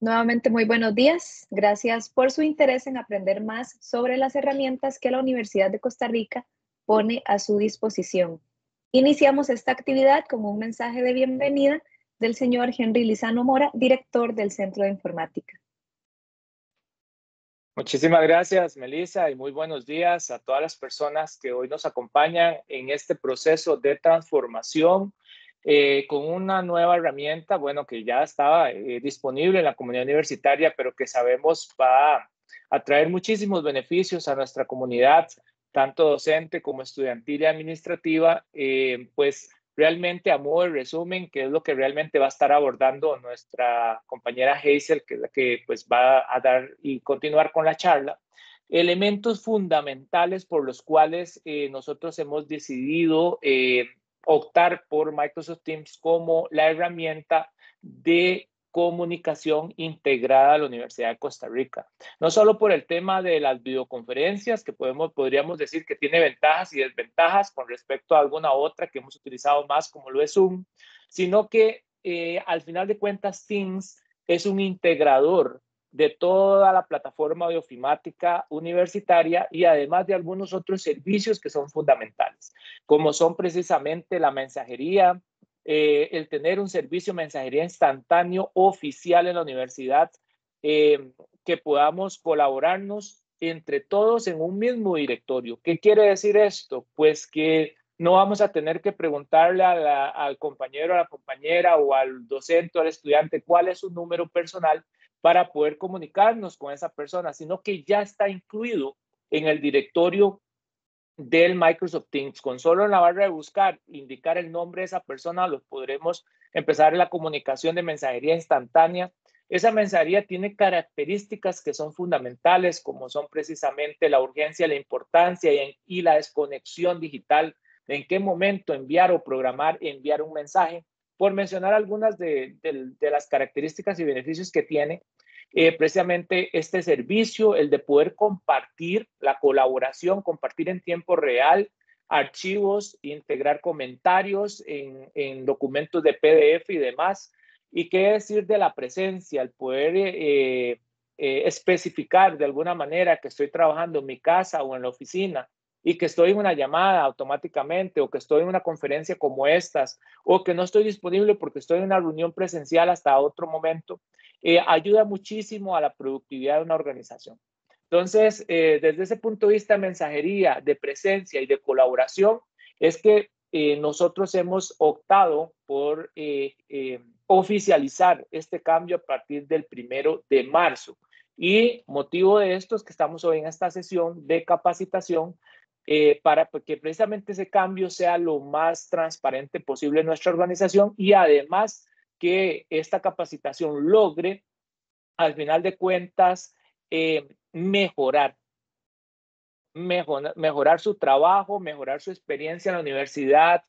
Nuevamente, muy buenos días. Gracias por su interés en aprender más sobre las herramientas que la Universidad de Costa Rica pone a su disposición. Iniciamos esta actividad con un mensaje de bienvenida del señor Henry Lizano Mora, director del Centro de Informática. Muchísimas gracias, Melissa, y muy buenos días a todas las personas que hoy nos acompañan en este proceso de transformación eh, con una nueva herramienta, bueno, que ya estaba eh, disponible en la comunidad universitaria, pero que sabemos va a traer muchísimos beneficios a nuestra comunidad, tanto docente como estudiantil y administrativa, eh, pues realmente a modo de resumen, que es lo que realmente va a estar abordando nuestra compañera Hazel, que es la que pues va a dar y continuar con la charla, elementos fundamentales por los cuales nosotros hemos decidido eh, optar por Microsoft Teams como la herramienta de comunicación integrada a la Universidad de Costa Rica. No solo por el tema de las videoconferencias, que podemos, podríamos decir que tiene ventajas y desventajas con respecto a alguna otra que hemos utilizado más, como lo es Zoom, sino que eh, al final de cuentas Teams es un integrador de toda la plataforma biofimática universitaria y además de algunos otros servicios que son fundamentales, como son precisamente la mensajería, eh, el tener un servicio mensajería instantáneo oficial en la universidad, eh, que podamos colaborarnos entre todos en un mismo directorio. ¿Qué quiere decir esto? Pues que no vamos a tener que preguntarle al compañero, a la compañera o al docente o al estudiante cuál es su número personal, para poder comunicarnos con esa persona, sino que ya está incluido en el directorio del Microsoft Teams. Con solo en la barra de buscar, indicar el nombre de esa persona, los podremos empezar la comunicación de mensajería instantánea. Esa mensajería tiene características que son fundamentales, como son precisamente la urgencia, la importancia y, y la desconexión digital. En qué momento enviar o programar enviar un mensaje, por mencionar algunas de, las características y beneficios que tiene eh, precisamente este servicio, el de poder compartir la colaboración, compartir en tiempo real archivos, integrar comentarios en, documentos de PDF y demás. ¿Y qué decir de la presencia, el poder eh, eh, especificar de alguna manera que estoy trabajando en mi casa o en la oficina? y que estoy en una llamada automáticamente o que estoy en una conferencia como estas o que no estoy disponible porque estoy en una reunión presencial hasta otro momento, eh, ayuda muchísimo a la productividad de una organización. Entonces, eh, desde ese punto de vista, mensajería de presencia y de colaboración, es que eh, nosotros hemos optado por oficializar este cambio a partir del primero de marzo. Y motivo de esto es que estamos hoy en esta sesión de capacitación eh, para pues, que precisamente ese cambio sea lo más transparente posible en nuestra organización y además que esta capacitación logre, al final de cuentas, eh, mejorar, mejorar su trabajo, mejorar su experiencia en la universidad,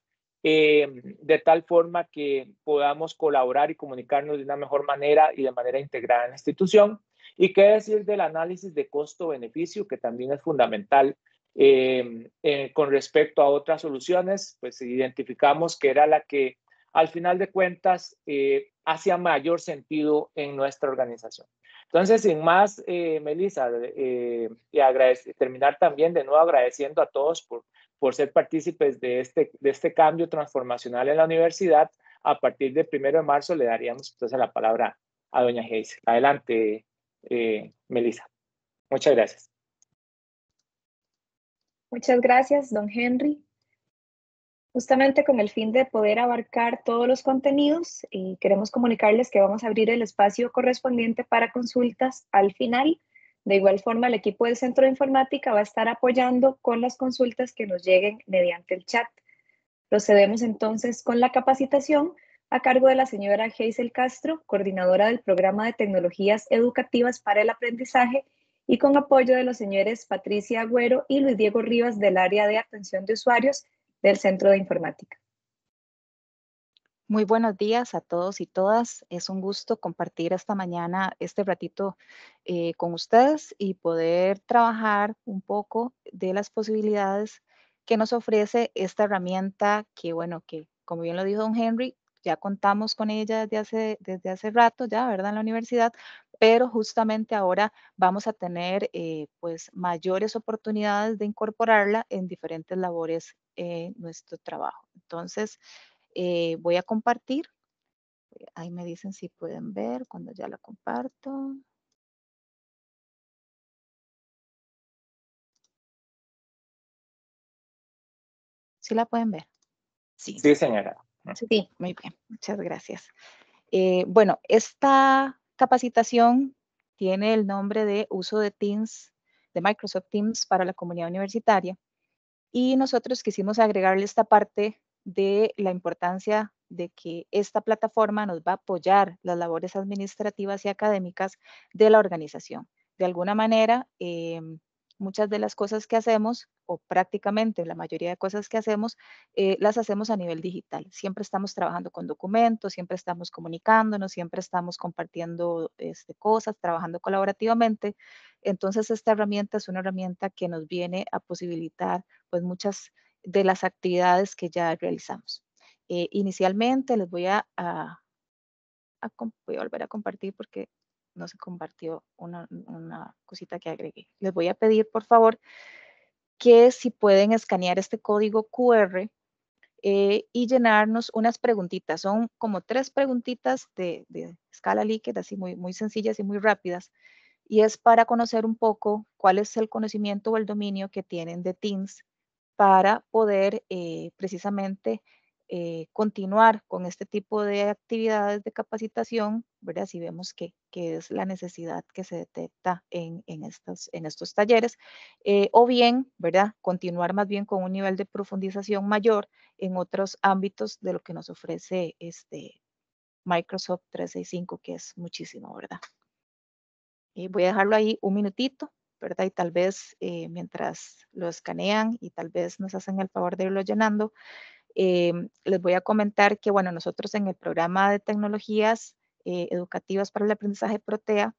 eh, de tal forma que podamos colaborar y comunicarnos de una mejor manera y de manera integrada en la institución. Y qué decir del análisis de costo-beneficio, que también es fundamental eh, eh, con respecto a otras soluciones, pues identificamos que era la que al final de cuentas eh, hacía mayor sentido en nuestra organización. Entonces, sin más, Melissa, y terminar también de nuevo agradeciendo a todos por, por ser partícipes de este, de este cambio transformacional en la universidad. A partir del primero de marzo le daríamos entonces la palabra a doña Hayes. Adelante, Melissa. Muchas gracias. Muchas gracias, don Henry. Justamente con el fin de poder abarcar todos los contenidos, y eh, queremos comunicarles que vamos a abrir el espacio correspondiente para consultas al final. De igual forma, el equipo del Centro de Informática va a estar apoyando con las consultas que nos lleguen mediante el chat. Procedemos entonces con la capacitación a cargo de la señora Hazel Castro, coordinadora del Programa de Tecnologías Educativas para el Aprendizaje y con apoyo de los señores Patricia Agüero y Luis Diego Rivas del área de atención de usuarios del Centro de Informática. Muy buenos días a todos y todas. Es un gusto compartir esta mañana este ratito eh, con ustedes y poder trabajar un poco de las posibilidades que nos ofrece esta herramienta que, bueno, que como bien lo dijo don Henry, ya contamos con ella desde hace, desde hace rato, ya, ¿verdad? En la universidad, pero justamente ahora vamos a tener eh, pues mayores oportunidades de incorporarla en diferentes labores en nuestro trabajo. Entonces, eh, voy a compartir. Eh, ahí me dicen si pueden ver cuando ya la comparto. ¿Sí la pueden ver? Sí. señora. Sí, muy bien. Muchas gracias. bueno, esta capacitación tiene el nombre de uso de Teams, de Microsoft Teams para la comunidad universitaria. Y nosotros quisimos agregarle esta parte de la importancia de que esta plataforma nos va a apoyar las labores administrativas y académicas de la organización. De alguna manera, em, muchas de las cosas que hacemos, o prácticamente la mayoría de cosas que hacemos, eh, las hacemos a nivel digital. Siempre estamos trabajando con documentos, siempre estamos comunicándonos, siempre estamos compartiendo este, cosas, trabajando colaborativamente. Entonces, esta herramienta es una herramienta que nos viene a posibilitar pues, muchas de las actividades que ya realizamos. Eh, inicialmente les voy a, voy a volver a compartir porque no se compartió una, cosita que agregué. Les voy a pedir, por favor, que si pueden escanear este código QR eh, y llenarnos unas preguntitas. Son como tres preguntitas de, escala líquida, así muy, muy sencillas y muy rápidas. Y es para conocer un poco cuál es el conocimiento o el dominio que tienen de Teams para poder eh, precisamente eh, continuar con este tipo de actividades de capacitación, ¿verdad? Si vemos que, es la necesidad que se detecta en, en, en estos talleres, eh, o bien, ¿verdad? Continuar más bien con un nivel de profundización mayor en otros ámbitos de lo que nos ofrece este Microsoft 365, que es muchísimo, ¿verdad? Eh, voy a dejarlo ahí un minutito, ¿verdad? Y tal vez mientras lo escanean y tal vez nos hacen el favor de irlo llenando, Em, les voy a comentar que, bueno, nosotros en el programa de tecnologías eh, educativas para el aprendizaje Protea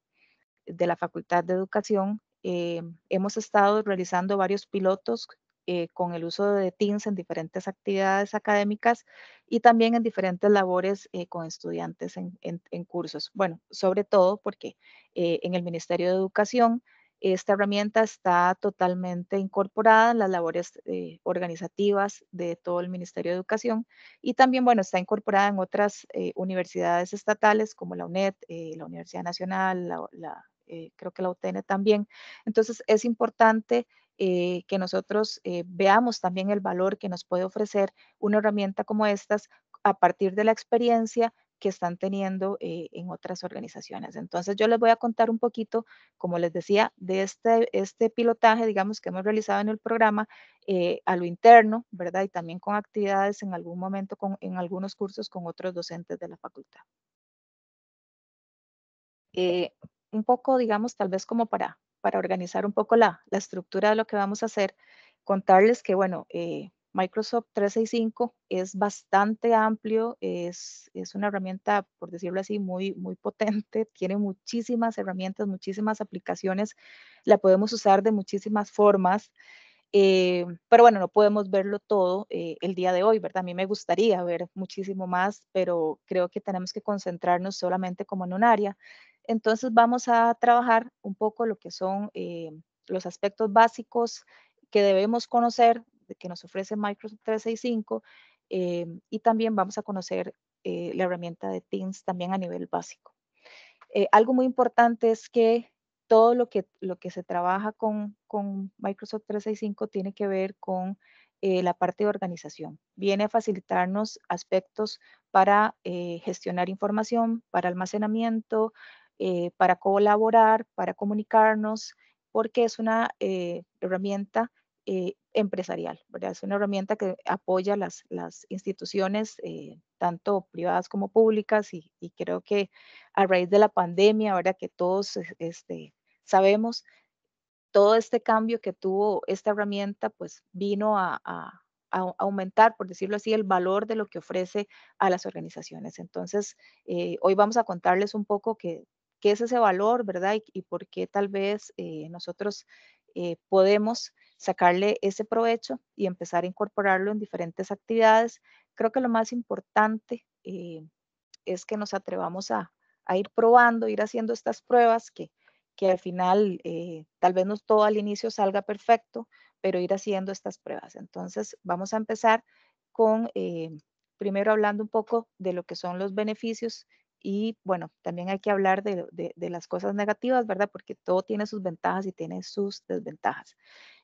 de la Facultad de Educación, em, hemos estado realizando varios pilotos eh, con el uso de Teams en diferentes actividades académicas y también en diferentes labores eh, con estudiantes en, cursos. Bueno, sobre todo porque en el Ministerio de Educación esta herramienta está totalmente incorporada en las labores eh, organizativas de todo el Ministerio de Educación y también, bueno, está incorporada en otras eh, universidades estatales como la UNED, eh, la Universidad Nacional, la, creo que la UTN también. Entonces, es importante que nosotros veamos también el valor que nos puede ofrecer una herramienta como estas a partir de la experiencia que están teniendo eh, en otras organizaciones. Entonces yo les voy a contar un poquito, como les decía, de este, este pilotaje, digamos, que hemos realizado en el programa eh, a lo interno, ¿verdad? Y también con actividades en algún momento, con, en algunos cursos con otros docentes de la facultad. Eh, un poco, digamos, tal vez como para, para organizar un poco la, la estructura de lo que vamos a hacer, contarles que, bueno, Microsoft 365 es bastante amplio, es, es, una herramienta, por decirlo así, muy, muy potente, tiene muchísimas herramientas, muchísimas aplicaciones, la podemos usar de muchísimas formas, eh, pero bueno, no podemos verlo todo eh, el día de hoy, ¿verdad? A mí me gustaría ver muchísimo más, pero creo que tenemos que concentrarnos solamente como en un área. Entonces vamos a trabajar un poco lo que son eh, los aspectos básicos que debemos conocer que nos ofrece Microsoft 365 eh, y también vamos a conocer eh, la herramienta de Teams también a nivel básico. Eh, algo muy importante es que todo lo que, lo que se trabaja con, Microsoft 365 tiene que ver con la parte de organización. Viene a facilitarnos aspectos para gestionar información, para almacenamiento, para colaborar, para comunicarnos, porque es una herramienta empresarial, ¿verdad? Es una herramienta que apoya las, las instituciones, eh, tanto privadas como públicas, y, y, creo que a raíz de la pandemia, ahora que todos este, sabemos, todo este cambio que tuvo esta herramienta, pues vino a, a, aumentar, por decirlo así, el valor de lo que ofrece a las organizaciones. Entonces, eh, hoy vamos a contarles un poco qué es ese valor, ¿verdad? Y, y por qué tal vez eh, nosotros podemos sacarle ese provecho y empezar a incorporarlo en diferentes actividades. Creo que lo más importante eh, es que nos atrevamos a, ir probando, ir haciendo estas pruebas que, que al final eh, tal vez no todo al inicio salga perfecto, pero ir haciendo estas pruebas. Entonces vamos a empezar con, eh, primero hablando un poco de lo que son los beneficios y bueno, también hay que hablar de las cosas negativas, ¿verdad? Porque todo tiene sus ventajas y tiene sus desventajas.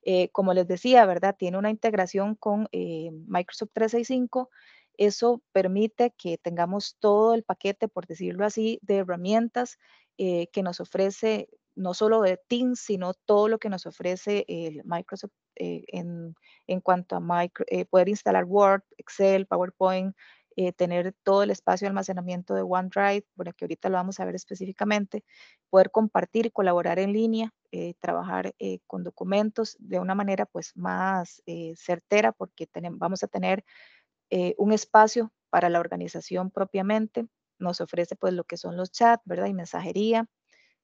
Eh, como les decía, ¿verdad? Tiene una integración con eh, Microsoft 365. Eso permite que tengamos todo el paquete, por decirlo así, de herramientas eh, que nos ofrece no solo de Teams, sino todo lo que nos ofrece Microsoft en, cuanto a poder instalar Word, Excel, PowerPoint, eh, tener todo el espacio de almacenamiento de OneDrive, bueno, que ahorita lo vamos a ver específicamente, poder compartir, colaborar en línea, eh, trabajar eh, con documentos de una manera pues más certera porque tenemos, vamos a tener un espacio para la organización propiamente, nos ofrece pues lo que son los chats, ¿verdad? Y mensajería,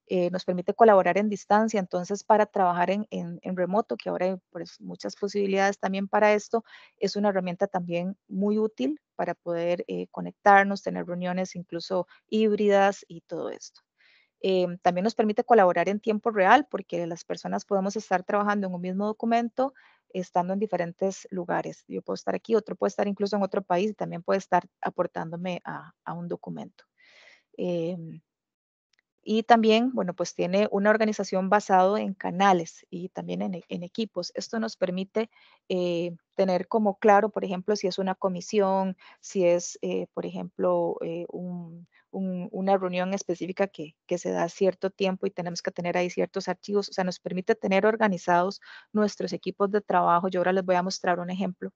eh, nos permite colaborar en distancia, entonces para trabajar en, remoto, que ahora hay pues, muchas posibilidades también para esto, es una herramienta también muy útil para poder eh, conectarnos, tener reuniones incluso híbridas y todo esto. Em, también nos permite colaborar en tiempo real porque las personas podemos estar trabajando en un mismo documento estando en diferentes lugares. Yo puedo estar aquí, otro puede estar incluso en otro país y también puede estar aportándome a, a un documento. Em, y también, bueno, pues tiene una organización basado en canales y también en, equipos. Esto nos permite eh, tener como claro, por ejemplo, si es una comisión, si es, eh, por ejemplo, eh, una reunión específica que, que se da cierto tiempo y tenemos que tener ahí ciertos archivos. O sea, nos permite tener organizados nuestros equipos de trabajo. Yo ahora les voy a mostrar un ejemplo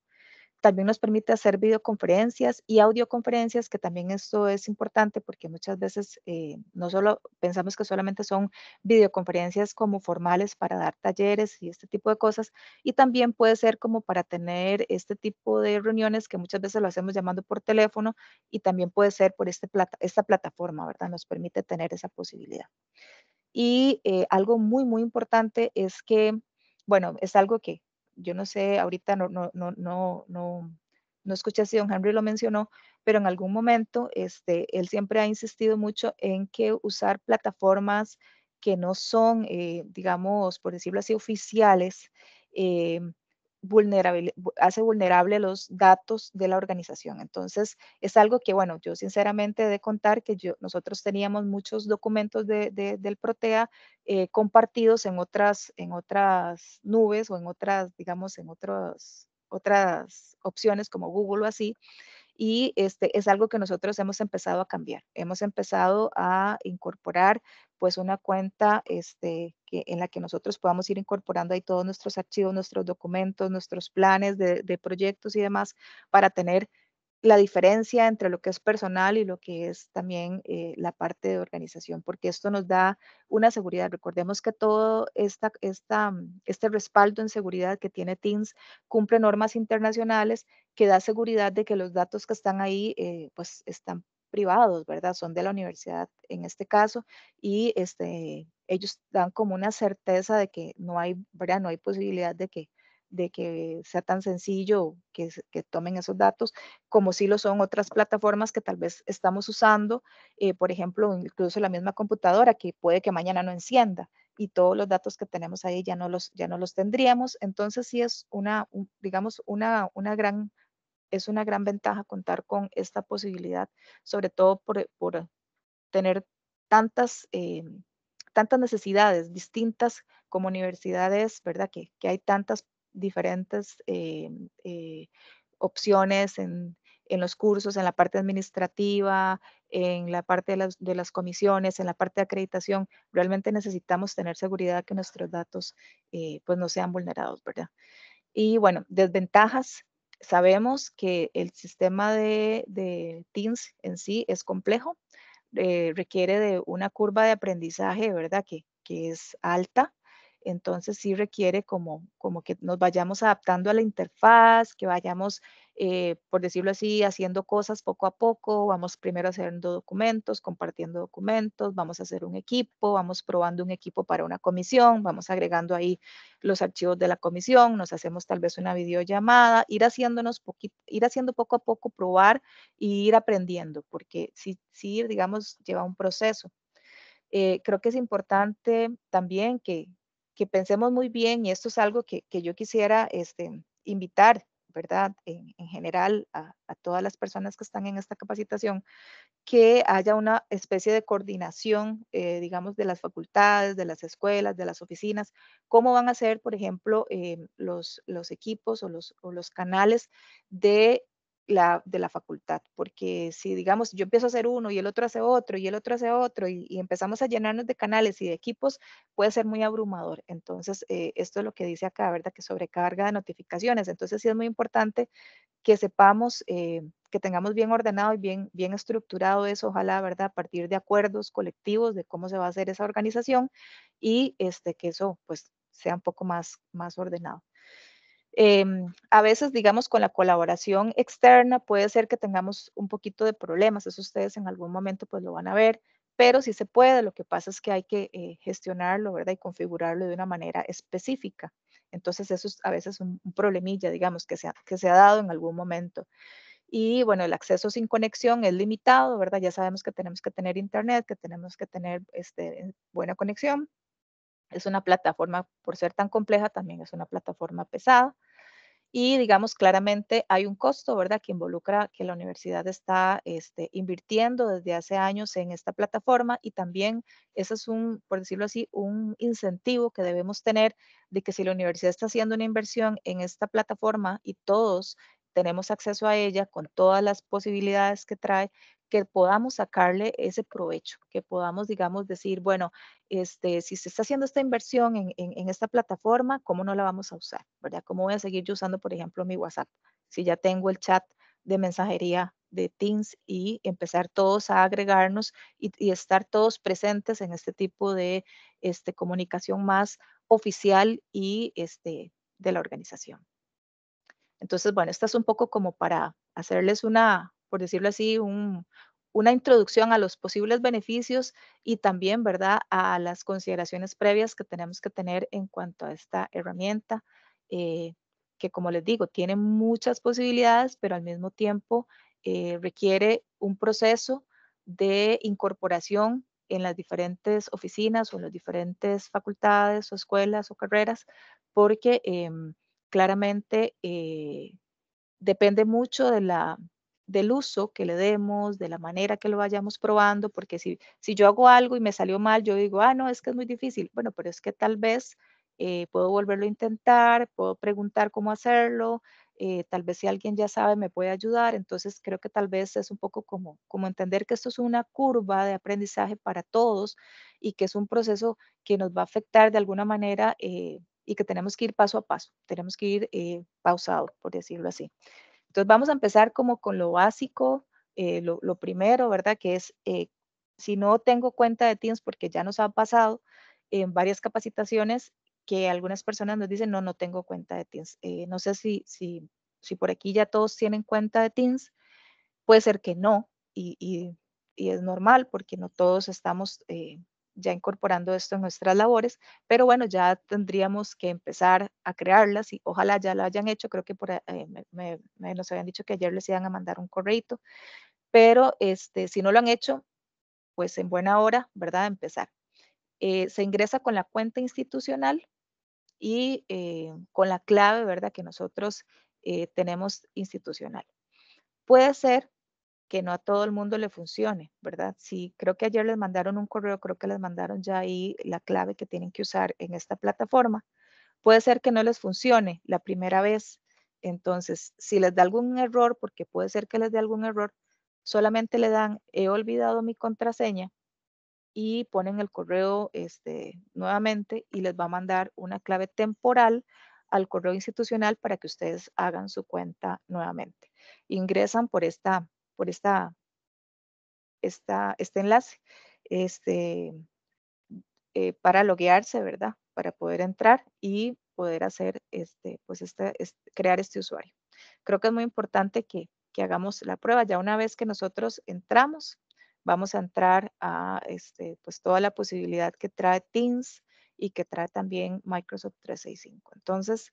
también nos permite hacer videoconferencias y audioconferencias, que también esto es importante porque muchas veces eh, no solo pensamos que solamente son videoconferencias como formales para dar talleres y este tipo de cosas, y también puede ser como para tener este tipo de reuniones que muchas veces lo hacemos llamando por teléfono y también puede ser por este esta plataforma, ¿verdad? Nos permite tener esa posibilidad. Y eh, algo muy, muy importante es que, bueno, es algo que yo no sé, ahorita no, no, no, no, no, no escuché si don Henry lo mencionó, pero en algún momento este, él siempre ha insistido mucho en que usar plataformas que no son, eh, digamos, por decirlo así, oficiales, eh, vulnerable, hace vulnerable los datos de la organización. Entonces, es algo que, bueno, yo sinceramente he de contar que nosotros teníamos muchos documentos del Protea eh, compartidos en otras, en otras nubes o en otras, digamos, en otras, otras opciones como Google o así, y este es algo que nosotros hemos empezado a cambiar. Hemos empezado a incorporar pues una cuenta este, que, en la que nosotros podamos ir incorporando ahí todos nuestros archivos, nuestros documentos, nuestros planes de, de proyectos y demás para tener la diferencia entre lo que es personal y lo que es también eh, la parte de organización, porque esto nos da una seguridad. Recordemos que todo esta, esta, mm, este respaldo en seguridad que tiene Teams cumple normas internacionales que da seguridad de que los datos que están ahí eh, pues están privados, ¿verdad? Son de la universidad en este caso y este, ellos dan como una certeza de que no hay, ¿verdad? No hay posibilidad de que de que sea tan sencillo que, tomen esos datos, como si lo son otras plataformas que tal vez estamos usando, eh, por ejemplo, incluso la misma computadora que puede que mañana no encienda y todos los datos que tenemos ahí ya no los, ya no los tendríamos. Entonces sí es una, digamos, una, una gran, es una gran ventaja contar con esta posibilidad, sobre todo por, tener tantas... Eh, tantas necesidades distintas como universidades, ¿verdad? que hay tantas diferentes eh, eh, opciones en, en, los cursos, en la parte administrativa, en la parte de las, comisiones, en la parte de acreditación. Realmente necesitamos tener seguridad que nuestros datos eh, pues no sean vulnerados, ¿verdad? Y bueno, desventajas. Sabemos que el sistema de, de TINS en sí es complejo, requiere de una curva de aprendizaje, ¿verdad? Que, que es alta entonces sí requiere como, como que nos vayamos adaptando a la interfaz, que vayamos, eh, por decirlo así, haciendo cosas poco a poco, vamos primero haciendo documentos, compartiendo documentos, vamos a hacer un equipo, vamos probando un equipo para una comisión, vamos agregando ahí los archivos de la comisión, nos hacemos tal vez una videollamada, ir haciéndonos ir haciendo poco a poco, probar e ir aprendiendo, porque sí, digamos, lleva un proceso. Eh, creo que es importante también que, que pensemos muy bien, y esto es algo que, yo quisiera este, invitar, ¿verdad? En, general a, todas las personas que están en esta capacitación, que haya una especie de coordinación, eh, digamos, de las facultades, de las escuelas, de las oficinas, cómo van a ser, por ejemplo, em, los, los equipos o los, o los canales de de la facultad, porque si digamos yo empiezo a hacer uno y el otro hace otro y el otro hace otro y, empezamos a llenarnos de canales y de equipos, puede ser muy abrumador. Entonces, eh, esto es lo que dice acá, ¿verdad? Que sobrecarga de notificaciones. Entonces, sí es muy importante que sepamos, eh, que tengamos bien ordenado y bien, bien estructurado eso, ojalá, ¿verdad? A partir de acuerdos colectivos de cómo se va a hacer esa organización y este, que eso pues sea un poco más, más ordenado. Em, a veces, digamos, con la colaboración externa puede ser que tengamos un poquito de problemas, eso ustedes en algún momento pues lo van a ver, pero si se puede, lo que pasa es que hay que eh, gestionarlo, ¿verdad? Y configurarlo de una manera específica. Entonces, eso es a veces un, un problemilla, digamos, que se, ha, que se ha dado en algún momento. Y bueno, el acceso sin conexión es limitado, ¿verdad? Ya sabemos que tenemos que tener internet, que tenemos que tener este, eh, buena conexión. Es una plataforma, por ser tan compleja, también es una plataforma pesada. Y digamos, claramente hay un costo, ¿verdad?, que involucra que la universidad está este, invirtiendo desde hace años en esta plataforma y también eso es un, por decirlo así, un incentivo que debemos tener de que si la universidad está haciendo una inversión en esta plataforma y todos tenemos acceso a ella con todas las posibilidades que trae, que podamos sacarle ese provecho, que podamos, digamos, decir, bueno, este, si se está haciendo esta inversión en, esta plataforma, ¿cómo no la vamos a usar? ¿Verdad? ¿Cómo voy a seguir yo usando, por ejemplo, mi WhatsApp? Si ya tengo el chat de mensajería de Teams y empezar todos a agregarnos y, estar todos presentes en este tipo de este, comunicación más oficial y este, de la organización. Entonces, bueno, esto es un poco como para hacerles una, por decirlo así, una introducción a los posibles beneficios y también, ¿verdad?, a las consideraciones previas que tenemos que tener en cuanto a esta herramienta, eh, que como les digo, tiene muchas posibilidades, pero al mismo tiempo eh, requiere un proceso de incorporación en las diferentes oficinas o en las diferentes facultades o escuelas o carreras, porque em, claramente eh, depende mucho de la, del uso que le demos, de la manera que lo vayamos probando, porque si, si yo hago algo y me salió mal, yo digo, ah, no, es que es muy difícil. Bueno, pero es que tal vez eh, puedo volverlo a intentar, puedo preguntar cómo hacerlo, eh, tal vez si alguien ya sabe me puede ayudar, entonces creo que tal vez es un poco como, como entender que esto es una curva de aprendizaje para todos y que es un proceso que nos va a afectar de alguna manera eh, y que tenemos que ir paso a paso, tenemos que ir pausado, por decirlo así. Entonces vamos a empezar como con lo básico, eh, lo, primero, ¿verdad? Que es, eh, si no tengo cuenta de Teams, porque ya nos ha pasado en varias capacitaciones que algunas personas nos dicen, no, no tengo cuenta de Teams. Eh, no sé si, si, si, por aquí ya todos tienen cuenta de Teams, puede ser que no, y es normal porque no todos estamos ya incorporando esto en nuestras labores, pero bueno, ya tendríamos que empezar a crearlas y ojalá ya lo hayan hecho, creo que eh, eh, nos habían dicho que ayer les iban a mandar un correito, pero este, si no lo han hecho, pues en buena hora, ¿verdad? Empezar. Eh, se ingresa con la cuenta institucional y con la clave, ¿verdad? Que nosotros tenemos institucional. Puede ser que no a todo el mundo le funcione, ¿verdad? Sí, creo que ayer les mandaron un correo, creo que les mandaron ya ahí la clave que tienen que usar en esta plataforma. Puede ser que no les funcione la primera vez. Entonces, si les da algún error, porque puede ser que les dé algún error, solamente le dan he olvidado mi contraseña y ponen el correo este, nuevamente y les va a mandar una clave temporal al correo institucional para que ustedes hagan su cuenta nuevamente. Ingresan por esta por esta, este enlace este, eh, para loguearse, ¿verdad? Para poder entrar y poder hacer este, pues este, crear este usuario. Creo que es muy importante que, hagamos la prueba. Ya una vez que nosotros entramos, vamos a entrar a este, pues toda la posibilidad que trae Teams y que trae también Microsoft 365. Entonces,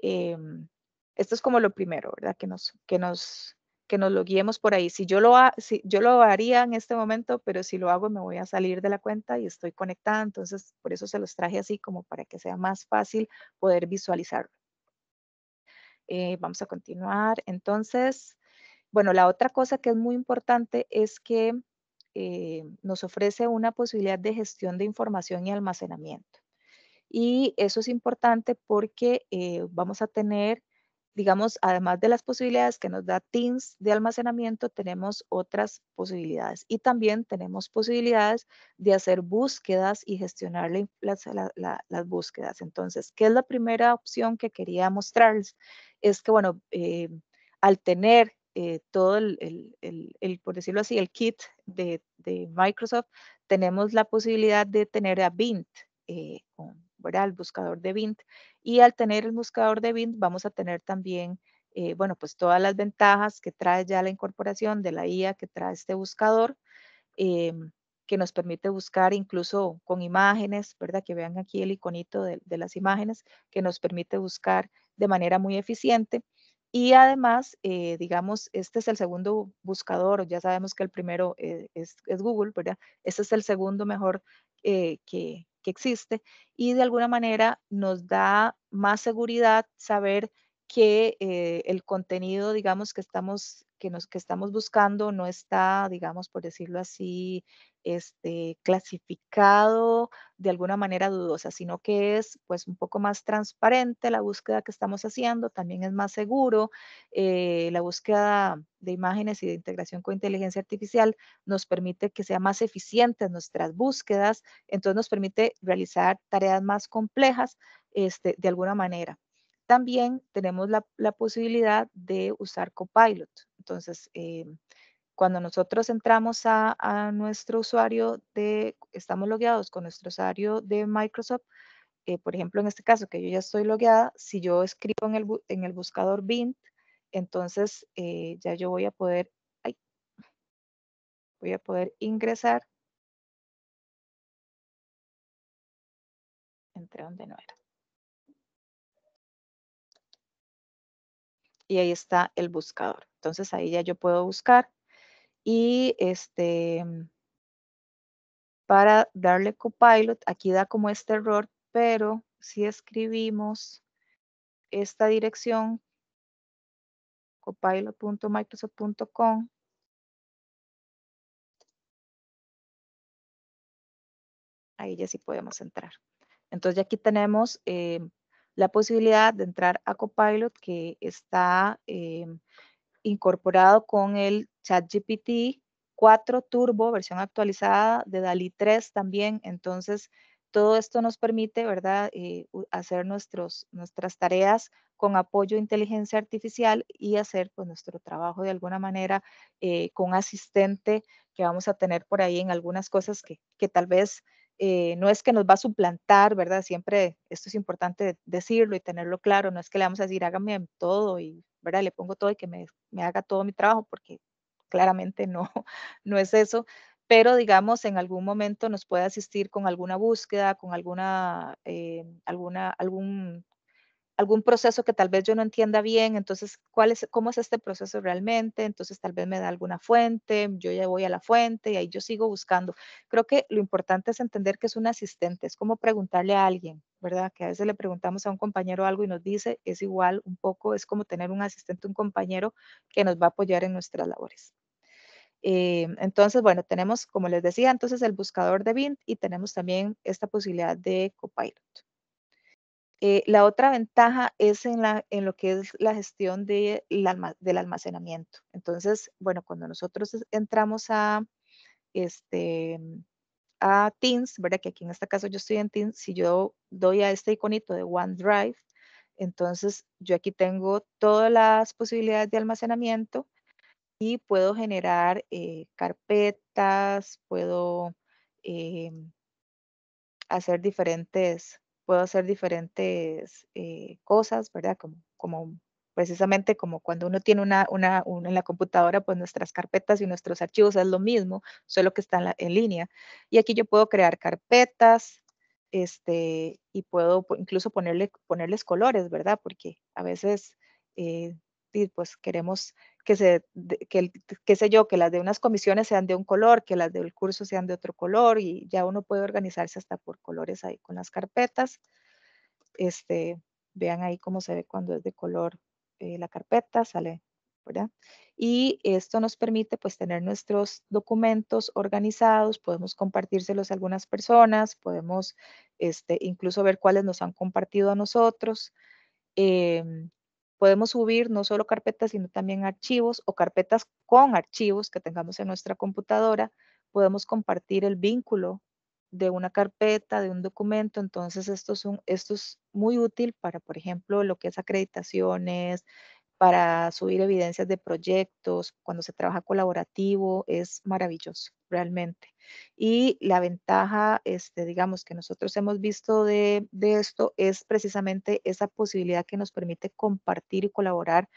em, esto es como lo primero, ¿verdad? Que nos, que nos que nos lo guiemos por ahí. Si yo, lo si yo lo haría en este momento, pero si lo hago me voy a salir de la cuenta y estoy conectada, entonces por eso se los traje así como para que sea más fácil poder visualizarlo. Eh, vamos a continuar. Entonces, bueno, la otra cosa que es muy importante es que eh, nos ofrece una posibilidad de gestión de información y almacenamiento. Y eso es importante porque eh, vamos a tener digamos, además de las posibilidades que nos da Teams de almacenamiento, tenemos otras posibilidades. Y también tenemos posibilidades de hacer búsquedas y gestionar las, la, las búsquedas. Entonces, ¿qué es la primera opción que quería mostrarles? Es que, bueno, eh, al tener eh, todo el, el, el, por decirlo así, el kit de, de, Microsoft, tenemos la posibilidad de tener a Bint, eh, ¿verdad? El buscador de Bint y al tener el buscador de Bing vamos a tener también, eh, bueno, pues todas las ventajas que trae ya la incorporación de la IA que trae este buscador, eh, que nos permite buscar incluso con imágenes, ¿verdad? Que vean aquí el iconito de, las imágenes, que nos permite buscar de manera muy eficiente. Y además, eh, digamos, este es el segundo buscador, ya sabemos que el primero es, Google, ¿verdad? Este es el segundo mejor que, que existe y de alguna manera nos da más seguridad saber que eh, el contenido, digamos, que estamos, que, nos, que estamos buscando no está, digamos, por decirlo así, este, clasificado de alguna manera dudosa, sino que es pues un poco más transparente la búsqueda que estamos haciendo, también es más seguro, eh, la búsqueda de imágenes y de integración con inteligencia artificial nos permite que sea más eficientes nuestras búsquedas, entonces nos permite realizar tareas más complejas este, de alguna manera. También tenemos la, posibilidad de usar Copilot, entonces... Em, cuando nosotros entramos a, nuestro usuario de, estamos logueados con nuestro usuario de Microsoft, eh, por ejemplo, en este caso que yo ya estoy logueada, si yo escribo en el, en el buscador BINT, entonces eh, ya yo voy a poder, voy a poder ingresar. Entre donde no era. y ahí está el buscador. Entonces ahí ya yo puedo buscar y este, para darle copilot, aquí da como este error, pero si escribimos esta dirección, copilot.microsoft.com, ahí ya sí podemos entrar. Entonces ya aquí tenemos eh, la posibilidad de entrar a Copilot que está em, incorporado con el ChatGPT 4 Turbo, versión actualizada de DALI 3 también. Entonces, todo esto nos permite, ¿verdad?, eh, hacer nuestros, nuestras tareas con apoyo de inteligencia artificial y hacer pues, nuestro trabajo de alguna manera eh, con asistente que vamos a tener por ahí en algunas cosas que, que tal vez eh, no es que nos va a suplantar, ¿verdad? Siempre esto es importante decirlo y tenerlo claro, no es que le vamos a decir hágame todo y, ¿verdad? Le pongo todo y que me, haga todo mi trabajo, porque claramente no, no es eso, pero digamos en algún momento nos puede asistir con alguna búsqueda, con alguna, eh, alguna, algún algún proceso que tal vez yo no entienda bien, entonces, ¿cuál es, ¿cómo es este proceso realmente? Entonces, tal vez me da alguna fuente, yo ya voy a la fuente y ahí yo sigo buscando. Creo que lo importante es entender que es un asistente, es como preguntarle a alguien, ¿verdad? Que a veces le preguntamos a un compañero algo y nos dice, es igual un poco, es como tener un asistente, un compañero que nos va a apoyar en nuestras labores. Eh, entonces, bueno, tenemos, como les decía, entonces el buscador de BINT y tenemos también esta posibilidad de Copilot. Eh, la otra ventaja es en, lo que es la gestión de, del almacenamiento. Entonces, bueno, cuando nosotros entramos a, este, a Teams, ¿verdad? Que aquí en este caso yo estoy en Teams, si yo doy a este iconito de OneDrive, entonces yo aquí tengo todas las posibilidades de almacenamiento y puedo generar eh, carpetas, puedo em, hacer diferentes puedo hacer diferentes eh, cosas, ¿verdad? Como, precisamente como cuando uno tiene una, en la computadora, pues nuestras carpetas y nuestros archivos es lo mismo, solo que están en, línea. Y aquí yo puedo crear carpetas, este, y puedo incluso ponerle, ponerles colores, ¿verdad? Porque a veces eh, pues queremos que, se, que, qué sé yo, que las de unas comisiones sean de un color, que las del curso sean de otro color y ya uno puede organizarse hasta por colores ahí con las carpetas. Este, vean ahí cómo se ve cuando es de color eh, la carpeta, sale, ¿verdad? Y esto nos permite pues tener nuestros documentos organizados, podemos compartírselos a algunas personas, podemos este, incluso ver cuáles nos han compartido a nosotros. Eh, Podemos subir no solo carpetas, sino también archivos o carpetas con archivos que tengamos en nuestra computadora. Podemos compartir el vínculo de una carpeta, de un documento. Entonces, esto es, muy útil para, por ejemplo, lo que es acreditaciones, para subir evidencias de proyectos, cuando se trabaja colaborativo, es maravilloso, realmente. Y la ventaja, este, digamos, que nosotros hemos visto de, esto es precisamente esa posibilidad que nos permite compartir y colaborar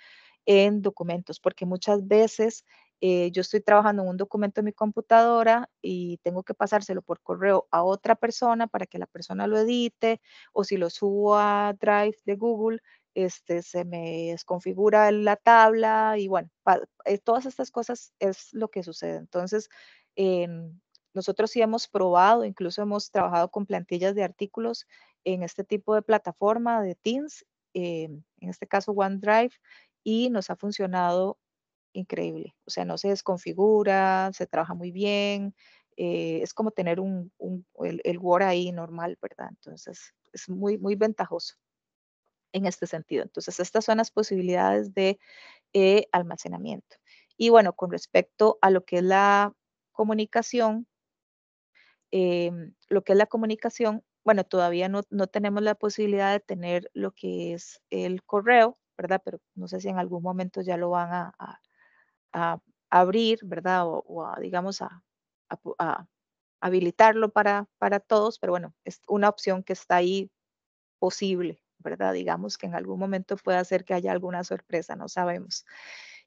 en documentos, porque muchas veces eh, yo estoy trabajando en un documento en mi computadora y tengo que pasárselo por correo a otra persona para que la persona lo edite o si lo subo a Drive de Google, este, se me desconfigura la tabla y bueno, eh, todas estas cosas es lo que sucede. Entonces, em, nosotros sí hemos probado, incluso hemos trabajado con plantillas de artículos en este tipo de plataforma de Teams, em, en este caso OneDrive, y nos ha funcionado increíble. O sea, no se desconfigura, se trabaja muy bien, eh, es como tener un, el, el Word ahí normal, ¿verdad? Entonces, es muy, muy ventajoso en este sentido. Entonces, estas son las posibilidades de eh, almacenamiento. Y bueno, con respecto a lo que es la comunicación, em, lo que es la comunicación, bueno, todavía no, tenemos la posibilidad de tener lo que es el correo, ¿verdad? Pero no sé si en algún momento ya lo van a, abrir, ¿verdad? O, a, digamos, a, habilitarlo para, para todos, pero bueno, es una opción que está ahí posible, ¿verdad? Digamos que en algún momento puede hacer que haya alguna sorpresa, no sabemos.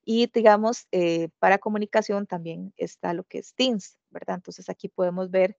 Y digamos, eh, para comunicación también está lo que es Teams, ¿verdad? Entonces aquí podemos ver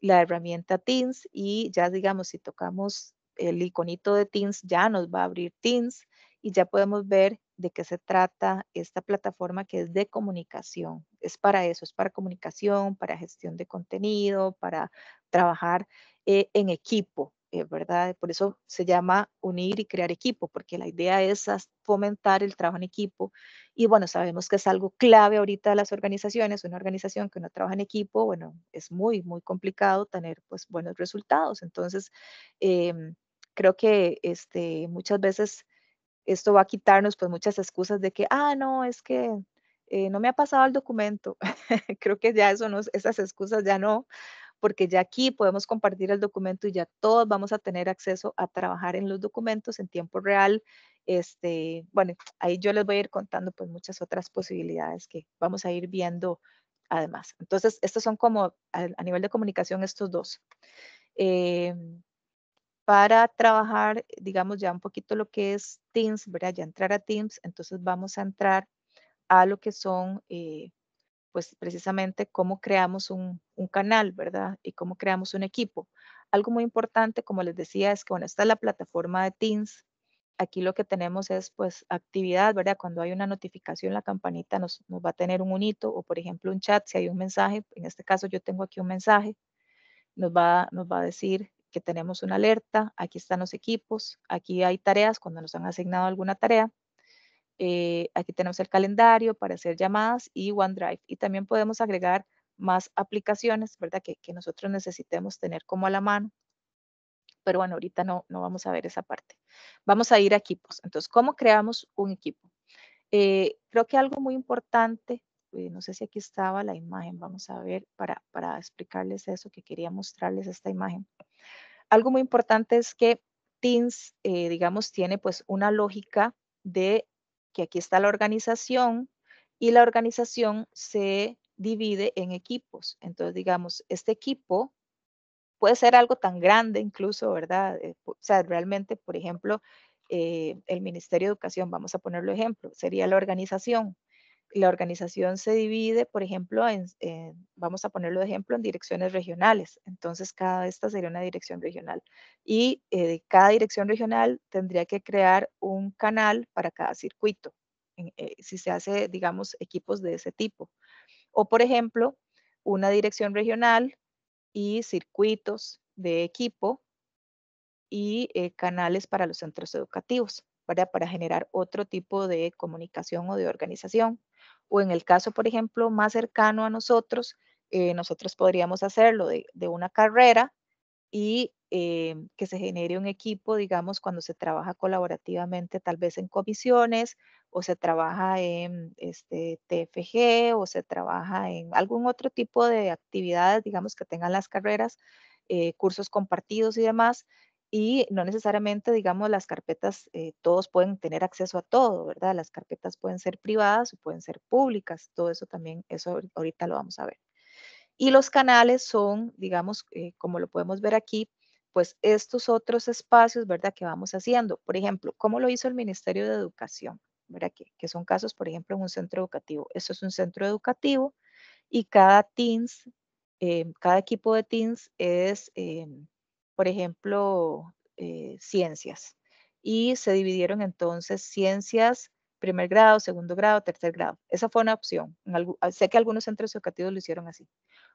la herramienta Teams y ya digamos, si tocamos el iconito de Teams, ya nos va a abrir Teams y ya podemos ver de qué se trata esta plataforma que es de comunicación. Es para eso, es para comunicación, para gestión de contenido, para trabajar eh, en equipo, eh, ¿verdad? Por eso se llama unir y crear equipo, porque la idea es fomentar el trabajo en equipo. Y bueno, sabemos que es algo clave ahorita de las organizaciones. Una organización que no trabaja en equipo, bueno, es muy, muy complicado tener pues, buenos resultados. Entonces, em, creo que este, muchas veces esto va a quitarnos pues, muchas excusas de que, ah, no, es que eh, no me ha pasado el documento. creo que ya eso esas excusas ya no, porque ya aquí podemos compartir el documento y ya todos vamos a tener acceso a trabajar en los documentos en tiempo real. Este, bueno, ahí yo les voy a ir contando pues muchas otras posibilidades que vamos a ir viendo además. Entonces, estos son como a, nivel de comunicación estos dos. Eh, para trabajar, digamos, ya un poquito lo que es Teams, ¿verdad? Ya entrar a Teams, entonces vamos a entrar a lo que son eh, pues precisamente cómo creamos un, canal, ¿verdad? Y cómo creamos un equipo. Algo muy importante, como les decía, es que, bueno, está la plataforma de Teams. Aquí lo que tenemos es, pues, actividad, ¿verdad? Cuando hay una notificación, la campanita nos, va a tener un unito o, por ejemplo, un chat, si hay un mensaje. En este caso, yo tengo aquí un mensaje. Nos va, nos va a decir que tenemos una alerta. Aquí están los equipos. Aquí hay tareas cuando nos han asignado alguna tarea eh, aquí tenemos el calendario para hacer llamadas y OneDrive. Y también podemos agregar más aplicaciones, ¿verdad? Que, que nosotros necesitemos tener como a la mano. Pero bueno, ahorita no, no vamos a ver esa parte. Vamos a ir a equipos. Entonces, ¿cómo creamos un equipo? Eh, creo que algo muy importante, eh, no sé si aquí estaba la imagen, vamos a ver para, para explicarles eso, que quería mostrarles esta imagen. Algo muy importante es que Teams, digamos, tiene pues una lógica de que aquí está la organización y la organización se divide en equipos. Entonces, digamos, este equipo puede ser algo tan grande incluso, ¿verdad? Eh, o sea, realmente, por ejemplo, eh, el Ministerio de Educación, vamos a ponerlo ejemplo, sería la organización, la organización se divide, por ejemplo, en, vamos a ponerlo de ejemplo, en direcciones regionales. Entonces, cada esta sería una dirección regional. Y eh, cada dirección regional tendría que crear un canal para cada circuito, eh, si se hace, digamos, equipos de ese tipo. O, por ejemplo, una dirección regional y circuitos de equipo y eh, canales para los centros educativos. para generar otro tipo de comunicación o de organización o en el caso, por ejemplo, más cercano a nosotros, eh, nosotros podríamos hacerlo de, una carrera y eh, que se genere un equipo, digamos, cuando se trabaja colaborativamente, tal vez en comisiones o se trabaja en este, TFG o se trabaja en algún otro tipo de actividades, digamos, que tengan las carreras, eh, cursos compartidos y demás, y no necesariamente, digamos, las carpetas, eh, todos pueden tener acceso a todo, ¿verdad? Las carpetas pueden ser privadas o pueden ser públicas, todo eso también, eso ahorita lo vamos a ver. Y los canales son, digamos, eh, como lo podemos ver aquí, pues estos otros espacios, ¿verdad? Que vamos haciendo. Por ejemplo, ¿cómo lo hizo el Ministerio de Educación? ¿Verdad? Que, que son casos, por ejemplo, en un centro educativo. Esto es un centro educativo y cada Teams, eh, cada equipo de Teams es em, por ejemplo, eh, ciencias. Y se dividieron entonces ciencias, primer grado, segundo grado, tercer grado. Esa fue una opción. Ah, sé que algunos centros educativos lo hicieron así.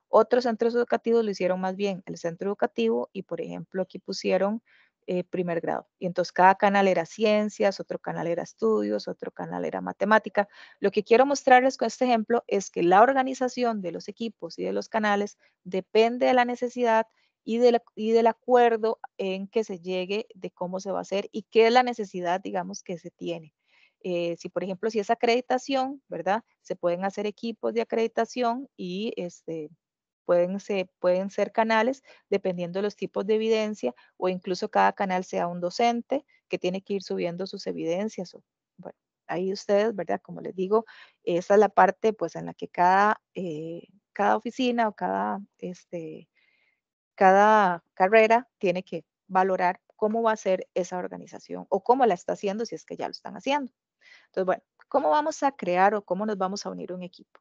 Otros centros educativos lo hicieron más bien el centro educativo y, por ejemplo, aquí pusieron eh, primer grado. Y entonces cada canal era ciencias, otro canal era estudios, otro canal era matemática. Lo que quiero mostrarles con este ejemplo es que la organización de los equipos y de los canales depende de la necesidad, y del, acuerdo en que se llegue de cómo se va a hacer y qué es la necesidad, digamos, que se tiene. Eh, si, por ejemplo, si es acreditación, ¿verdad? Se pueden hacer equipos de acreditación y este, pueden, se, pueden ser canales dependiendo de los tipos de evidencia o incluso cada canal sea un docente que tiene que ir subiendo sus evidencias. bueno, ahí ustedes, ¿verdad? Como les digo, esa es la parte pues en la que cada, eh, cada oficina o cada este, cada carrera tiene que valorar cómo va a ser esa organización o cómo la está haciendo si es que ya lo están haciendo. Entonces, bueno, ¿cómo vamos a crear o cómo nos vamos a unir un equipo?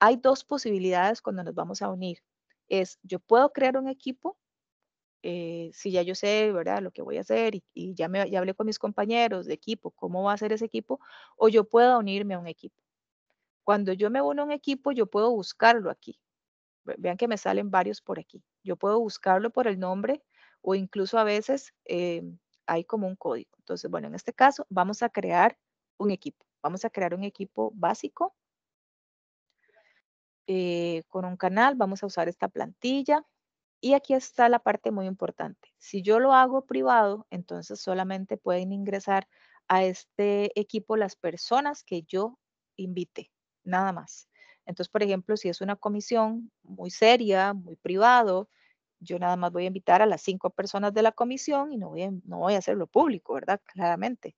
Hay dos posibilidades cuando nos vamos a unir. Es, yo puedo crear un equipo eh, si ya yo sé, ¿verdad?, lo que voy a hacer y, ya, me, ya hablé con mis compañeros de equipo, cómo va a ser ese equipo, o yo puedo unirme a un equipo. Cuando yo me uno a un equipo, yo puedo buscarlo aquí. Vean que me salen varios por aquí. Yo puedo buscarlo por el nombre o incluso a veces eh, hay como un código. Entonces, bueno, en este caso vamos a crear un equipo. Vamos a crear un equipo básico eh, con un canal. Vamos a usar esta plantilla. Y aquí está la parte muy importante. Si yo lo hago privado, entonces solamente pueden ingresar a este equipo las personas que yo invite, nada más. Entonces, por ejemplo, si es una comisión muy seria, muy privado, yo nada más voy a invitar a las cinco personas de la comisión y no voy a, no voy a hacerlo público, ¿verdad? Claramente.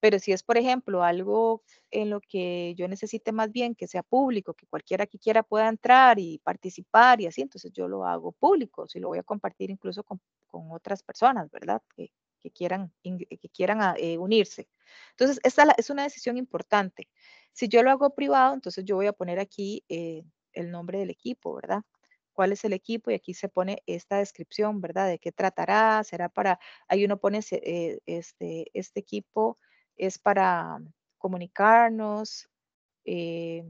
Pero si es, por ejemplo, algo en lo que yo necesite más bien que sea público, que cualquiera que quiera pueda entrar y participar y así, entonces yo lo hago público, si lo voy a compartir incluso con, con otras personas, ¿verdad? Que, que quieran, que quieran ah, eh, unirse. Entonces, esta es una decisión importante. Si yo lo hago privado, entonces yo voy a poner aquí eh, el nombre del equipo, ¿verdad? cuál es el equipo y aquí se pone esta descripción, ¿verdad? De qué tratará, será para, ahí uno pone eh, este, este equipo es para comunicarnos y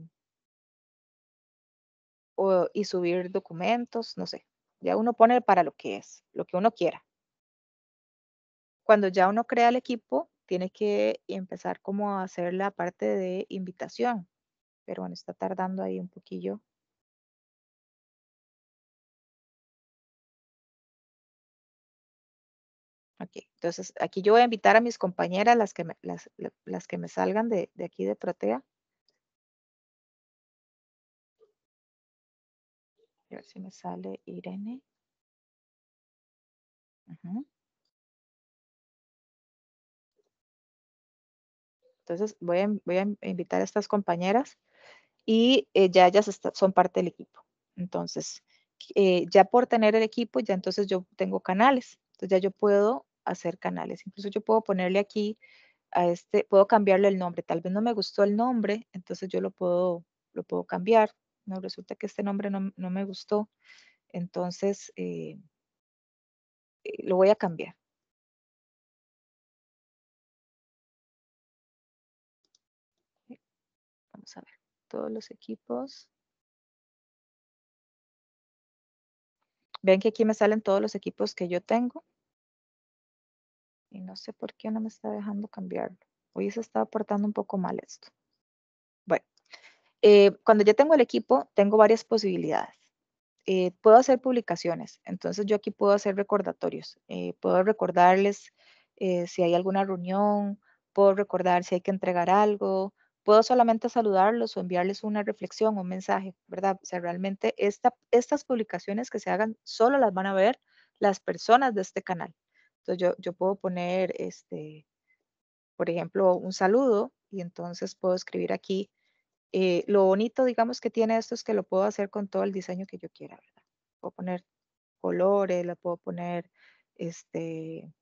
subir documentos, no sé, ya uno pone para lo que es, lo que uno quiera. Cuando ya uno crea el equipo, tiene que empezar como a hacer la parte de invitación. Pero bueno, está tardando ahí un poquillo. Ok, entonces aquí yo voy a invitar a mis compañeras, las que me, las, que me salgan de, aquí de Protea. A ver si me sale Irene. Entonces voy a, invitar a estas compañeras y eh, ya ellas son parte del equipo. Entonces, eh, ya por tener el equipo, ya entonces yo tengo canales. Entonces ya yo puedo hacer canales. Incluso yo puedo ponerle aquí a este, puedo cambiarle el nombre. Tal vez no me gustó el nombre, entonces yo lo puedo, lo puedo cambiar. No, resulta que este nombre no, me gustó. Entonces, eh, lo voy a cambiar. todos los equipos. Ven que aquí me salen todos los equipos que yo tengo. Y no sé por qué no me está dejando cambiarlo. Hoy se está portando un poco mal esto. Bueno, eh, cuando ya tengo el equipo, tengo varias posibilidades. Eh, puedo hacer publicaciones, entonces yo aquí puedo hacer recordatorios. Eh, puedo recordarles si hay alguna reunión, puedo recordar si hay que entregar algo, puedo solamente saludarlos o enviarles una reflexión, un mensaje, ¿verdad? O sea, realmente estas publicaciones que se hagan solo las van a ver las personas de este canal. Entonces yo, yo puedo poner, este, por ejemplo, un saludo y entonces puedo escribir aquí. Eh, lo bonito, digamos, que tiene esto es que lo puedo hacer con todo el diseño que yo quiera, ¿verdad? Puedo poner colores, le puedo poner este,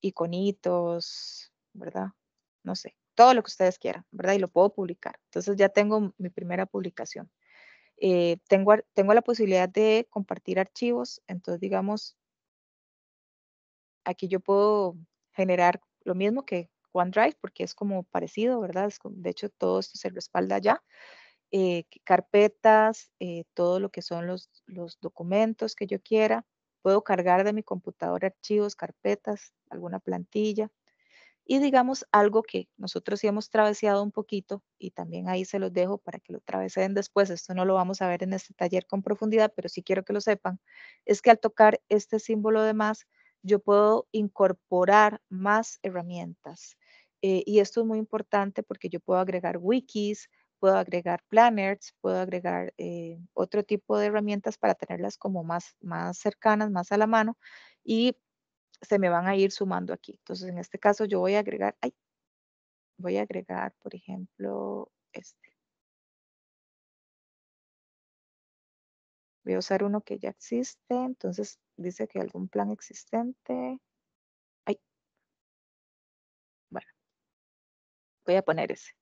iconitos, ¿verdad? No sé, todo lo que ustedes quieran, ¿verdad? Y lo puedo publicar. Entonces ya tengo mi primera publicación. Eh, tengo, tengo la posibilidad de compartir archivos, entonces digamos, aquí yo puedo generar lo mismo que OneDrive, porque es como parecido, ¿verdad? de hecho, todo esto se respalda ya. Eh, carpetas, eh, todo lo que son los, los documentos que yo quiera. Puedo cargar de mi computadora archivos, carpetas, alguna plantilla. Y digamos algo que nosotros sí hemos traveseado un poquito, y también ahí se los dejo para que lo travesen después, esto no lo vamos a ver en este taller con profundidad, pero sí quiero que lo sepan, es que al tocar este símbolo de más, yo puedo incorporar más herramientas. Eh, y esto es muy importante porque yo puedo agregar wikis, puedo agregar planners, puedo agregar eh, otro tipo de herramientas para tenerlas como más, más cercanas, más a la mano y se me van a ir sumando aquí. Entonces, en este caso yo voy a agregar, ay, voy a agregar, por ejemplo, este. Voy a usar uno que ya existe, entonces dice que algún plan existente. Ay. Bueno, voy a poner ese.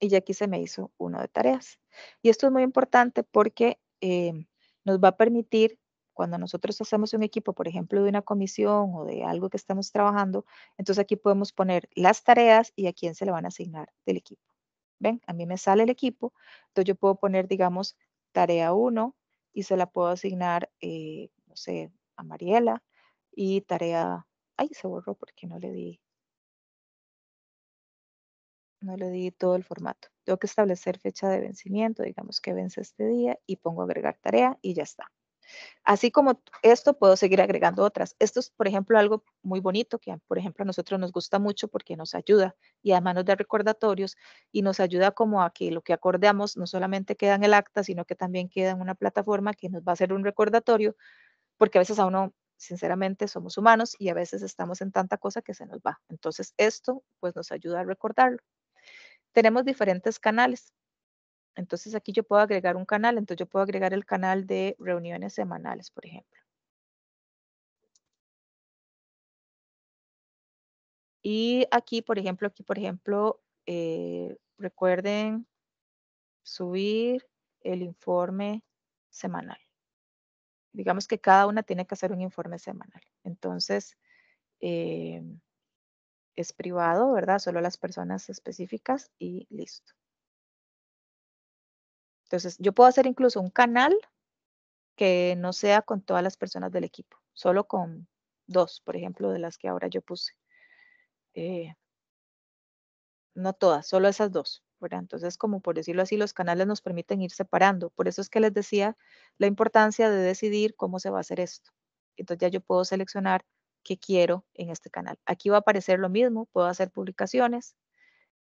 Y ya aquí se me hizo uno de tareas. Y esto es muy importante porque em, nos va a permitir, cuando nosotros hacemos un equipo, por ejemplo, de una comisión o de algo que estamos trabajando, entonces aquí podemos poner las tareas y a quién se le van a asignar del equipo. ¿Ven? A mí me sale el equipo, entonces yo puedo poner, digamos, tarea 1 y se la puedo asignar, eh, no sé, a Mariela y tarea, ay, se borró porque no le di no le di todo el formato. Tengo que establecer fecha de vencimiento, digamos que vence este día y pongo agregar tarea y ya está. Así como esto, puedo seguir agregando otras. Esto es, por ejemplo, algo muy bonito que, por ejemplo, a nosotros nos gusta mucho porque nos ayuda y además nos da recordatorios y nos ayuda como a que lo que acordamos no solamente queda en el acta, sino que también queda en una plataforma que nos va a hacer un recordatorio, porque a veces a uno, sinceramente, somos humanos y a veces estamos en tanta cosa que se nos va. Entonces, esto pues nos ayuda a recordarlo tenemos diferentes canales. Entonces aquí yo puedo agregar un canal, entonces yo puedo agregar el canal de reuniones semanales, por ejemplo. Y aquí, por ejemplo, aquí, por ejemplo, eh, recuerden subir el informe semanal. Digamos que cada una tiene que hacer un informe semanal. Entonces, em, es privado, ¿verdad? Solo las personas específicas y listo. Entonces, yo puedo hacer incluso un canal que no sea con todas las personas del equipo, solo con dos, por ejemplo, de las que ahora yo puse. Eh, no todas, solo esas dos. ¿verdad? Entonces, como por decirlo así, los canales nos permiten ir separando. Por eso es que les decía la importancia de decidir cómo se va a hacer esto. Entonces ya yo puedo seleccionar que quiero en este canal. Aquí va a aparecer lo mismo, puedo hacer publicaciones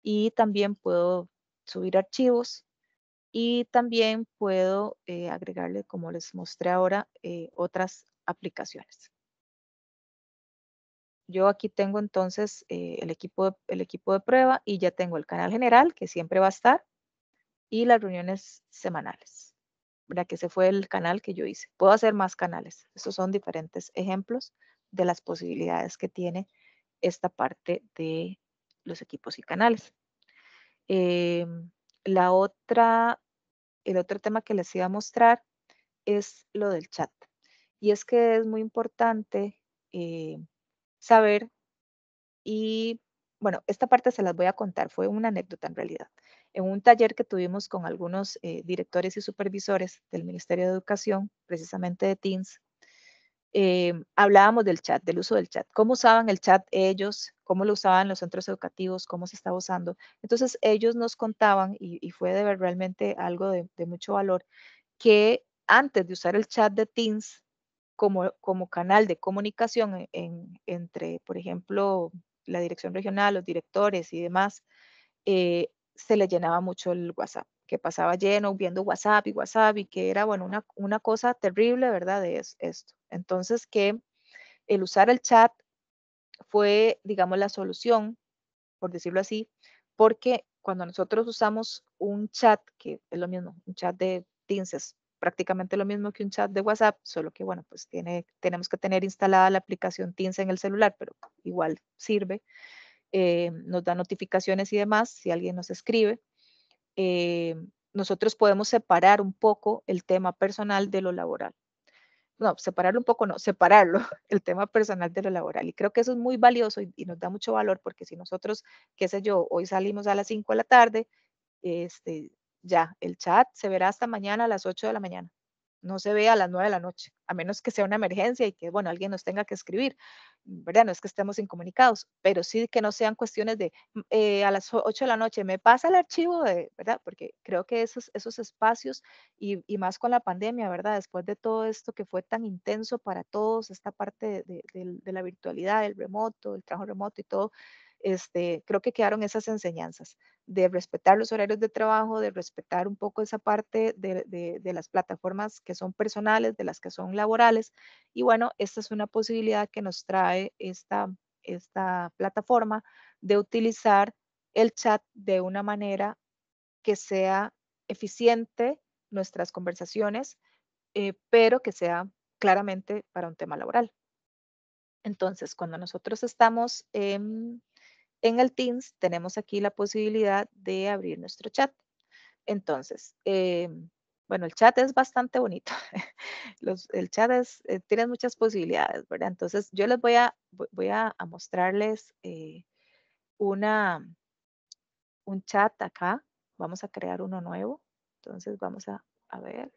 y también puedo subir archivos y también puedo eh, agregarle, como les mostré ahora, eh, otras aplicaciones. Yo aquí tengo entonces eh, el, equipo de, el equipo de prueba y ya tengo el canal general, que siempre va a estar, y las reuniones semanales. ¿verdad? Que ese fue el canal que yo hice. Puedo hacer más canales. Estos son diferentes ejemplos de las posibilidades que tiene esta parte de los equipos y canales. Em, la otra, el otro tema que les iba a mostrar es lo del chat. Y es que es muy importante eh, saber y, bueno, esta parte se las voy a contar, fue una anécdota en realidad. En un taller que tuvimos con algunos eh, directores y supervisores del Ministerio de Educación, precisamente de TINS, eh, hablábamos del chat, del uso del chat, cómo usaban el chat ellos, cómo lo usaban los centros educativos, cómo se estaba usando. Entonces ellos nos contaban, y, fue de ver realmente algo de, mucho valor, que antes de usar el chat de Teams como, canal de comunicación e, entre, por ejemplo, la dirección regional, los directores y demás, eh, se le llenaba mucho el WhatsApp que pasaba lleno viendo WhatsApp y WhatsApp y que era, bueno, una, una cosa terrible, ¿verdad? De esto. Entonces, que el usar el chat fue, digamos, la solución, por decirlo así, porque cuando nosotros usamos un chat, que es lo mismo, un chat de Teams es prácticamente lo mismo que un chat de WhatsApp, solo que, bueno, pues tiene, tenemos que tener instalada la aplicación Teams en el celular, pero igual sirve. Eh, nos da notificaciones y demás si alguien nos escribe. Eh, nosotros podemos separar un poco el tema personal de lo laboral no, separarlo un poco, no, separarlo, el tema personal de lo laboral. Y creo que eso es muy valioso y, nos da mucho valor porque si nosotros, qué sé yo, hoy salimos a las 5 de la tarde, este, ya, el chat se verá hasta mañana a las 8 de la mañana no se ve a las 9 de la noche, a menos que sea una emergencia y que, bueno, alguien nos tenga que escribir, ¿verdad? No es que estemos incomunicados, pero sí que no sean cuestiones de eh, a las 8 de la noche me pasa el archivo, ¿verdad? Porque creo que esos, esos espacios y, más con la pandemia, ¿verdad? Después de todo esto que fue tan intenso para todos, esta parte de, de la virtualidad, el remoto, el trabajo remoto y todo, este, creo que quedaron esas enseñanzas de respetar los horarios de trabajo, de respetar un poco esa parte de, las plataformas que son personales, de las que son laborales. Y bueno, esta es una posibilidad que nos trae esta, esta plataforma de utilizar el chat de una manera que sea eficiente nuestras conversaciones, eh, pero que sea claramente para un tema laboral. Entonces, cuando nosotros estamos... En el Teams tenemos aquí la posibilidad de abrir nuestro chat. Entonces, eh, bueno, el chat es bastante bonito. el chat es, eh, tiene muchas posibilidades, ¿verdad? Entonces, yo les voy a, voy a, mostrarles eh, una, un chat acá. Vamos a crear uno nuevo. Entonces, vamos a, a ver.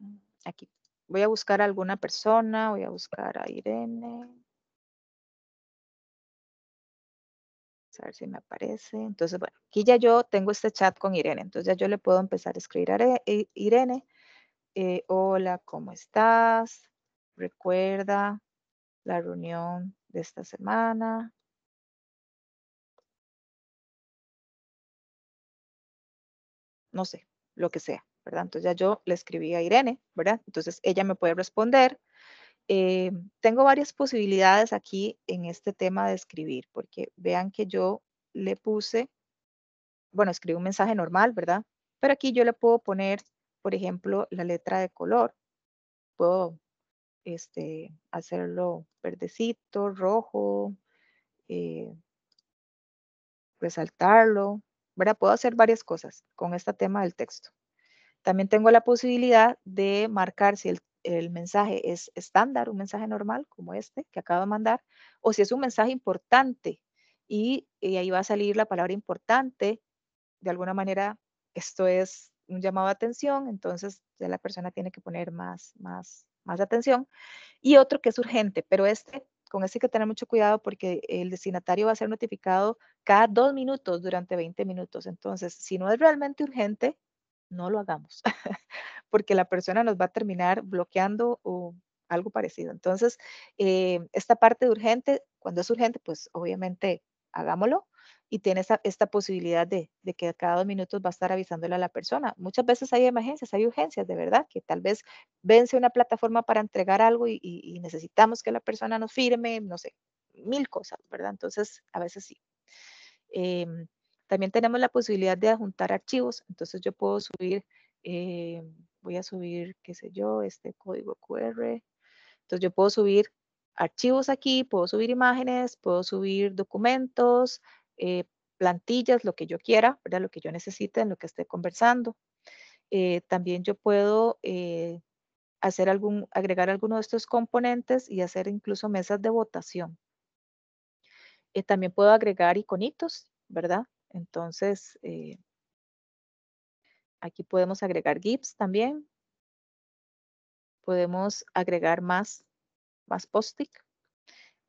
Mm, aquí. Voy a buscar a alguna persona, voy a buscar a Irene. A ver si me aparece. Entonces, bueno, aquí ya yo tengo este chat con Irene. Entonces ya yo le puedo empezar a escribir a eh, Irene. Eh, hola, ¿cómo estás? Recuerda la reunión de esta semana. No sé, lo que sea. Entonces ya yo le escribí a Irene, ¿verdad? Entonces ella me puede responder. Eh, tengo varias posibilidades aquí en este tema de escribir, porque vean que yo le puse, bueno, escribí un mensaje normal, ¿verdad? Pero aquí yo le puedo poner, por ejemplo, la letra de color. Puedo este, hacerlo verdecito, rojo, eh, resaltarlo, ¿verdad? Puedo hacer varias cosas con este tema del texto. También tengo la posibilidad de marcar si el, mensaje es estándar, un mensaje normal como este que acabo de mandar, o si es un mensaje importante. Y, ahí va a salir la palabra importante. De alguna manera, esto es un llamado de atención, entonces la persona tiene que poner más, más, más atención. Y otro que es urgente, pero este, con este hay que tener mucho cuidado porque el destinatario va a ser notificado cada dos minutos durante 20 minutos. Entonces, si no es realmente urgente, no lo hagamos, porque la persona nos va a terminar bloqueando o algo parecido. Entonces, eh, esta parte de urgente, cuando es urgente, pues obviamente hagámoslo y tiene esta, posibilidad de, que cada dos minutos va a estar avisándole a la persona. Muchas veces hay emergencias, hay urgencias de verdad, que tal vez vence una plataforma para entregar algo y, necesitamos que la persona nos firme, no sé, mil cosas, ¿verdad? Entonces, a veces sí. Em, también tenemos la posibilidad de adjuntar archivos, entonces yo puedo subir, eh, voy a subir, qué sé yo, este código QR. Entonces yo puedo subir archivos aquí, puedo subir imágenes, puedo subir documentos, eh, plantillas, lo que yo quiera, ¿verdad? lo que yo necesite en lo que esté conversando. Eh, también yo puedo hacer algún, agregar alguno de estos componentes y hacer incluso mesas de votación. también puedo agregar iconitos, ¿verdad? Entonces, eh, aquí podemos agregar GIFs también. Podemos agregar más, más post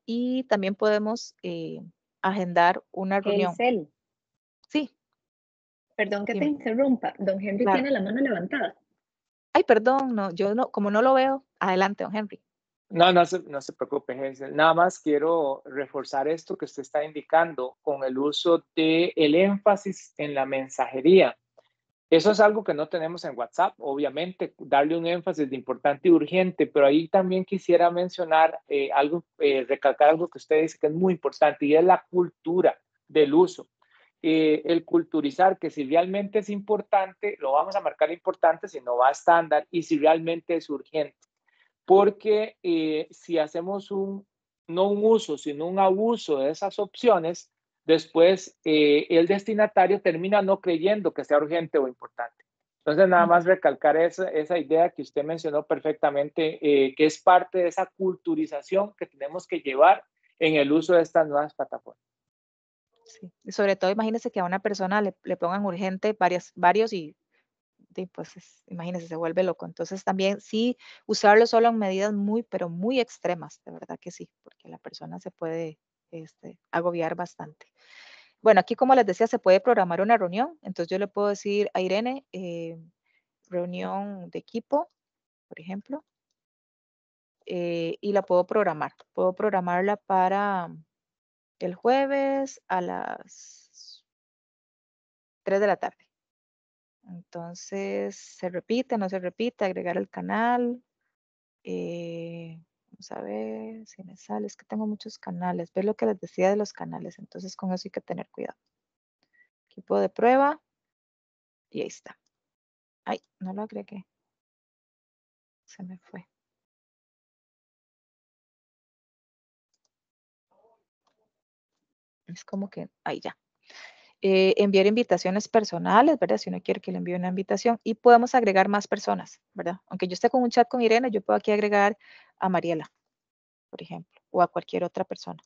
Y también podemos eh, agendar una reunión. Sí. Perdón que te interrumpa. Don Henry tiene la mano levantada. Ay, perdón, no, yo no, como no lo veo, adelante, don Henry. No, no se, no preocupe, Nada más quiero reforzar esto que usted está indicando con el uso del el énfasis en la mensajería. Eso es algo que no tenemos en WhatsApp, obviamente, darle un énfasis de importante y urgente, pero ahí también quisiera mencionar eh, algo, eh, recalcar algo que usted dice que es muy importante y es la cultura del uso. Eh, el culturizar, que si realmente es importante, lo vamos a marcar importante, si no va a estándar y si realmente es urgente porque eh, si hacemos un, no un uso, sino un abuso de esas opciones, después eh, el destinatario termina no creyendo que sea urgente o importante. Entonces, nada más recalcar esa, esa idea que usted mencionó perfectamente, eh, que es parte de esa culturización que tenemos que llevar en el uso de estas nuevas plataformas. Sí, y sobre todo imagínese que a una persona le, le pongan urgente varias, varios y pues imagínense, se vuelve loco. Entonces también sí, usarlo solo en medidas muy, pero muy extremas, de verdad que sí, porque la persona se puede este, agobiar bastante. Bueno, aquí como les decía, se puede programar una reunión. Entonces yo le puedo decir a Irene, eh, reunión de equipo, por ejemplo, eh, y la puedo programar. Puedo programarla para el jueves a las 3 de la tarde. Entonces, se repite, no se repite, agregar el canal. Eh, vamos a ver si me sale. Es que tengo muchos canales. Ve lo que les decía de los canales. Entonces, con eso hay que tener cuidado. Equipo de prueba. Y ahí está. Ay, no lo agregué. Se me fue. Es como que, ahí ya. Eh, enviar invitaciones personales, ¿verdad? Si uno quiere que le envíe una invitación y podemos agregar más personas, ¿verdad? Aunque yo esté con un chat con Irene, yo puedo aquí agregar a Mariela, por ejemplo, o a cualquier otra persona,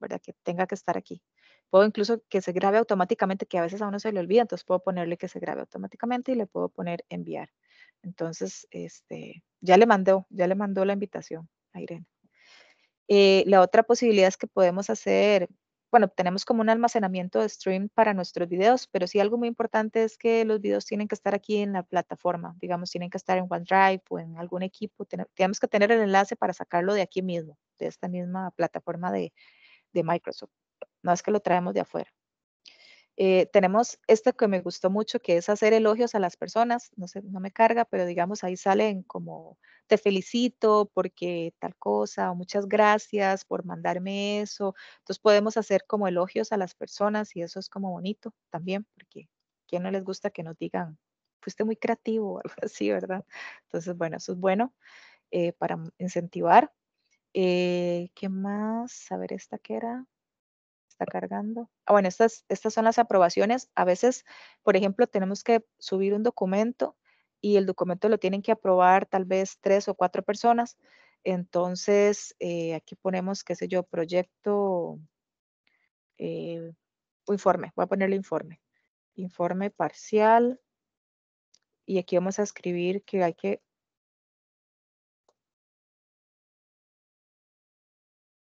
¿verdad? Que tenga que estar aquí. Puedo incluso que se grabe automáticamente, que a veces a uno se le olvida, entonces puedo ponerle que se grabe automáticamente y le puedo poner enviar. Entonces, este, ya le mandó, ya le mandó la invitación a Irene. Eh, la otra posibilidad es que podemos hacer bueno, tenemos como un almacenamiento de stream para nuestros videos, pero sí algo muy importante es que los videos tienen que estar aquí en la plataforma, digamos, tienen que estar en OneDrive o en algún equipo, tenemos que tener el enlace para sacarlo de aquí mismo, de esta misma plataforma de, de Microsoft. No es que lo traemos de afuera. Eh, tenemos este que me gustó mucho, que es hacer elogios a las personas, no sé, no me carga, pero digamos ahí salen como te felicito porque tal cosa, o muchas gracias por mandarme eso. Entonces podemos hacer como elogios a las personas y eso es como bonito también, porque ¿quién no les gusta que nos digan, fuiste muy creativo o algo así, verdad? Entonces, bueno, eso es bueno eh, para incentivar. Eh, ¿Qué más? A ver, esta que era. Está cargando. Ah, bueno, estas, estas son las aprobaciones. A veces, por ejemplo, tenemos que subir un documento y el documento lo tienen que aprobar tal vez tres o cuatro personas. Entonces, eh, aquí ponemos, qué sé yo, proyecto o eh, informe. Voy a ponerle informe. Informe parcial. Y aquí vamos a escribir que hay que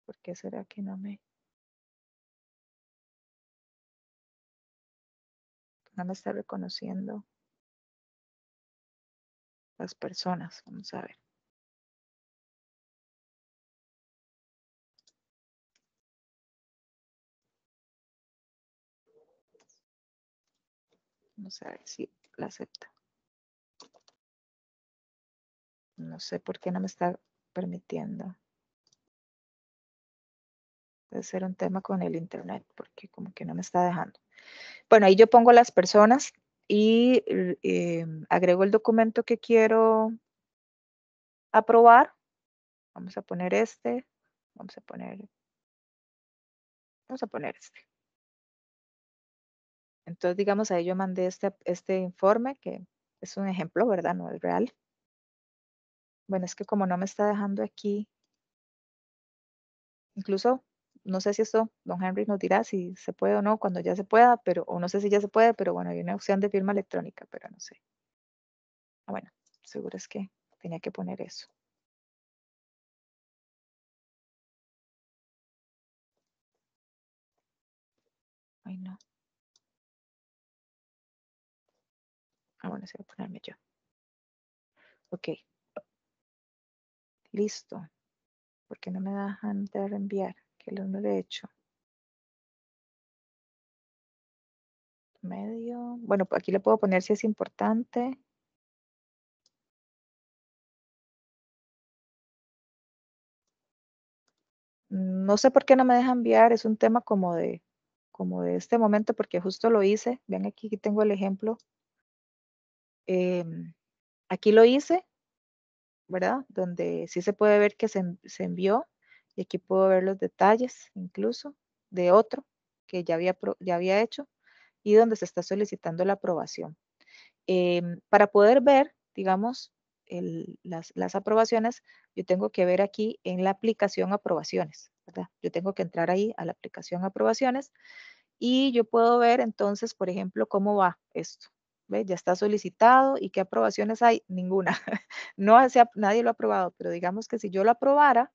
¿Por qué será que no me no me está reconociendo las personas. Vamos a ver. Vamos a ver si la acepta. No sé por qué no me está permitiendo. Debe ser un tema con el internet, porque como que no me está dejando. Bueno, ahí yo pongo las personas y eh, agrego el documento que quiero aprobar. Vamos a poner este. Vamos a poner. Vamos a poner este. Entonces, digamos, ahí yo mandé este, este informe, que es un ejemplo, ¿verdad? No es real. Bueno, es que como no me está dejando aquí, incluso no sé si esto, don Henry nos dirá si se puede o no cuando ya se pueda, pero, o no sé si ya se puede, pero bueno, hay una opción de firma electrónica, pero no sé. Ah, bueno, seguro es que tenía que poner eso. Ay, no. Ah, bueno, se va a ponerme yo. Ok. Listo. ¿Por qué no me dejan de reenviar? que el 1 derecho. Medio. Bueno, aquí le puedo poner si es importante. No sé por qué no me deja enviar, es un tema como de, como de este momento, porque justo lo hice. Vean aquí, aquí tengo el ejemplo. Em, aquí lo hice, ¿verdad? Donde sí se puede ver que se envió y aquí puedo ver los detalles incluso de otro que ya había, ya había hecho y donde se está solicitando la aprobación. Em, para poder ver, digamos, las, aprobaciones, yo tengo que ver aquí en la aplicación aprobaciones, Yo tengo que entrar ahí a la aplicación aprobaciones y yo puedo ver entonces, por ejemplo, cómo va esto. ¿Ve? Ya está solicitado y qué aprobaciones hay, ninguna. no, hace nadie lo ha aprobado, pero digamos que si yo lo aprobara,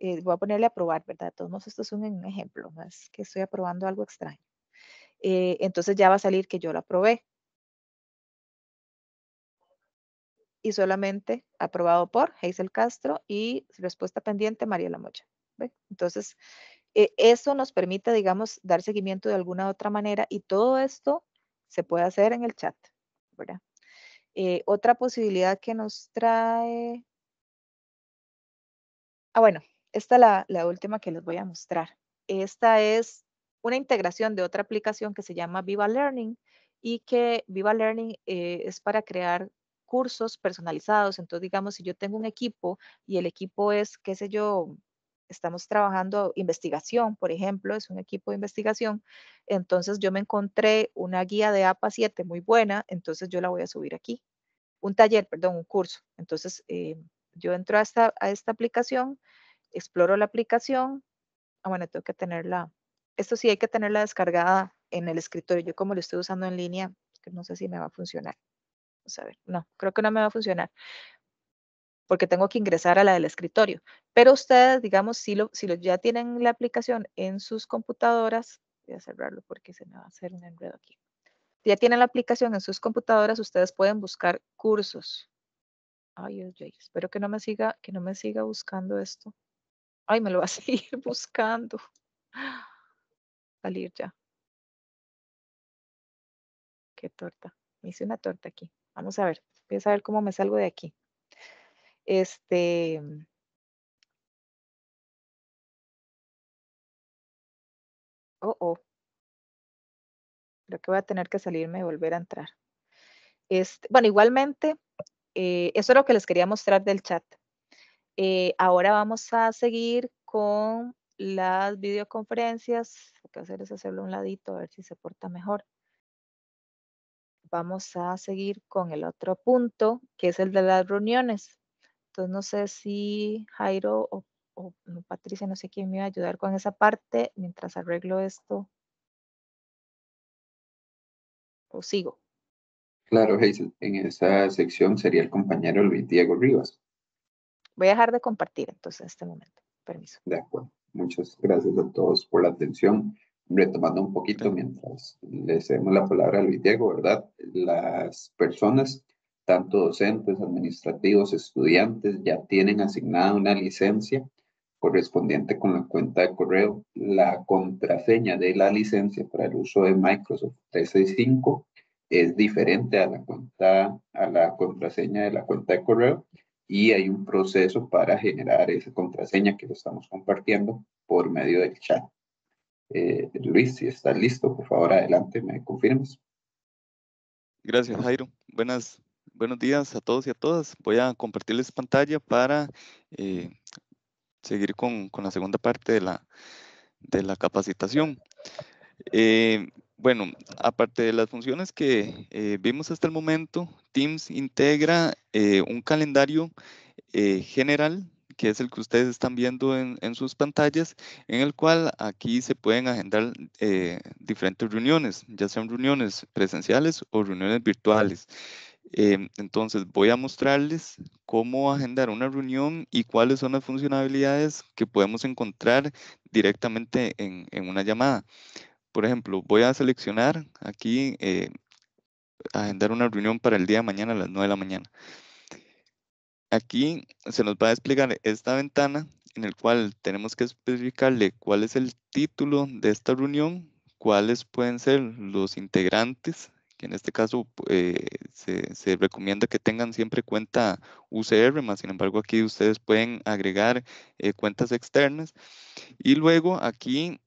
eh, voy a ponerle a aprobar, ¿verdad? Todos esto es un, ejemplo, no es que estoy aprobando algo extraño. Eh, entonces ya va a salir que yo lo aprobé. Y solamente aprobado por Hazel Castro y respuesta pendiente María Lamocha. Entonces, eh, eso nos permite, digamos, dar seguimiento de alguna otra manera y todo esto se puede hacer en el chat, ¿verdad? otra posibilidad que nos trae... Ah, bueno, esta es la, última que les voy a mostrar. Esta es una integración de otra aplicación que se llama Viva Learning y que Viva Learning eh, es para crear cursos personalizados. Entonces, digamos, si yo tengo un equipo y el equipo es, qué sé yo, estamos trabajando investigación, por ejemplo, es un equipo de investigación, entonces yo me encontré una guía de APA 7 muy buena, entonces yo la voy a subir aquí. Un taller, perdón, un curso. Entonces, eh, yo entro a a esta aplicación, exploro la aplicación. Ah, bueno, tengo que tenerla. Esto sí hay que tenerla descargada en el escritorio. Yo como lo estoy usando en línea, que no sé si me va a funcionar. Vamos a ver. No, creo que no me va a funcionar porque tengo que ingresar a la del escritorio. Pero ustedes, digamos, si, lo, si ya tienen la aplicación en sus computadoras, voy a cerrarlo porque se me va a hacer un enredo aquí. Si ya tienen la aplicación en sus computadoras, ustedes pueden buscar cursos. Ay, espero que no me siga, que no me siga buscando esto. Ay, me lo va a seguir buscando. Salir ya. Qué torta. Me hice una torta aquí. Vamos a ver. Voy a ver cómo me salgo de aquí. Este. Oh, oh. Creo que voy a tener que salirme y volver a entrar. Este, bueno, igualmente, eh, eso es lo que les quería mostrar del chat. Eh, ahora vamos a seguir con las videoconferencias. Lo que hacer es hacerlo un ladito, a ver si se porta mejor. Vamos a seguir con el otro punto, que es el de las reuniones. Entonces, no sé si Jairo o, o no, Patricia, no sé quién me va a ayudar con esa parte mientras arreglo esto. O sigo. Claro, Hazel. En esa sección sería el compañero Luis Diego Rivas. Voy a dejar de compartir entonces en este momento. Permiso. De acuerdo. Muchas gracias a todos por la atención. Retomando un poquito mientras le cedemos la palabra a Luis Diego, ¿verdad? Las personas, tanto docentes, administrativos, estudiantes, ya tienen asignada una licencia correspondiente con la cuenta de correo. La contraseña de la licencia para el uso de Microsoft 365 es diferente a la cuenta, a la contraseña de la cuenta de correo y hay un proceso para generar esa contraseña que lo estamos compartiendo por medio del chat. Eh, Luis, si estás listo, por favor, adelante, me confirmas. Gracias, Jairo. Buenas, buenos días a todos y a todas. Voy a compartirles pantalla para eh, seguir con, la segunda parte de la, de la capacitación. Eh, bueno, aparte de las funciones que eh, vimos hasta el momento, Teams integra eh, un calendario eh, general, que es el que ustedes están viendo en, sus pantallas, en el cual aquí se pueden agendar diferentes reuniones, ya sean reuniones presenciales o reuniones virtuales. Em, entonces voy a mostrarles cómo agendar una reunión y cuáles son las funcionalidades que podemos encontrar directamente en, en una llamada. Por ejemplo, voy a seleccionar aquí, eh, agendar una reunión para el día de mañana a las 9 de la mañana. Aquí se nos va a desplegar esta ventana en el cual tenemos que especificarle cuál es el título de esta reunión, cuáles pueden ser los integrantes, que en este caso eh, se, recomienda que tengan siempre cuenta UCR, más sin embargo aquí ustedes pueden agregar eh, cuentas externas. Y luego aquí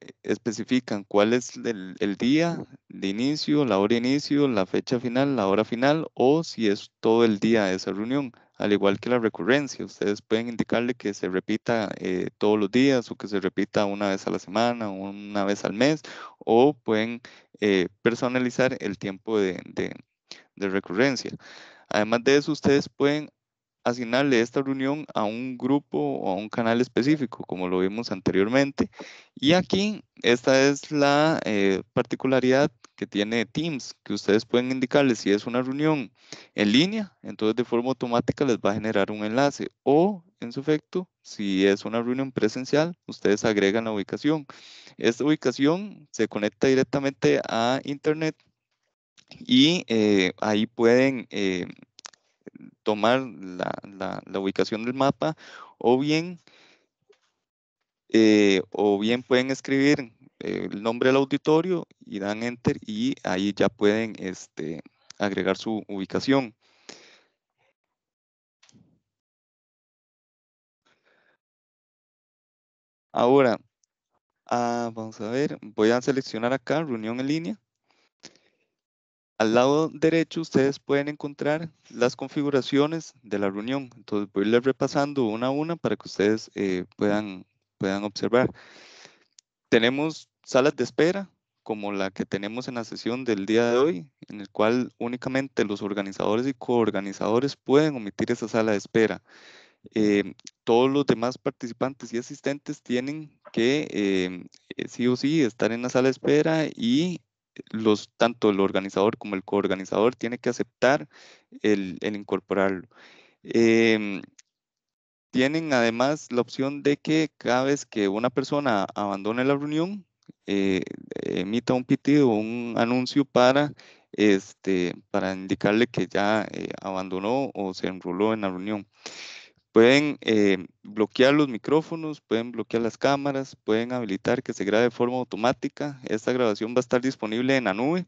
eh, especifican cuál es el, día de inicio, la hora de inicio, la fecha final, la hora final o si es todo el día de esa reunión, al igual que la recurrencia. Ustedes pueden indicarle que se repita eh, todos los días o que se repita una vez a la semana, una vez al mes o pueden eh, personalizar el tiempo de, de, de recurrencia. Además de eso, ustedes pueden asignarle esta reunión a un grupo o a un canal específico, como lo vimos anteriormente. Y aquí, esta es la eh, particularidad que tiene Teams, que ustedes pueden indicarle si es una reunión en línea, entonces de forma automática les va a generar un enlace. O, en su efecto, si es una reunión presencial, ustedes agregan la ubicación. Esta ubicación se conecta directamente a Internet y eh, ahí pueden eh, tomar la, ubicación del mapa o bien, eh, o bien pueden escribir el nombre del auditorio y dan enter y ahí ya pueden este, agregar su ubicación. Ahora, ah, vamos a ver, voy a seleccionar acá reunión en línea al lado derecho ustedes pueden encontrar las configuraciones de la reunión. Entonces voy a ir repasando una a una para que ustedes eh, puedan, puedan observar. Tenemos salas de espera, como la que tenemos en la sesión del día de hoy, en el cual únicamente los organizadores y coorganizadores pueden omitir esa sala de espera. Eh, todos los demás participantes y asistentes tienen que eh, sí o sí estar en la sala de espera y los, tanto el organizador como el coorganizador tiene que aceptar el, el incorporarlo. Em, tienen además la opción de que cada vez que una persona abandone la reunión, eh, emita un pitido, un anuncio para, este, para indicarle que ya eh, abandonó o se enroló en la reunión. Pueden eh, bloquear los micrófonos, pueden bloquear las cámaras, pueden habilitar que se grabe de forma automática. Esta grabación va a estar disponible en la nube,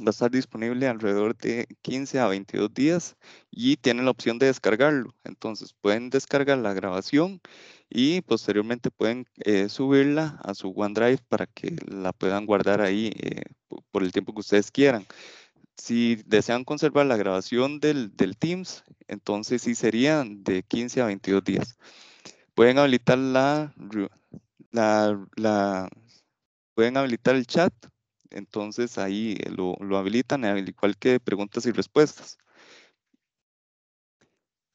va a estar disponible alrededor de 15 a 22 días y tienen la opción de descargarlo. Entonces pueden descargar la grabación y posteriormente pueden eh, subirla a su OneDrive para que la puedan guardar ahí eh, por el tiempo que ustedes quieran. Si desean conservar la grabación del, Teams, entonces sí serían de 15 a 22 días. Pueden habilitar la, pueden habilitar el chat, entonces ahí eh, lo, lo habilitan, igual que preguntas y respuestas.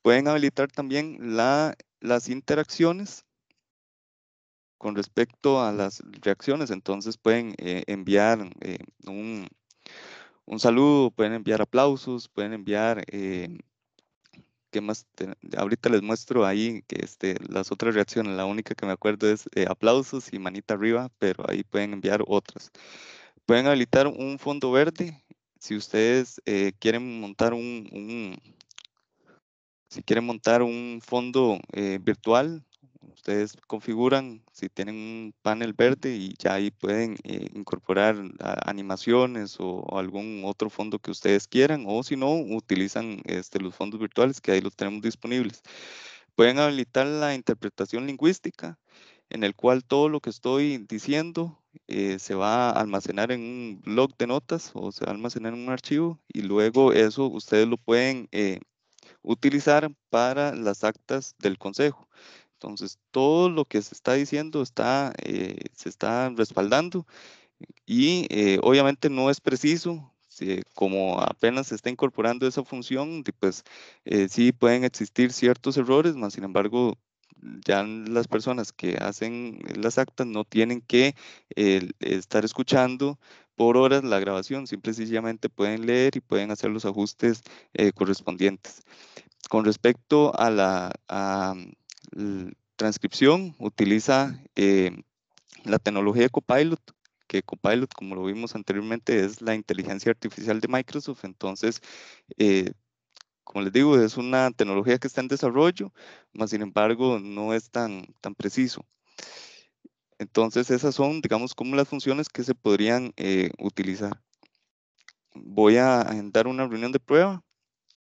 Pueden habilitar también la, las interacciones con respecto a las reacciones, entonces pueden eh, enviar eh, un, un saludo, pueden enviar aplausos, pueden enviar... Eh, ¿qué más? ahorita les muestro ahí que este, las otras reacciones. La única que me acuerdo es eh, aplausos y manita arriba, pero ahí pueden enviar otras. Pueden habilitar un fondo verde si ustedes eh, quieren montar un, si quieren montar un fondo virtual ustedes configuran, si tienen un panel verde y ya ahí pueden eh, incorporar animaciones o, algún otro fondo que ustedes quieran o si no, utilizan este, los fondos virtuales que ahí los tenemos disponibles. Pueden habilitar la interpretación lingüística en el cual todo lo que estoy diciendo eh, se va a almacenar en un blog de notas o se va a almacenar en un archivo y luego eso ustedes lo pueden eh, utilizar para las actas del consejo. Entonces, todo lo que se está diciendo está, eh, se está respaldando y eh, obviamente no es preciso. como apenas se está incorporando esa función, pues eh, sí pueden existir ciertos errores, más sin embargo, ya las personas que hacen las actas no tienen que estar escuchando por horas la grabación, simple sencillamente pueden leer y pueden hacer los ajustes correspondientes. Con respecto a la, transcripción utiliza eh, la tecnología Copilot, que Copilot, como lo vimos anteriormente, es la inteligencia artificial de Microsoft. Entonces, eh, como les digo, es una tecnología que está en desarrollo, mas sin embargo no es tan, tan preciso. Entonces, esas son, digamos, como las funciones que se podrían eh, utilizar. Voy a dar una reunión de prueba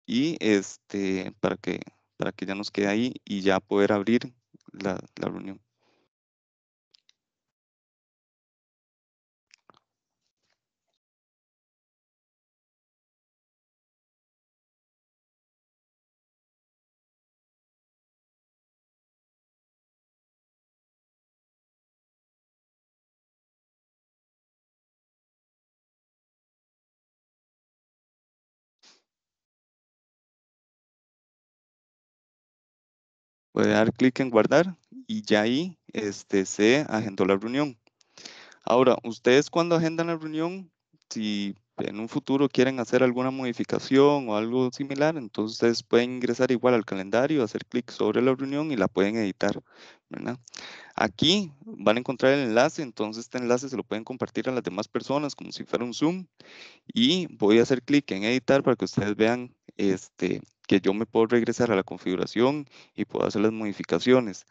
y este, para que para que ya nos quede ahí y ya poder abrir la, la reunión. Voy dar clic en guardar y ya ahí este, se agendó la reunión. Ahora, ustedes cuando agendan la reunión, si en un futuro quieren hacer alguna modificación o algo similar, entonces pueden ingresar igual al calendario, hacer clic sobre la reunión y la pueden editar, Aquí van a encontrar el enlace, entonces este enlace se lo pueden compartir a las demás personas como si fuera un Zoom y voy a hacer clic en editar para que ustedes vean este, que yo me puedo regresar a la configuración y puedo hacer las modificaciones.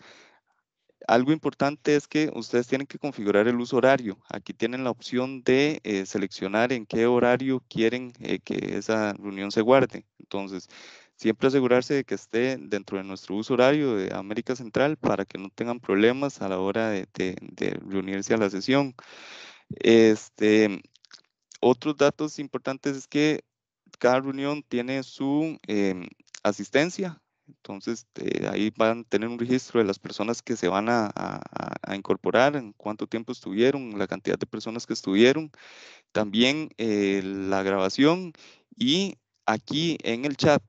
Algo importante es que ustedes tienen que configurar el uso horario. Aquí tienen la opción de eh, seleccionar en qué horario quieren eh, que esa reunión se guarde. Entonces, siempre asegurarse de que esté dentro de nuestro uso horario de América Central para que no tengan problemas a la hora de, reunirse a la sesión. Este, otros datos importantes es que cada reunión tiene su em, asistencia, entonces eh, ahí van a tener un registro de las personas que se van a, incorporar, en cuánto tiempo estuvieron, la cantidad de personas que estuvieron, también eh, la grabación y aquí en el chat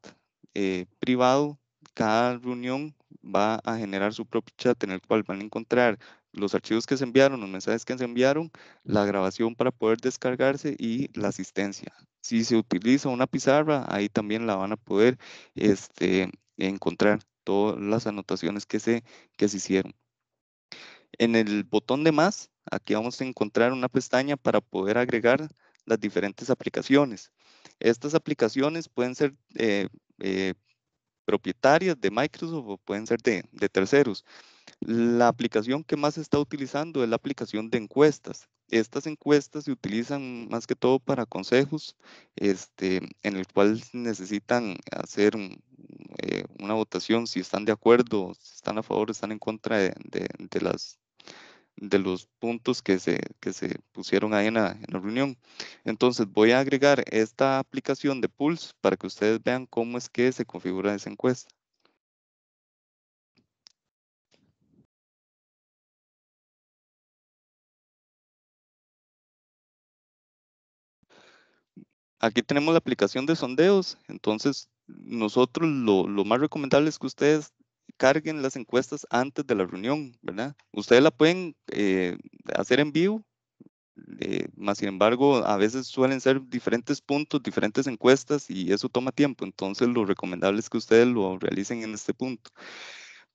eh, privado, cada reunión va a generar su propio chat en el cual van a encontrar los archivos que se enviaron, los mensajes que se enviaron, la grabación para poder descargarse y la asistencia si se utiliza una pizarra, ahí también la van a poder este, encontrar todas las anotaciones que se, que se hicieron. En el botón de más, aquí vamos a encontrar una pestaña para poder agregar las diferentes aplicaciones. Estas aplicaciones pueden ser eh, eh, propietarias de Microsoft o pueden ser de, de terceros. La aplicación que más se está utilizando es la aplicación de encuestas. Estas encuestas se utilizan más que todo para consejos, este, en el cual necesitan hacer eh, una votación si están de acuerdo, si están a favor, están en contra de, las de los puntos que se, se pusieron ahí en la, en la, reunión. Entonces voy a agregar esta aplicación de Pulse para que ustedes vean cómo es que se configura esa encuesta. Aquí tenemos la aplicación de sondeos, entonces nosotros lo, más recomendable es que ustedes carguen las encuestas antes de la reunión, ¿verdad? Ustedes la pueden eh, hacer en vivo, eh, más sin embargo, a veces suelen ser diferentes puntos, diferentes encuestas y eso toma tiempo, entonces lo recomendable es que ustedes lo realicen en este punto.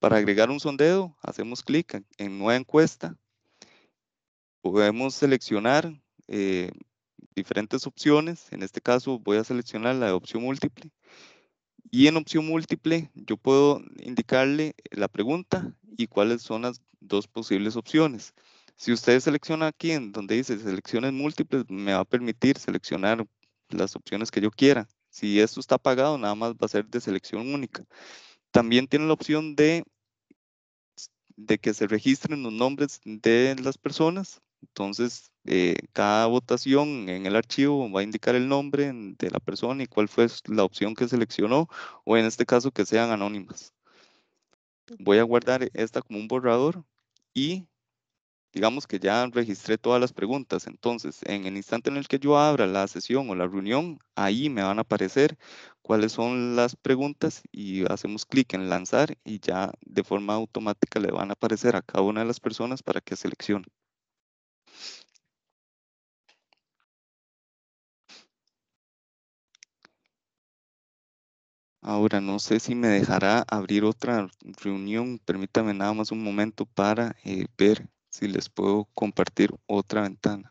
Para agregar un sondeo, hacemos clic en, Nueva Encuesta, podemos seleccionar eh, diferentes opciones. En este caso voy a seleccionar la de opción múltiple. Y en opción múltiple yo puedo indicarle la pregunta y cuáles son las dos posibles opciones. Si ustedes selecciona aquí en donde dice selecciones múltiples, me va a permitir seleccionar las opciones que yo quiera. Si esto está apagado, nada más va a ser de selección única. También tiene la opción de, de que se registren los nombres de las personas entonces, eh, cada votación en el archivo va a indicar el nombre de la persona y cuál fue la opción que seleccionó, o en este caso que sean anónimas. Voy a guardar esta como un borrador y digamos que ya registré todas las preguntas. Entonces, en el instante en el que yo abra la sesión o la reunión, ahí me van a aparecer cuáles son las preguntas y hacemos clic en lanzar y ya de forma automática le van a aparecer a cada una de las personas para que seleccione. Ahora no sé si me dejará abrir otra reunión. Permítame nada más un momento para eh, ver si les puedo compartir otra ventana.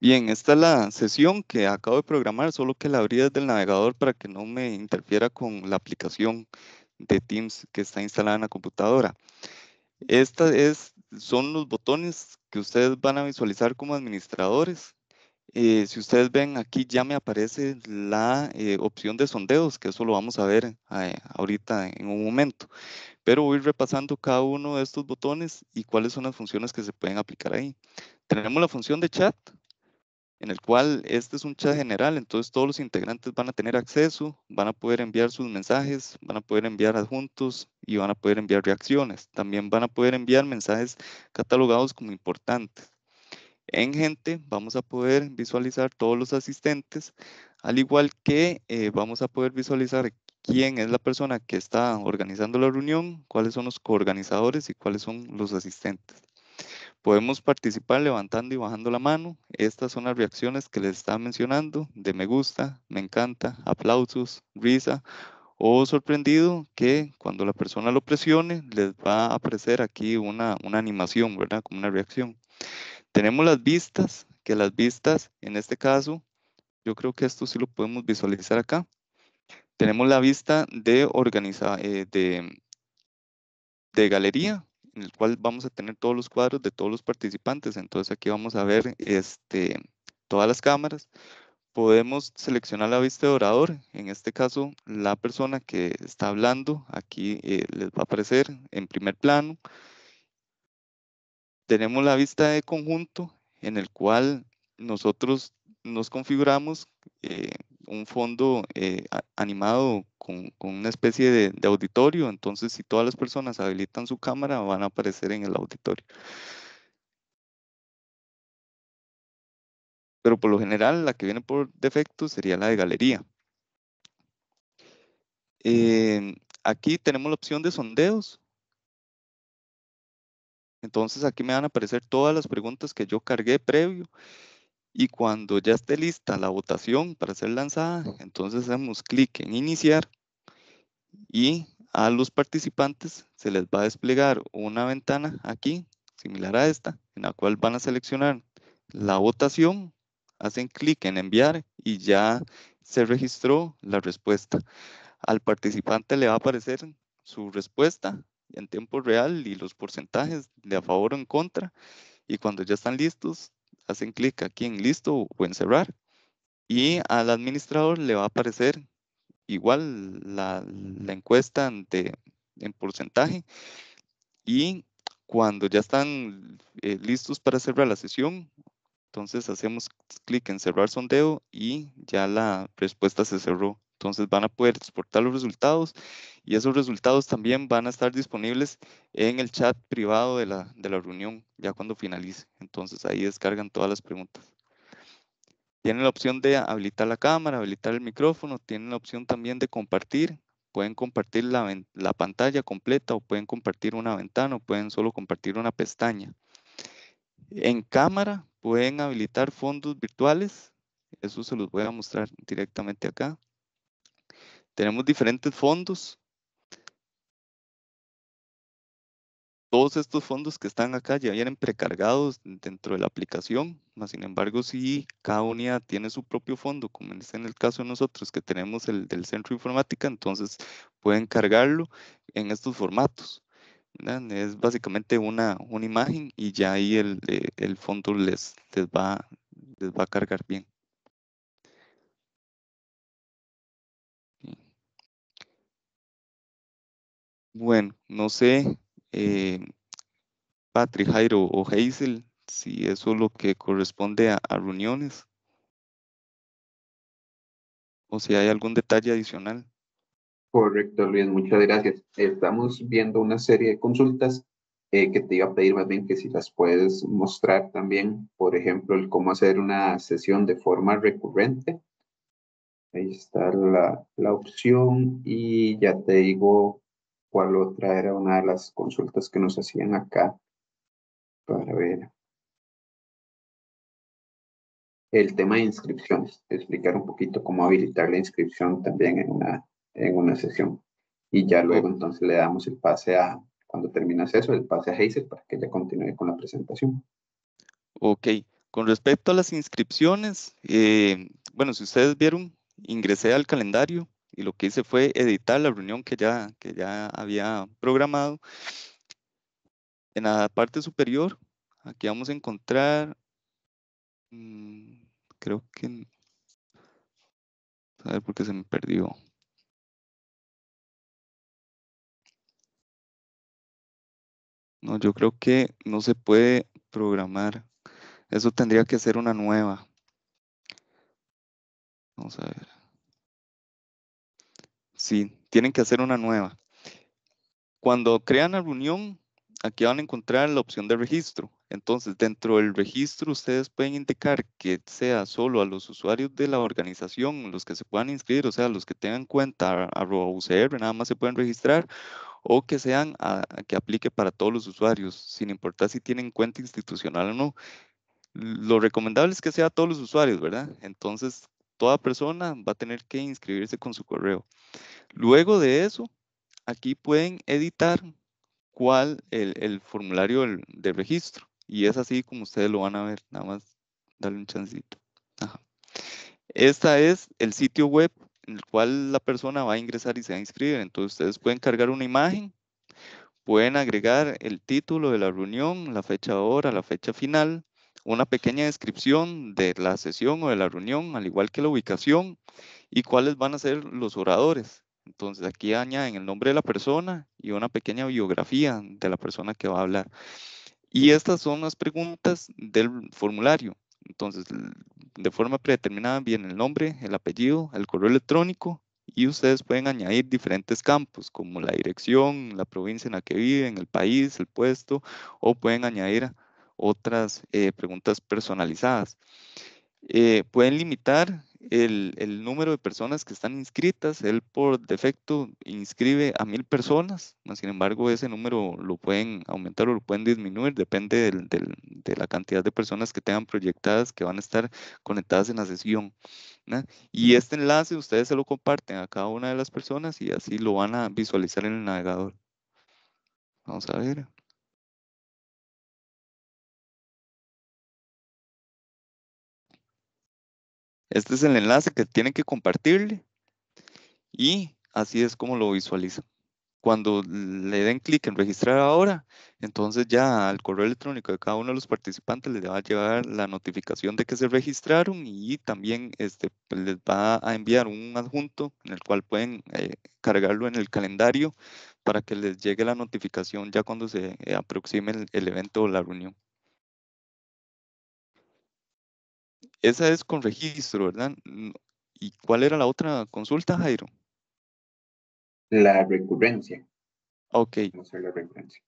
Bien, esta es la sesión que acabo de programar, solo que la abrí desde el navegador para que no me interfiera con la aplicación de Teams que está instalada en la computadora. Estos es, son los botones que ustedes van a visualizar como administradores. Eh, si ustedes ven aquí ya me aparece la eh, opción de sondeos, que eso lo vamos a ver eh, ahorita en un momento. Pero voy repasando cada uno de estos botones y cuáles son las funciones que se pueden aplicar ahí. Tenemos la función de chat, en el cual este es un chat general, entonces todos los integrantes van a tener acceso, van a poder enviar sus mensajes, van a poder enviar adjuntos y van a poder enviar reacciones. También van a poder enviar mensajes catalogados como importantes. En gente vamos a poder visualizar todos los asistentes, al igual que eh, vamos a poder visualizar quién es la persona que está organizando la reunión, cuáles son los coorganizadores y cuáles son los asistentes. Podemos participar levantando y bajando la mano. Estas son las reacciones que les estaba mencionando de me gusta, me encanta, aplausos, risa o sorprendido que cuando la persona lo presione les va a aparecer aquí una, una animación, ¿verdad? Como una reacción. Tenemos las vistas, que las vistas en este caso, yo creo que esto sí lo podemos visualizar acá. Tenemos la vista de, organiza, eh, de, de galería, en el cual vamos a tener todos los cuadros de todos los participantes. Entonces aquí vamos a ver este, todas las cámaras. Podemos seleccionar la vista de orador, en este caso la persona que está hablando, aquí eh, les va a aparecer en primer plano. Tenemos la vista de conjunto, en el cual nosotros nos configuramos eh, un fondo eh, animado con, una especie de, auditorio, entonces si todas las personas habilitan su cámara van a aparecer en el auditorio. Pero por lo general la que viene por defecto sería la de galería. Eh, aquí tenemos la opción de sondeos. Entonces aquí me van a aparecer todas las preguntas que yo cargué previo y cuando ya esté lista la votación para ser lanzada, entonces hacemos clic en iniciar y a los participantes se les va a desplegar una ventana aquí, similar a esta, en la cual van a seleccionar la votación, hacen clic en enviar y ya se registró la respuesta. Al participante le va a aparecer su respuesta en tiempo real y los porcentajes de a favor o en contra. Y cuando ya están listos, hacen clic aquí en listo o en cerrar y al administrador le va a aparecer igual la, encuesta en porcentaje y cuando ya están eh, listos para cerrar la sesión, entonces hacemos clic en cerrar sondeo y ya la respuesta se cerró. Entonces van a poder exportar los resultados y esos resultados también van a estar disponibles en el chat privado de la, reunión ya cuando finalice. Entonces ahí descargan todas las preguntas. Tienen la opción de habilitar la cámara, habilitar el micrófono, tienen la opción también de compartir. Pueden compartir la, la pantalla completa o pueden compartir una ventana o pueden solo compartir una pestaña. En cámara pueden habilitar fondos virtuales. Eso se los voy a mostrar directamente acá tenemos diferentes fondos. Todos estos fondos que están acá ya vienen precargados dentro de la aplicación, sin embargo si cada unidad tiene su propio fondo, como este, en el caso de nosotros que tenemos el del centro informática, entonces pueden cargarlo en estos formatos. Es básicamente una, imagen y ya ahí el, fondo les va a cargar bien. Bueno, no sé, eh, Patrick, Jairo o Hazel, si eso es lo que corresponde a, reuniones. O si hay algún detalle adicional. Correcto, Luis, muchas gracias. Estamos viendo una serie de consultas eh, que te iba a pedir más bien que si las puedes mostrar también, por ejemplo, el cómo hacer una sesión de forma recurrente. Ahí está la, la opción y ya te digo cual otra era una de las consultas que nos hacían acá para ver el tema de inscripciones, explicar un poquito cómo habilitar la inscripción también en una, en una sesión. Y ya luego entonces le damos el pase a, cuando terminas eso, el pase a Hazel para que ella continúe con la presentación. Ok, con respecto a las inscripciones, eh, bueno, si ustedes vieron, ingresé al calendario y lo que hice fue editar la reunión que ya, que ya había programado. En la parte superior, aquí vamos a encontrar, mm, creo que, a ver por qué se me perdió. No, yo creo que no se puede programar. Eso tendría que ser una nueva. Vamos a ver. Sí, tienen que hacer una nueva. Cuando crean la reunión, aquí van a encontrar la opción de registro. Entonces, dentro del registro, ustedes pueden indicar que sea solo a los usuarios de la organización, los que se puedan inscribir, o sea, los que tengan cuenta arroba UCR, nada más se pueden registrar, o que sean que aplique para todos los usuarios, sin importar si tienen cuenta institucional o no. Lo recomendable es que sea a todos los usuarios, ¿verdad? Entonces, toda persona va a tener que inscribirse con su correo. Luego de eso, aquí pueden editar cuál el, formulario del, registro. Y es así como ustedes lo van a ver, nada más darle un chancito. Esta es el sitio web en el cual la persona va a ingresar y se va a inscribir. Entonces ustedes pueden cargar una imagen, pueden agregar el título de la reunión, la fecha hora, la fecha final, una pequeña descripción de la sesión o de la reunión, al igual que la ubicación y cuáles van a ser los oradores. Entonces aquí añaden el nombre de la persona y una pequeña biografía de la persona que va a hablar. Y estas son las preguntas del formulario. Entonces, de forma predeterminada viene el nombre, el apellido, el correo electrónico y ustedes pueden añadir diferentes campos como la dirección, la provincia en la que viven, el país, el puesto o pueden añadir otras eh, preguntas personalizadas. Eh, pueden limitar el, número de personas que están inscritas. Él por defecto inscribe a mil personas, sin embargo ese número lo pueden aumentar o lo pueden disminuir, depende de la cantidad de personas que tengan proyectadas que van a estar conectadas en la sesión. Y este enlace ustedes se lo comparten a cada una de las personas y así lo van a visualizar en el navegador. Vamos a ver. Este es el enlace que tienen que compartirle y así es como lo visualizan. Cuando le den clic en registrar ahora, entonces ya al correo electrónico de cada uno de los participantes les va a llegar la notificación de que se registraron y también este, pues, les va a enviar un adjunto en el cual pueden eh, cargarlo en el calendario para que les llegue la notificación ya cuando se eh, aproxime el evento o la reunión. Esa es con registro, ¿verdad? Mm, ¿Y cuál era la otra consulta, Jairo? La recurrencia. Ok. la recurrencia.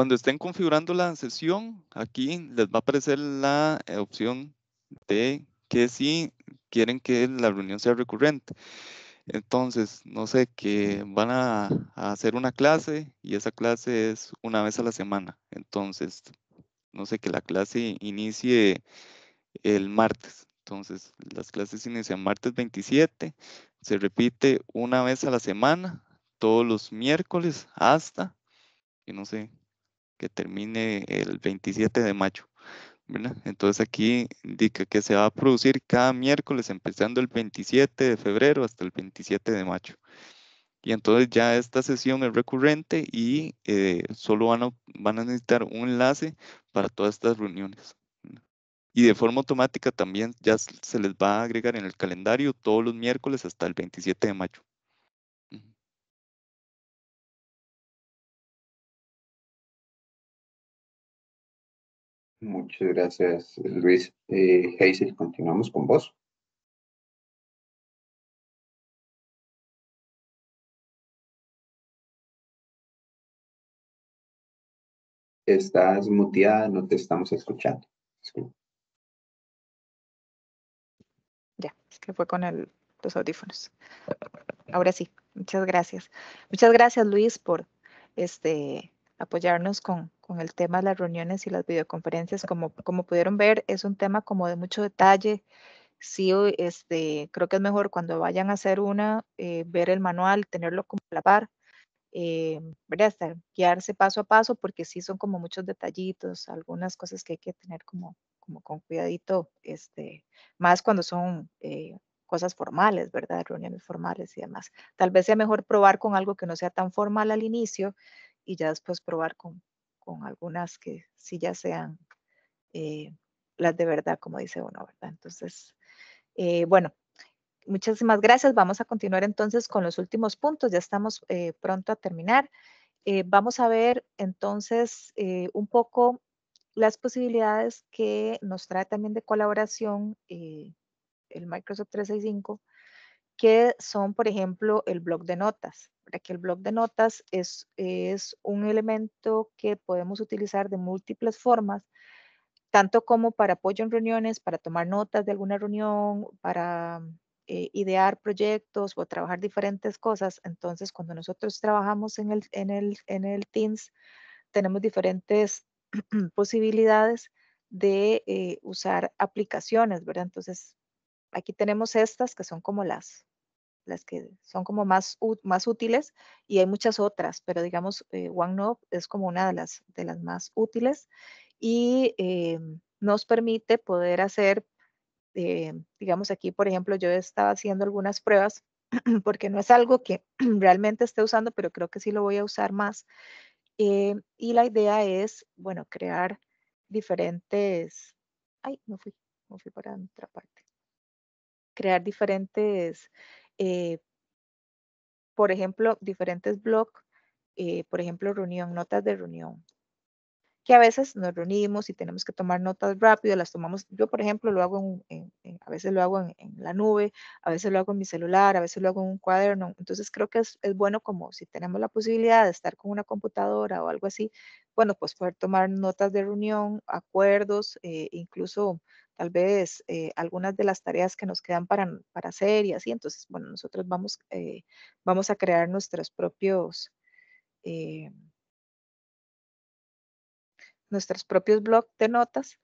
Cuando estén configurando la sesión, aquí les va a aparecer la eh, opción de que si quieren que la reunión sea recurrente. Entonces, no sé, que van a, hacer una clase y esa clase es una vez a la semana. Entonces, no sé, que la clase inicie el martes. Entonces, las clases inician martes 27, se repite una vez a la semana, todos los miércoles hasta, que no sé, que termine el 27 de mayo. Entonces aquí indica que se va a producir cada miércoles empezando el 27 de febrero hasta el 27 de mayo. Y entonces ya esta sesión es recurrente y eh, solo van van a necesitar un enlace para todas estas reuniones. Y de forma automática también ya se les va a agregar en el calendario todos los miércoles hasta el 27 de mayo. Muchas gracias, Luis. Eh, Hazel, continuamos con vos. Estás muteada, no te estamos escuchando. Ya, es que fue con los audífonos. Ahora sí, muchas gracias. Muchas gracias, Luis, por este apoyarnos con, el tema de las reuniones y las videoconferencias. Como, como pudieron ver, es un tema como de mucho detalle. Sí, este, creo que es mejor cuando vayan a hacer una, eh, ver el manual, tenerlo como a la par, eh, guiarse paso a paso, porque sí son como muchos detallitos, algunas cosas que hay que tener como, como con cuidadito, este, más cuando son eh, cosas formales, ¿verdad? Reuniones formales y demás. Tal vez sea mejor probar con algo que no sea tan formal al inicio, y ya después probar con, con algunas que sí ya sean eh, las de verdad, como dice uno, ¿verdad? Entonces, eh, bueno, muchísimas gracias. Vamos a continuar entonces con los últimos puntos. Ya estamos eh, pronto a terminar. vamos a ver entonces un poco las posibilidades que nos trae también de colaboración el Microsoft 365, que son, por ejemplo, el blog de notas. Aquí el blog de notas es, es un elemento que podemos utilizar de múltiples formas, tanto como para apoyo en reuniones, para tomar notas de alguna reunión, para eh, idear proyectos o trabajar diferentes cosas. Entonces, cuando nosotros trabajamos en el, en el, en el Teams, tenemos diferentes posibilidades de eh, usar aplicaciones, ¿verdad? Entonces, aquí tenemos estas que son como las, las que son como más, más útiles y hay muchas otras, pero digamos eh, OneNote es como una de las, de las más útiles y eh, nos permite poder hacer, eh, digamos aquí, por ejemplo, yo estaba haciendo algunas pruebas porque no es algo que realmente esté usando, pero creo que sí lo voy a usar más. y la idea es, bueno, crear diferentes... Ay, no fui, no fui para otra parte crear diferentes eh, por ejemplo, diferentes blogs, eh, por ejemplo, reunión, notas de reunión, que a veces nos reunimos y tenemos que tomar notas rápido, las tomamos, yo por ejemplo lo hago a veces lo hago en, la nube, a veces lo hago en mi celular, a veces lo hago en un cuaderno, entonces creo que es, bueno como si tenemos la posibilidad de estar con una computadora o algo así, bueno, pues poder tomar notas de reunión, acuerdos, eh, incluso tal vez eh, algunas de las tareas que nos quedan para, para hacer y así. Entonces, bueno, nosotros vamos, eh, vamos a crear nuestros propios, eh, nuestros propios blogs de notas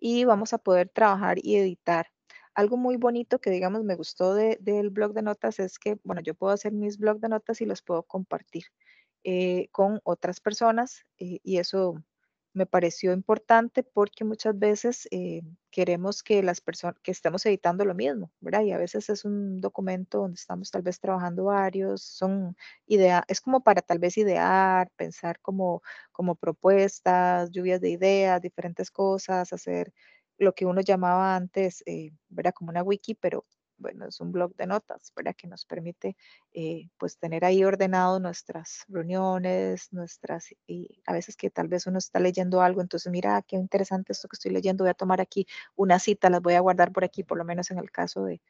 y vamos a poder trabajar y editar. Algo muy bonito que, digamos, me gustó del blog de notas es que, bueno, yo puedo hacer mis blogs de notas y los puedo compartir con otras personas y eso me pareció importante porque muchas veces eh, queremos que las personas, que estemos editando lo mismo, ¿verdad? Y a veces es un documento donde estamos tal vez trabajando varios, son idea, es como para tal vez idear, pensar como, como propuestas, lluvias de ideas, diferentes cosas, hacer lo que uno llamaba antes, eh, ¿verdad? Como una wiki, pero bueno, es un blog de notas, ¿verdad? Que nos permite eh, pues tener ahí ordenado nuestras reuniones, nuestras, y a veces que tal vez uno está leyendo algo, entonces mira, ah, qué interesante esto que estoy leyendo, voy a tomar aquí una cita, las voy a guardar por aquí, por lo menos en el caso de,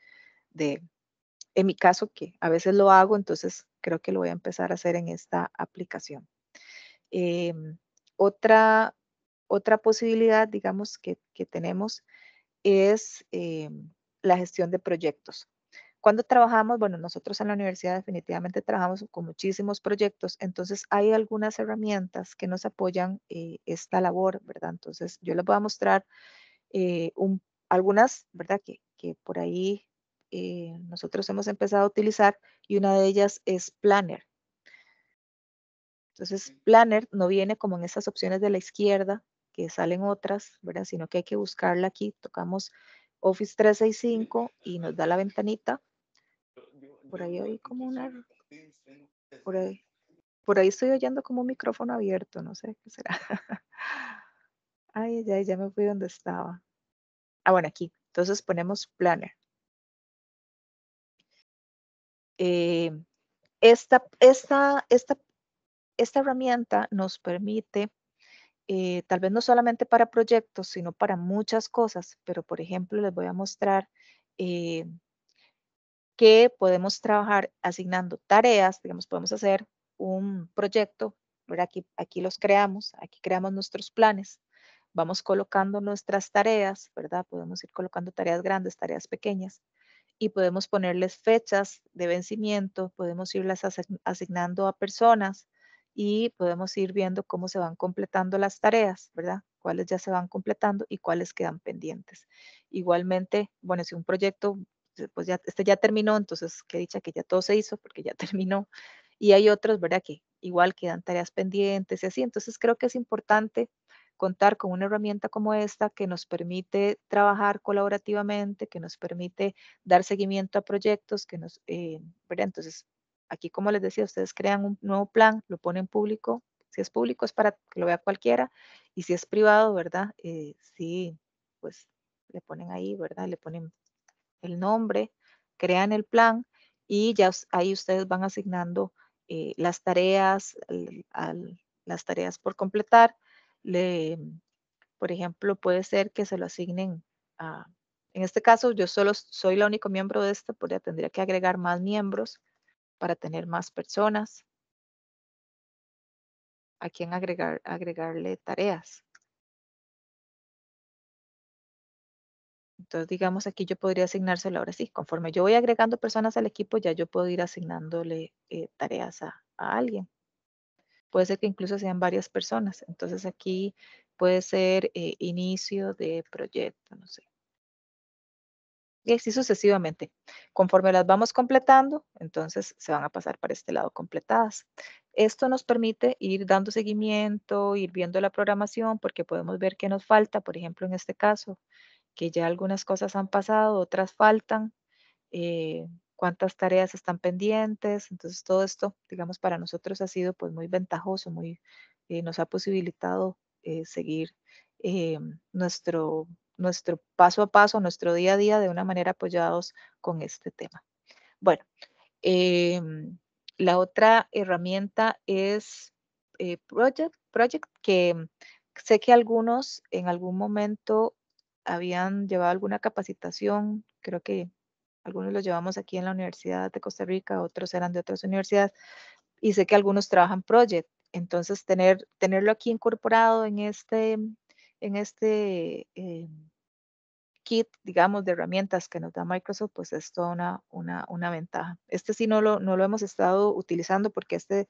de en mi caso que a veces lo hago, entonces creo que lo voy a empezar a hacer en esta aplicación. Em, otra, otra posibilidad, digamos, que, tenemos es... Em, la gestión de proyectos. Cuando trabajamos, bueno, nosotros en la universidad definitivamente trabajamos con muchísimos proyectos, entonces hay algunas herramientas que nos apoyan eh, esta labor, ¿verdad? Entonces yo les voy a mostrar eh, algunas, ¿verdad? Que, por ahí eh, nosotros hemos empezado a utilizar y una de ellas es Planner. Entonces, Planner no viene como en esas opciones de la izquierda, que salen otras, ¿verdad? Sino que hay que buscarla aquí. Tocamos Office 365 y nos da la ventanita. Por ahí hay como una... Por ahí, por ahí estoy oyendo como un micrófono abierto, no sé qué será. Ay, ya, ya me fui donde estaba. Ah, bueno, aquí. Entonces ponemos Planner. Eh, esta, esta, esta, esta herramienta nos permite eh, tal vez no solamente para proyectos, sino para muchas cosas, pero por ejemplo les voy a mostrar eh, que podemos trabajar asignando tareas, digamos, podemos hacer un proyecto, Aquí, aquí los creamos, aquí creamos nuestros planes, vamos colocando nuestras tareas, ¿verdad? Podemos ir colocando tareas grandes, tareas pequeñas, y podemos ponerles fechas de vencimiento, podemos irlas asignando a personas, y podemos ir viendo cómo se van completando las tareas, ¿verdad? Cuáles ya se van completando y cuáles quedan pendientes. Igualmente, bueno, si un proyecto, eh, pues ya, este ya terminó, entonces qué dicha que ya todo se hizo porque ya terminó. Y hay otros, ¿verdad? Que igual quedan tareas pendientes y así. Entonces creo que es importante contar con una herramienta como esta que nos permite trabajar colaborativamente, que nos permite dar seguimiento a proyectos, que nos, eh, ¿verdad? Entonces, Aquí, como les decía, ustedes crean un nuevo plan, lo ponen público. Si es público es para que lo vea cualquiera y si es privado, ¿verdad? Eh, sí, pues le ponen ahí, ¿verdad? Le ponen el nombre, crean el plan y ya ahí ustedes van asignando eh, las tareas, las tareas por completar. Le, por ejemplo, puede ser que se lo asignen a, en este caso, yo solo soy el único miembro de este, porque tendría que agregar más miembros para tener más personas, a quién agregar, agregarle tareas. Entonces, digamos, aquí yo podría asignárselo ahora sí. Conforme yo voy agregando personas al equipo, ya yo puedo ir asignándole eh, tareas a, alguien. Puede ser que incluso sean varias personas. Entonces, aquí puede ser eh, inicio de proyecto, no sé y así sucesivamente. Conforme las vamos completando, entonces se van a pasar para este lado completadas. Esto nos permite ir dando seguimiento, ir viendo la programación, porque podemos ver qué nos falta, por ejemplo, en este caso, que ya algunas cosas han pasado, otras faltan, eh, cuántas tareas están pendientes. Entonces, todo esto, digamos, para nosotros ha sido pues muy ventajoso, muy, eh, nos ha posibilitado eh, seguir nuestro nuestro paso a paso, nuestro día a día de una manera apoyados con este tema. Bueno, em, la otra herramienta es eh, Project, Project, que sé que algunos en algún momento habían llevado alguna capacitación, creo que algunos lo llevamos aquí en la Universidad de Costa Rica, otros eran de otras universidades, y sé que algunos trabajan Project. Entonces, tener, tenerlo aquí incorporado en este en este em, kit, digamos, de herramientas que nos da Microsoft, pues es toda una, una, una ventaja. Este sí no lo, no lo hemos estado utilizando porque este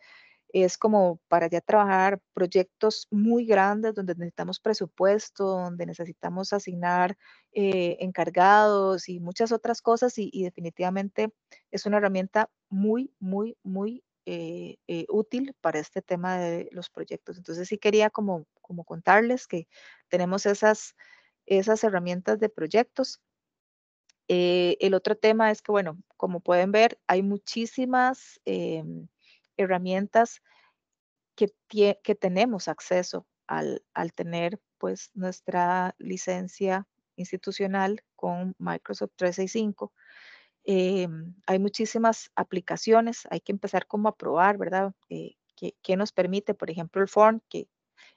es como para ya trabajar proyectos muy grandes donde necesitamos presupuesto, donde necesitamos asignar eh, encargados y muchas otras cosas y, definitivamente es una herramienta muy, muy, muy eh, eh, útil para este tema de los proyectos. Entonces sí quería como como contarles que tenemos esas, esas herramientas de proyectos. Eh, el otro tema es que, bueno, como pueden ver, hay muchísimas em, herramientas que, que tenemos acceso al, tener pues nuestra licencia institucional con Microsoft 365. Em, hay muchísimas aplicaciones, hay que empezar como a probar, ¿verdad? Eh, ¿Qué nos permite, por ejemplo, el Form, que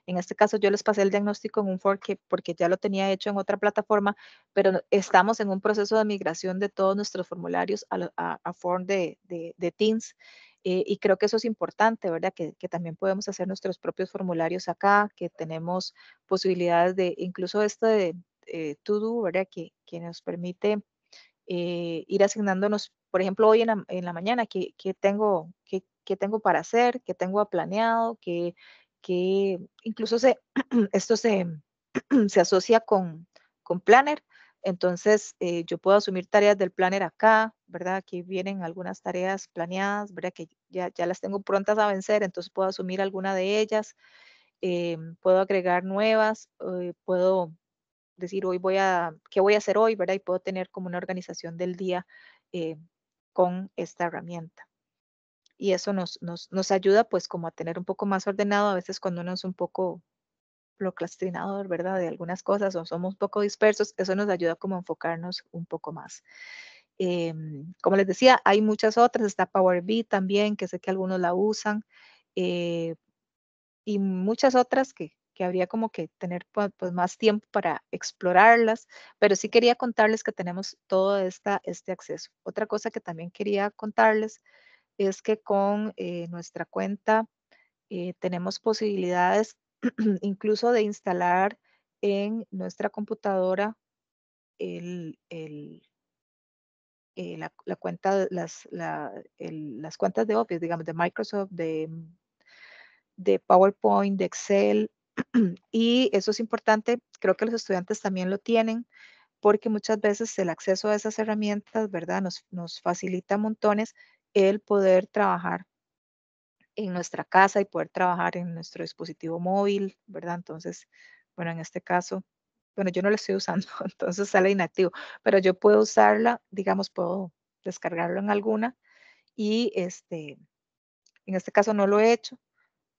en este caso yo les pasé el diagnóstico en un fork porque ya lo tenía hecho en otra plataforma, pero estamos en un proceso de migración de todos nuestros formularios a, a, form de, de, de Teams. Eh, y creo que eso es importante, ¿verdad? Que, que, también podemos hacer nuestros propios formularios acá, que tenemos posibilidades de, incluso esto de eh, to do, ¿verdad? Que, que nos permite eh, ir asignándonos, por ejemplo, hoy en la, en la mañana, ¿qué, qué tengo, qué, qué tengo para hacer? ¿Qué tengo planeado? ¿Qué que incluso se, esto se, se asocia con, con Planner. Entonces, eh, yo puedo asumir tareas del planner acá, ¿verdad? Aquí vienen algunas tareas planeadas, ¿verdad? Que ya, las tengo prontas a vencer, entonces puedo asumir alguna de ellas. Eh, puedo agregar nuevas, eh, puedo decir hoy voy a, qué voy a hacer hoy, ¿verdad? Y puedo tener como una organización del día con esta herramienta y eso nos, nos, nos, ayuda pues como a tener un poco más ordenado a veces cuando uno es un poco procrastinador, ¿verdad? De algunas cosas o somos un poco dispersos, eso nos ayuda como a enfocarnos un poco más. Em, como les decía, hay muchas otras, está Power BI también, que sé que algunos la usan, eh, y muchas otras que, que habría como que tener pues, pues, más tiempo para explorarlas, pero sí quería contarles que tenemos todo esta, este acceso. Otra cosa que también quería contarles es que con eh, nuestra cuenta eh, tenemos posibilidades incluso de instalar en nuestra computadora eh, la, cuenta, las, las cuentas de Office, digamos, de Microsoft, de, de PowerPoint, de Excel. Y eso es importante, creo que los estudiantes también lo tienen, porque muchas veces el acceso a esas herramientas, ¿verdad? Nos, nos facilita montones el poder trabajar en nuestra casa y poder trabajar en nuestro dispositivo móvil, ¿verdad? Entonces, bueno, en este caso, bueno, yo no lo estoy usando, entonces sale inactivo, pero yo puedo usarla, digamos, puedo descargarlo en alguna y este, en este caso no lo he hecho,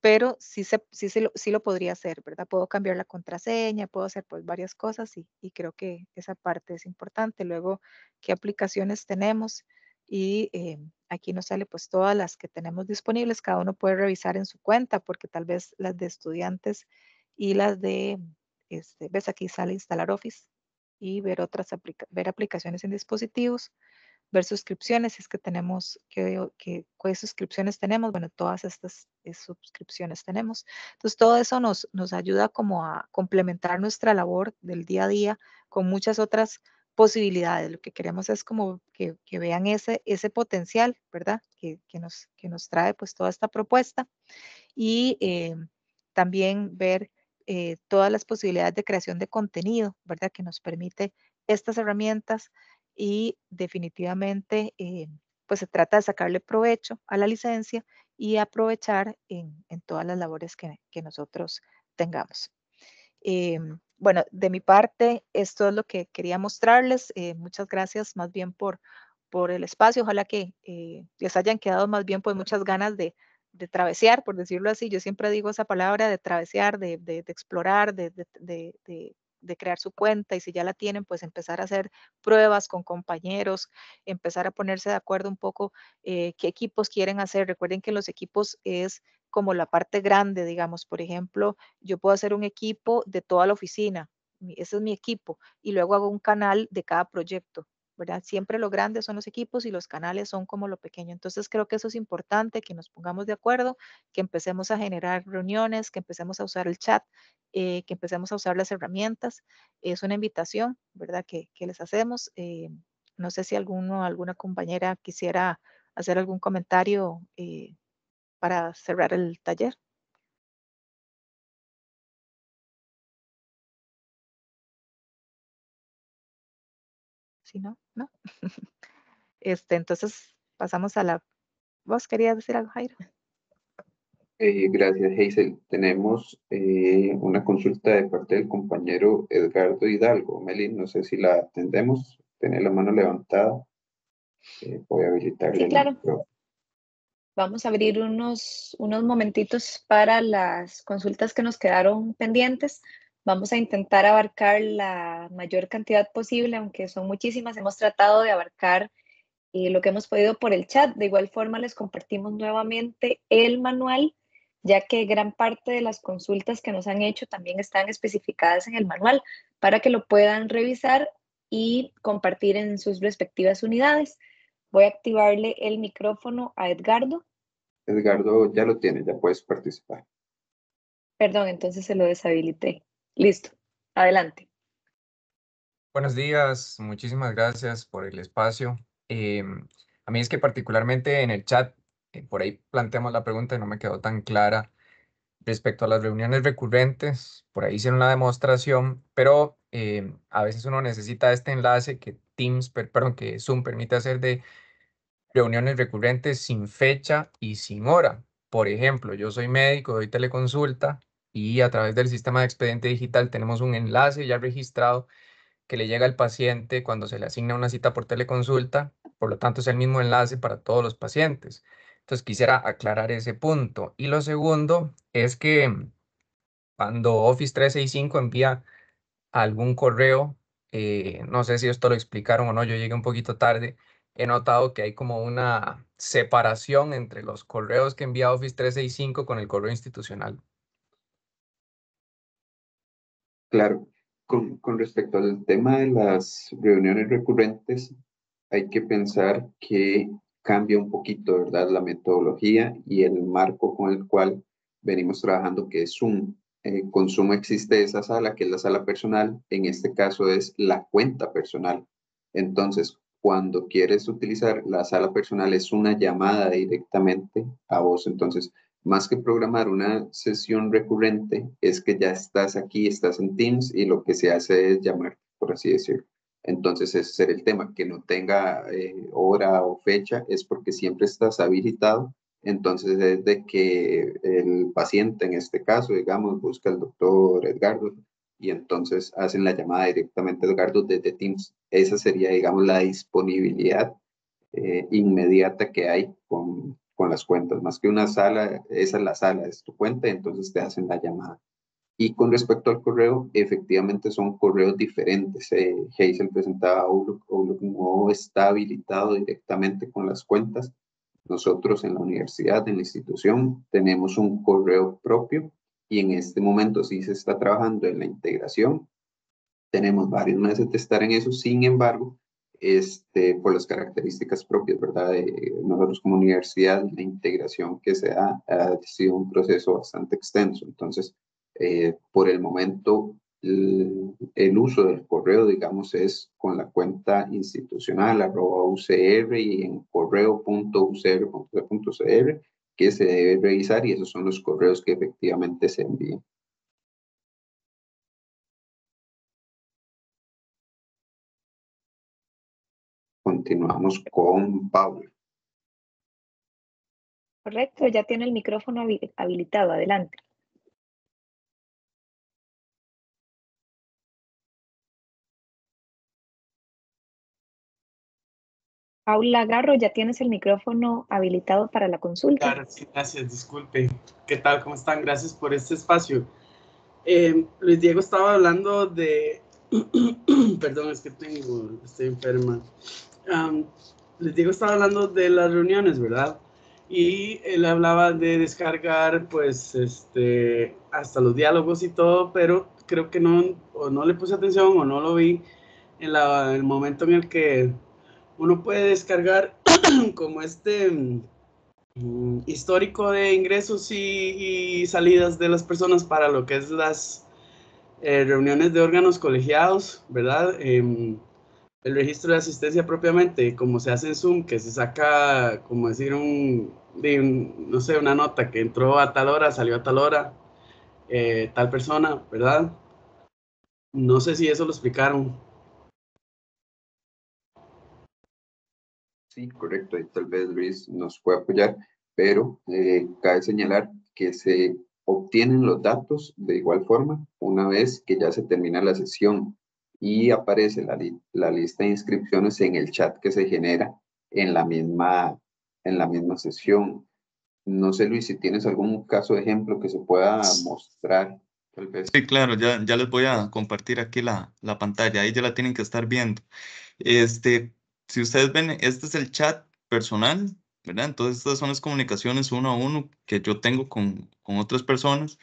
pero sí, se, sí, lo, podría hacer, ¿verdad? Puedo cambiar la contraseña, puedo hacer pues varias cosas y, creo que esa parte es importante. Luego, ¿qué aplicaciones tenemos? Y em, Aquí nos sale pues todas las que tenemos disponibles. Cada uno puede revisar en su cuenta porque tal vez las de estudiantes y las de, este, ves aquí sale instalar Office y ver otras, ver aplicaciones en dispositivos, ver suscripciones, si es que tenemos, que, que, ¿cuáles suscripciones tenemos? Bueno, todas estas eh, suscripciones tenemos. Entonces, todo eso nos, nos ayuda como a complementar nuestra labor del día a día con muchas otras posibilidades. Lo que queremos es como que, vean ese, ese potencial, ¿verdad? Que, nos, que nos trae pues toda esta propuesta y eh, también ver eh, todas las posibilidades de creación de contenido, ¿verdad? Que nos permite estas herramientas y definitivamente eh, pues se trata de sacarle provecho a la licencia y aprovechar en, todas las labores que, nosotros tengamos. Em, bueno, de mi parte, esto es lo que quería mostrarles. Eh, muchas gracias más bien por, por el espacio. Ojalá que eh, les hayan quedado más bien pues muchas ganas de, de, travesear, por decirlo así. Yo siempre digo esa palabra de travesear, de, de, de explorar, de, crear su cuenta y si ya la tienen, pues empezar a hacer pruebas con compañeros, empezar a ponerse de acuerdo un poco eh, qué equipos quieren hacer. Recuerden que los equipos es como la parte grande, digamos, por ejemplo, yo puedo hacer un equipo de toda la oficina, ese es mi equipo, y luego hago un canal de cada proyecto. ¿verdad? Siempre lo grandes son los equipos y los canales son como lo pequeño. Entonces creo que eso es importante, que nos pongamos de acuerdo, que empecemos a generar reuniones, que empecemos a usar el chat, eh, que empecemos a usar las herramientas. Es una invitación, ¿verdad? Que, que les hacemos. Eh, no sé si alguno, alguna compañera quisiera hacer algún comentario eh, para cerrar el taller. Si no? ¿No? Este, entonces pasamos a la... ¿Vos querías decir algo, Jairo? Eh, gracias, Hazel. Tenemos eh, una consulta de parte del compañero Edgardo Hidalgo. Meli, no sé si la atendemos. Tener la mano levantada. Eh, voy a habilitarle. Sí, claro. Vamos a abrir unos, unos momentitos para las consultas que nos quedaron pendientes. Vamos a intentar abarcar la mayor cantidad posible, aunque son muchísimas. Hemos tratado de abarcar eh, lo que hemos podido por el chat. De igual forma, les compartimos nuevamente el manual, ya que gran parte de las consultas que nos han hecho también están especificadas en el manual para que lo puedan revisar y compartir en sus respectivas unidades. Voy a activarle el micrófono a Edgardo. Edgardo ya lo tiene, ya puedes participar. Perdón, entonces se lo deshabilité. Listo, adelante. Buenos días, muchísimas gracias por el espacio. Em, a mí es que particularmente en el chat, eh, por ahí planteamos la pregunta y no me quedó tan clara respecto a las reuniones recurrentes, por ahí hicieron una demostración, pero em, a veces uno necesita este enlace que Teams, perdón, que Zoom permite hacer de reuniones recurrentes sin fecha y sin hora. Por ejemplo, yo soy médico, doy teleconsulta y a través del sistema de expediente digital tenemos un enlace ya registrado que le llega al paciente cuando se le asigna una cita por teleconsulta. Por lo tanto, es el mismo enlace para todos los pacientes. Entonces, quisiera aclarar ese punto. Y lo segundo es que mm, cuando Office 365 envía algún correo, eh, no sé si esto lo explicaron o no, yo llegué un poquito tarde, he notado que hay como una separación entre los correos que envía Office 365 con el correo institucional. Claro, con, respecto al tema de las reuniones recurrentes, hay que pensar que cambia un poquito, ¿verdad? La metodología y el marco con el cual venimos trabajando, que es Zoom. Eh, consumo existe esa sala, que es la sala personal, en este caso es la cuenta personal. Entonces, cuando quieres utilizar la sala personal es una llamada directamente a vos. Entonces, más que programar una sesión recurrente, es que ya estás aquí, estás en Teams y lo que se hace es llamar, por así decirlo. Entonces, ese es el tema, que no tenga eh, hora o fecha, es porque siempre estás habilitado. Entonces, es de que el paciente, en este caso, digamos, busca al doctor Edgardo y entonces hacen la llamada directamente a Edgardo desde Teams esa sería, digamos, la disponibilidad eh, inmediata que hay con, las cuentas. Más que una sala, esa es la sala, es tu cuenta, entonces te hacen la llamada. Y con respecto al correo, efectivamente son correos diferentes. Eh, Hazel presentaba Outlook no está habilitado directamente con las cuentas. Nosotros en la universidad, en la institución, tenemos un correo propio y en este momento sí se está trabajando en la integración tenemos varios meses de estar en eso, sin embargo, este, por las características propias, ¿verdad? De nosotros como universidad, la integración que se da ha sido un proceso bastante extenso. Entonces, eh, por el momento, el, uso del correo, digamos, es con la cuenta institucional, arroba UCR y en correo.ucr.cr, que se debe revisar y esos son los correos que efectivamente se envían. continuamos con Paula. Correcto, ya tiene el micrófono habilitado. Adelante. Paula Garro, ya tienes el micrófono habilitado para la consulta. gracias, disculpe. ¿Qué tal? ¿Cómo están? Gracias por este espacio. Em, Luis Diego estaba hablando de, perdón, es que tengo, estoy enferma les digo, estaba hablando de las reuniones, ¿verdad? Y él hablaba de descargar, pues, este, hasta los diálogos y todo, pero creo que no, no le puse atención o no lo vi en el momento en el que uno puede descargar como este mm, histórico de ingresos y, salidas de las personas para lo que es las eh, reuniones de órganos colegiados, ¿verdad? Em, el registro de asistencia propiamente, como se hace en Zoom, que se saca, como decir, un, no sé, una nota que entró a tal hora, salió a tal hora, eh, tal persona, ¿verdad? No sé si eso lo explicaron. Sí, correcto, y tal vez Luis nos puede apoyar, pero eh, cabe señalar que se obtienen los datos de igual forma una vez que ya se termina la sesión y aparece la, lista de inscripciones en el chat que se genera en la misma, en la misma sesión. No sé, Luis, si tienes algún caso de ejemplo que se pueda mostrar. Tal Sí, claro, ya, ya les voy a compartir aquí la, la pantalla, ahí ya la tienen que estar viendo. Este, si ustedes ven, este es el chat personal, ¿verdad? Entonces estas son las comunicaciones uno a uno que yo tengo con, con otras personas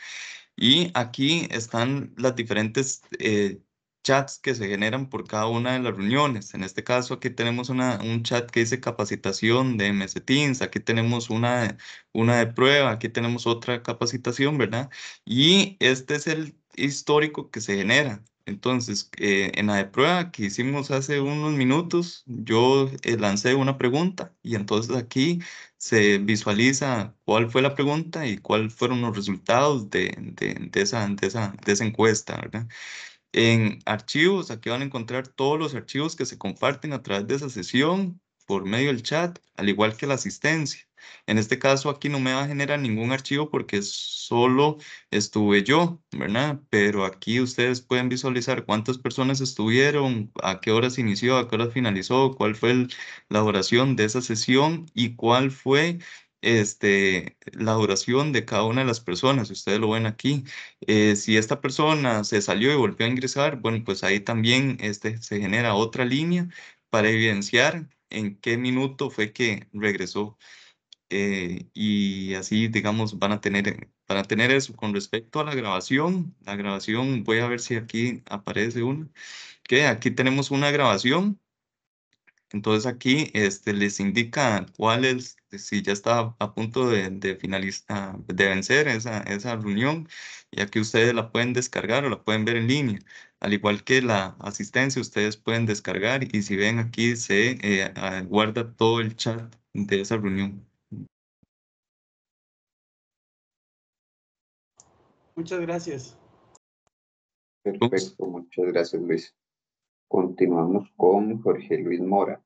y aquí están las diferentes eh, chats que se generan por cada una de las reuniones. En este caso, aquí tenemos una, un chat que dice capacitación de MS Teams, aquí tenemos una, de, una de prueba, aquí tenemos otra capacitación, ¿verdad? Y este es el histórico que se genera. Entonces, eh, en la de prueba que hicimos hace unos minutos, yo eh, lancé una pregunta y entonces aquí se visualiza cuál fue la pregunta y cuáles fueron los resultados de, de, de esa, de esa, esa encuesta, ¿verdad? En archivos, aquí van a encontrar todos los archivos que se comparten a través de esa sesión por medio del chat, al igual que la asistencia. En este caso aquí no me va a generar ningún archivo porque solo estuve yo, ¿verdad? Pero aquí ustedes pueden visualizar cuántas personas estuvieron, a qué horas inició, a qué horas finalizó, cuál fue la duración de esa sesión y cuál fue este, la duración de cada una de las personas, si ustedes lo ven aquí. Eh, si esta persona se salió y volvió a ingresar, bueno, pues ahí también este, se genera otra línea para evidenciar en qué minuto fue que regresó. Eh, y así, digamos, van a tener, para tener eso. Con respecto a la grabación, la grabación, voy a ver si aquí aparece una, que aquí tenemos una grabación. Entonces aquí este, les indica cuál es si este, ya está a punto de, finalizar, ah, de vencer esa, esa reunión, ya que ustedes la pueden descargar o la pueden ver en línea. Al igual que la asistencia, ustedes pueden descargar y si ven aquí se eh, ah, guarda todo el chat de esa reunión. Muchas gracias. Perfecto, muchas gracias Luis. Continuamos con Jorge Luis Mora.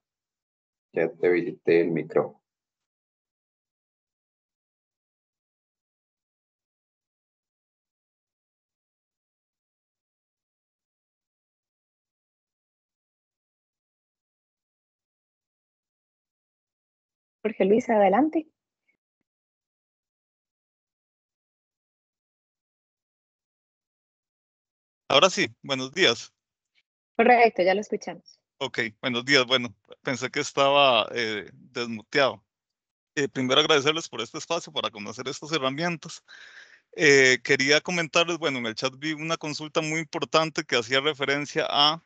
Ya te habilité el micrófono. Jorge Luis, adelante. Ahora sí, buenos días. Correcto, ya lo escuchamos. Ok, buenos días. Bueno, pensé que estaba eh, desmuteado. Eh, primero agradecerles por este espacio para conocer estas herramientas. Eh, quería comentarles, bueno, en el chat vi una consulta muy importante que hacía referencia a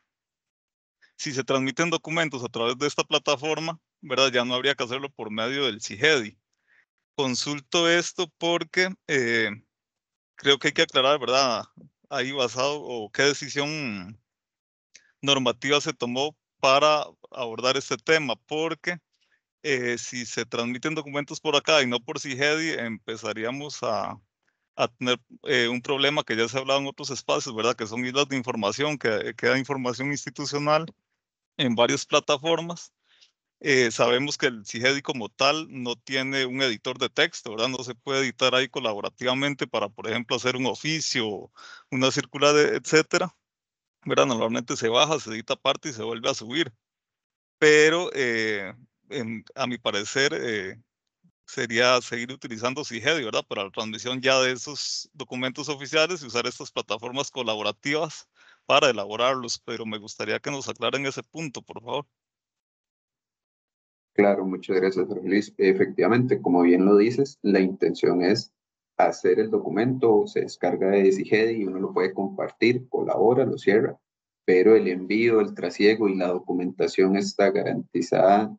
si se transmiten documentos a través de esta plataforma, ¿verdad? Ya no habría que hacerlo por medio del CIGEDI. Consulto esto porque eh, creo que hay que aclarar, ¿verdad? Ahí basado o qué decisión normativa se tomó para abordar este tema, porque eh, si se transmiten documentos por acá y no por CIGEDI, empezaríamos a, tener eh, un problema que ya se ha hablado en otros espacios, ¿verdad? Que son islas de información, que queda información institucional en varias plataformas eh, sabemos que el CIGEDI como tal no tiene un editor de texto, ¿verdad? No se puede editar ahí colaborativamente para, por ejemplo, hacer un oficio, una circular, e-, etcétera. ¿verdad? Normalmente se baja, se edita aparte y se vuelve a subir. Pero eh, a mi parecer eh, sería seguir utilizando CIGEDI, ¿verdad? Para la transmisión ya de esos documentos oficiales y usar estas plataformas colaborativas para elaborarlos. Pero me gustaría que nos aclaren ese punto, por favor. Claro, muchas gracias, Luis. Efectivamente, como bien lo dices, la intención es hacer el documento, se descarga de SIGED y uno lo puede compartir, colabora, lo cierra, pero el envío, el trasiego y la documentación está garantizada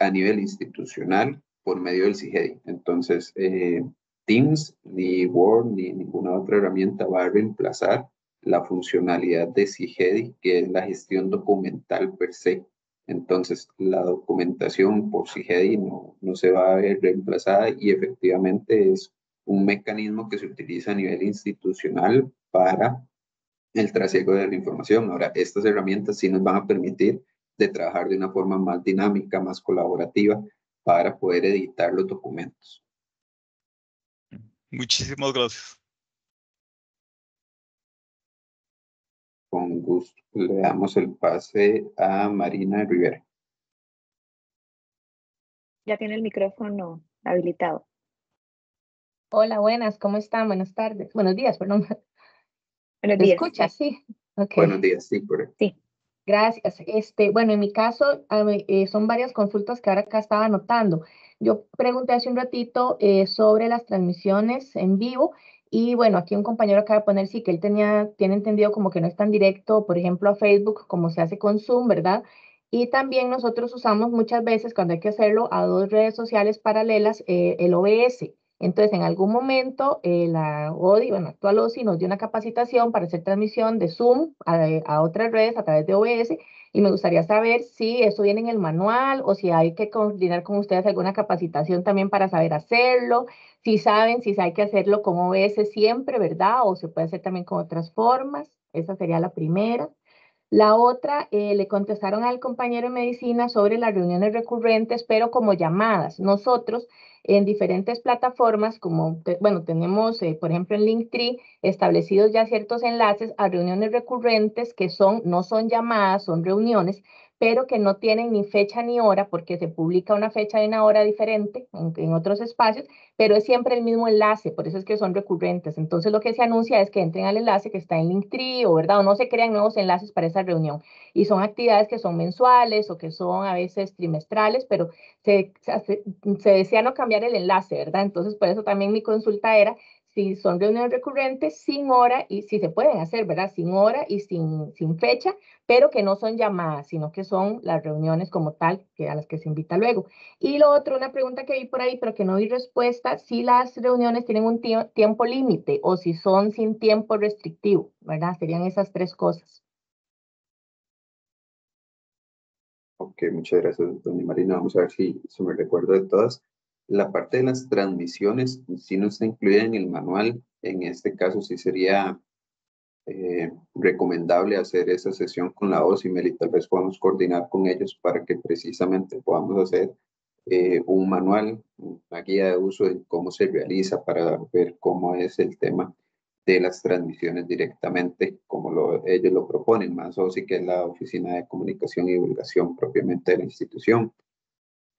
a nivel institucional por medio del SIGEDI. Entonces, eh, Teams, ni Word, ni ninguna otra herramienta va a reemplazar la funcionalidad de SIGEDI, que es la gestión documental per se. Entonces, la documentación por CIGEDI no, se va a ver reemplazada y efectivamente es un mecanismo que se utiliza a nivel institucional para el trasiego de la información. Ahora, estas herramientas sí nos van a permitir de trabajar de una forma más dinámica, más colaborativa, para poder editar los documentos. Muchísimas gracias. con gusto le damos el pase a Marina Rivera. Ya tiene el micrófono habilitado. Hola, buenas, ¿cómo están? Buenas tardes. Buenos días, perdón. Buenos días. escuchas? Sí. Buenos días, sí, por favor. Sí. Gracias. Este, bueno, en mi caso eh, son varias consultas que ahora acá estaba anotando. Yo pregunté hace un ratito eh, sobre las transmisiones en vivo y bueno, aquí un compañero acaba de poner, sí, que él tenía, tiene entendido como que no es tan directo, por ejemplo, a Facebook como se hace con Zoom, ¿verdad? Y también nosotros usamos muchas veces, cuando hay que hacerlo, a dos redes sociales paralelas, eh, el OBS. Entonces, en algún momento, eh, la ODI, bueno, actual OSI, nos dio una capacitación para hacer transmisión de Zoom a, a, otras redes a través de OBS y me gustaría saber si eso viene en el manual o si hay que coordinar con ustedes alguna capacitación también para saber hacerlo, si saben si hay que hacerlo con OBS siempre, ¿verdad? O se puede hacer también con otras formas. Esa sería la primera. La otra, eh, le contestaron al compañero de medicina sobre las reuniones recurrentes, pero como llamadas. Nosotros en diferentes plataformas, como, bueno, tenemos, eh, por ejemplo, en Linktree, establecidos ya ciertos enlaces a reuniones recurrentes que son, no son llamadas, son reuniones, pero que no tienen ni fecha ni hora, porque se publica una fecha y una hora diferente en, en, otros espacios, pero es siempre el mismo enlace, por eso es que son recurrentes. Entonces lo que se anuncia es que entren al enlace que está en Linktree o, ¿verdad? O no se crean nuevos enlaces para esa reunión. Y son actividades que son mensuales o que son a veces trimestrales, pero se, se, se desea no cambiar el enlace, ¿verdad? Entonces por eso también mi consulta era si son reuniones recurrentes, sin hora y si se pueden hacer, ¿verdad? Sin hora y sin, sin fecha, pero que no son llamadas, sino que son las reuniones como tal, que a las que se invita luego. Y lo otro, una pregunta que vi por ahí, pero que no vi respuesta, si las reuniones tienen un tiempo límite o si son sin tiempo restrictivo, ¿verdad? Serían esas tres cosas. Ok, muchas gracias, doña Marina. Vamos a ver si me recuerdo de todas. La parte de las transmisiones si no está incluida en el manual. En este caso sí sería eh, recomendable hacer esa sesión con la OSIMEL y tal vez podamos coordinar con ellos para que precisamente podamos hacer eh, un manual, una guía de uso de cómo se realiza para ver cómo es el tema de las transmisiones directamente, como ellos lo proponen, más o que es la Oficina de Comunicación y Divulgación propiamente de la institución.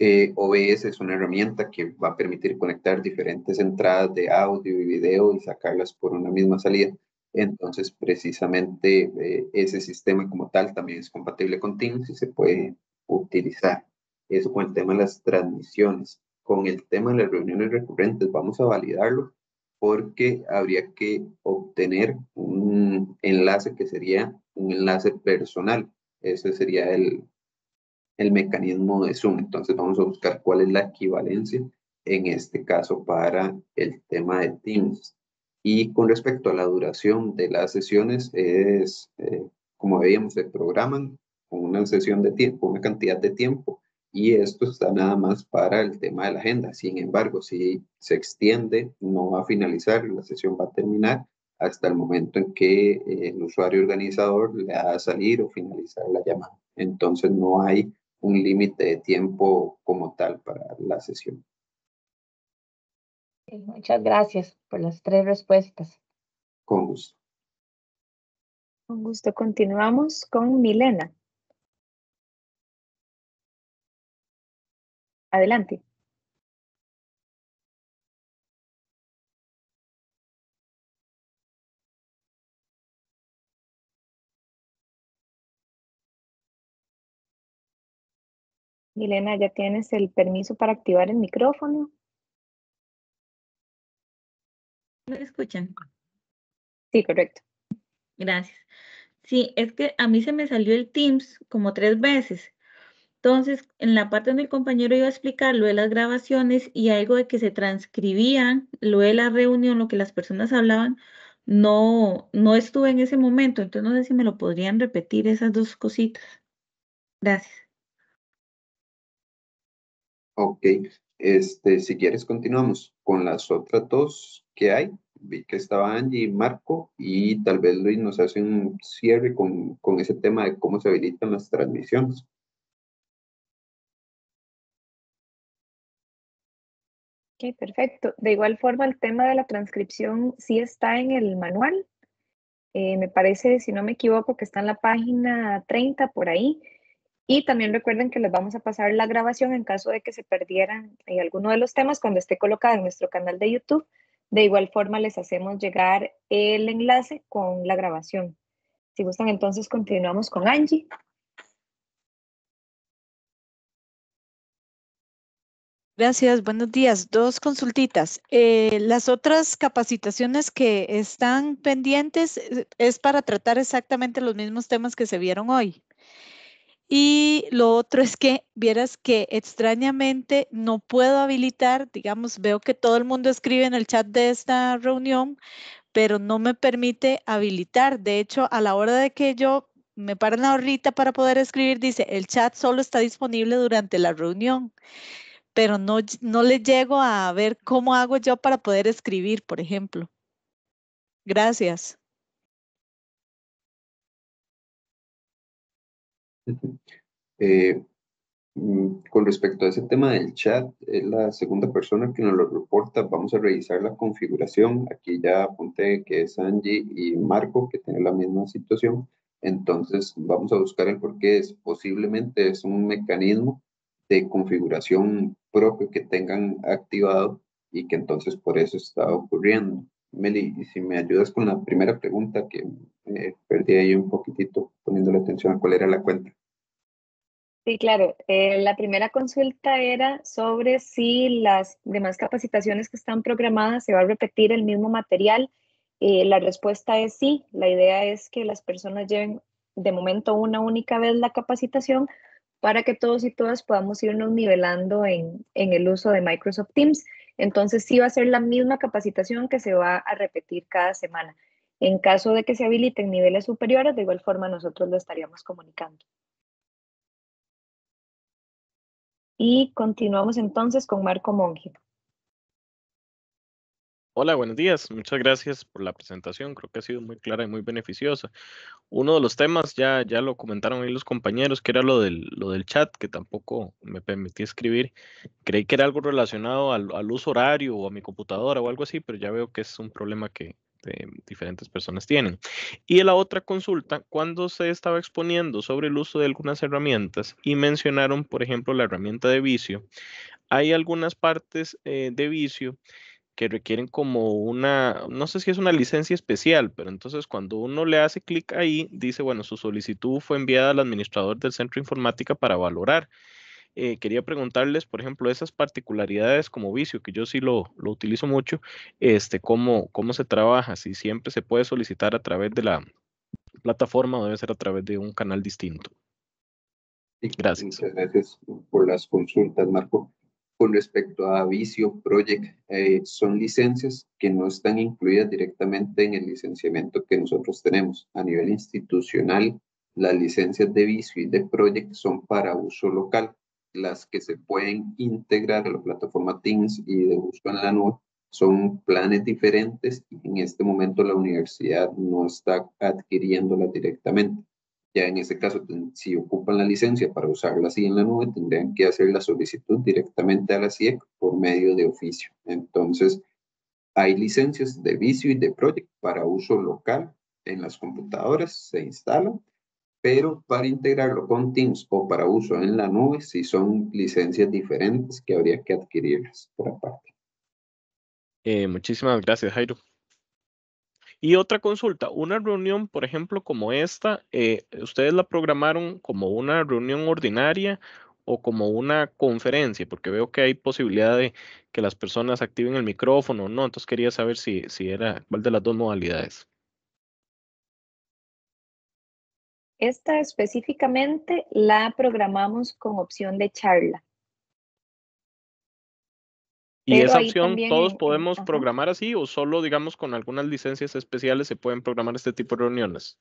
Eh, OBS es una herramienta que va a permitir conectar diferentes entradas de audio y video y sacarlas por una misma salida. Entonces, precisamente eh, ese sistema como tal también es compatible con Teams y se puede utilizar. Eso con el tema de las transmisiones. Con el tema de las reuniones recurrentes, vamos a validarlo porque habría que obtener un enlace que sería un enlace personal. Ese sería el, el mecanismo de Zoom. Entonces vamos a buscar cuál es la equivalencia en este caso para el tema de Teams. Y con respecto a la duración de las sesiones, es, eh, como veíamos, se programan con una sesión de tiempo, una cantidad de tiempo, y esto está nada más para el tema de la agenda. Sin embargo, si se extiende, no va a finalizar, la sesión va a terminar hasta el momento en que eh, el usuario organizador le haga salir o finalizar la llamada. Entonces no hay un límite de tiempo como tal para la sesión. Muchas gracias por las tres respuestas. Con gusto. Con gusto. Continuamos con Milena. Adelante. Elena, ¿ya tienes el permiso para activar el micrófono? ¿Me escuchan? Sí, correcto. Gracias. Sí, es que a mí se me salió el Teams como tres veces. Entonces, en la parte donde el compañero iba a explicar lo de las grabaciones y algo de que se transcribían, lo de la reunión, lo que las personas hablaban, no, no estuve en ese momento. Entonces, no sé si me lo podrían repetir esas dos cositas. Gracias. Ok, este, si quieres continuamos con las otras dos que hay. Vi que estaba Angie y Marco y tal vez Luis nos hace un cierre con, con ese tema de cómo se habilitan las transmisiones. Ok, perfecto. De igual forma, el tema de la transcripción sí está en el manual. Eh, me parece, si no me equivoco, que está en la página 30 por ahí. Y también recuerden que les vamos a pasar la grabación en caso de que se perdieran alguno de los temas cuando esté colocada en nuestro canal de YouTube. De igual forma les hacemos llegar el enlace con la grabación. Si gustan, entonces continuamos con Angie. Gracias, buenos días. Dos consultitas. Eh, las otras capacitaciones que están pendientes eh, es para tratar exactamente los mismos temas que se vieron hoy. Y lo otro es que vieras que extrañamente no puedo habilitar, digamos, veo que todo el mundo escribe en el chat de esta reunión, pero no me permite habilitar. De hecho, a la hora de que yo me paro en la horrita para poder escribir, dice, el chat solo está disponible durante la reunión, pero no, no le llego a ver cómo hago yo para poder escribir, por ejemplo. Gracias. Eh, mm, con respecto a ese tema del chat, es la segunda persona que nos lo reporta. Vamos a revisar la configuración. Aquí ya apunté que es Angie y Marco, que tienen la misma situación. Entonces, vamos a buscar el por qué es. Posiblemente es un mecanismo de configuración propio que tengan activado y que entonces por eso está ocurriendo. Meli, si me ayudas con la primera pregunta que eh, perdí ahí un poquitito poniendo la atención a cuál era la cuenta. Sí, claro. Eh, la primera consulta era sobre si las demás capacitaciones que están programadas se va a repetir el mismo material. Eh, la respuesta es sí. La idea es que las personas lleven de momento una única vez la capacitación para que todos y todas podamos irnos nivelando en, en el uso de Microsoft Teams. Entonces sí va a ser la misma capacitación que se va a repetir cada semana. En caso de que se habiliten niveles superiores, de igual forma nosotros lo estaríamos comunicando. Y continuamos entonces con Marco Monge. Hola, buenos días. Muchas gracias por la presentación. Creo que ha sido muy clara y muy beneficiosa. Uno de los temas, ya, ya lo comentaron ahí los compañeros, que era lo del, lo del chat, que tampoco me permití escribir. Creí que era algo relacionado al, al uso horario o a mi computadora o algo así, pero ya veo que es un problema que, este, diferentes personas tienen. Y la otra consulta, cuando se estaba exponiendo sobre el uso de algunas herramientas y mencionaron, por ejemplo, la herramienta de vicio, hay algunas partes eh, de vicio que requieren como una, no sé si es una licencia especial, pero entonces cuando uno le hace clic ahí, dice, bueno, su solicitud fue enviada al administrador del centro informática para valorar. Eh, quería preguntarles, por ejemplo, esas particularidades como vicio, que yo sí lo, lo utilizo mucho, este, ¿cómo, cómo se trabaja, si siempre se puede solicitar a través de la plataforma o debe ser a través de un canal distinto. Gracias. Muchas gracias por las consultas, Marco. Con respecto a Vicio Project, eh, son licencias que no están incluidas directamente en el licenciamiento que nosotros tenemos. A nivel institucional, las licencias de Vicio y de Project son para uso local las que se pueden integrar a la plataforma Teams y de uso en la nube son planes diferentes y en este momento la universidad no está adquiriéndola directamente. Ya en ese caso, si ocupan la licencia para usarla así en la nube, tendrían que hacer la solicitud directamente a la CIEC e por medio de oficio. Entonces, hay licencias de vicio y de Project para uso local en las computadoras, se instalan pero para integrarlo con Teams o para uso en la nube, si son licencias diferentes que habría que adquirirlas por aparte. Eh, muchísimas gracias, Jairo. Y otra consulta, una reunión, por ejemplo, como esta, eh, ¿ustedes la programaron como una reunión ordinaria o como una conferencia? Porque veo que hay posibilidad de que las personas activen el micrófono, ¿no? Entonces quería saber si, si era cuál de las dos modalidades. Esta específicamente la programamos con opción de charla. Y esa opción todos podemos programar así o solo, digamos, con algunas licencias especiales se pueden programar este tipo de reuniones.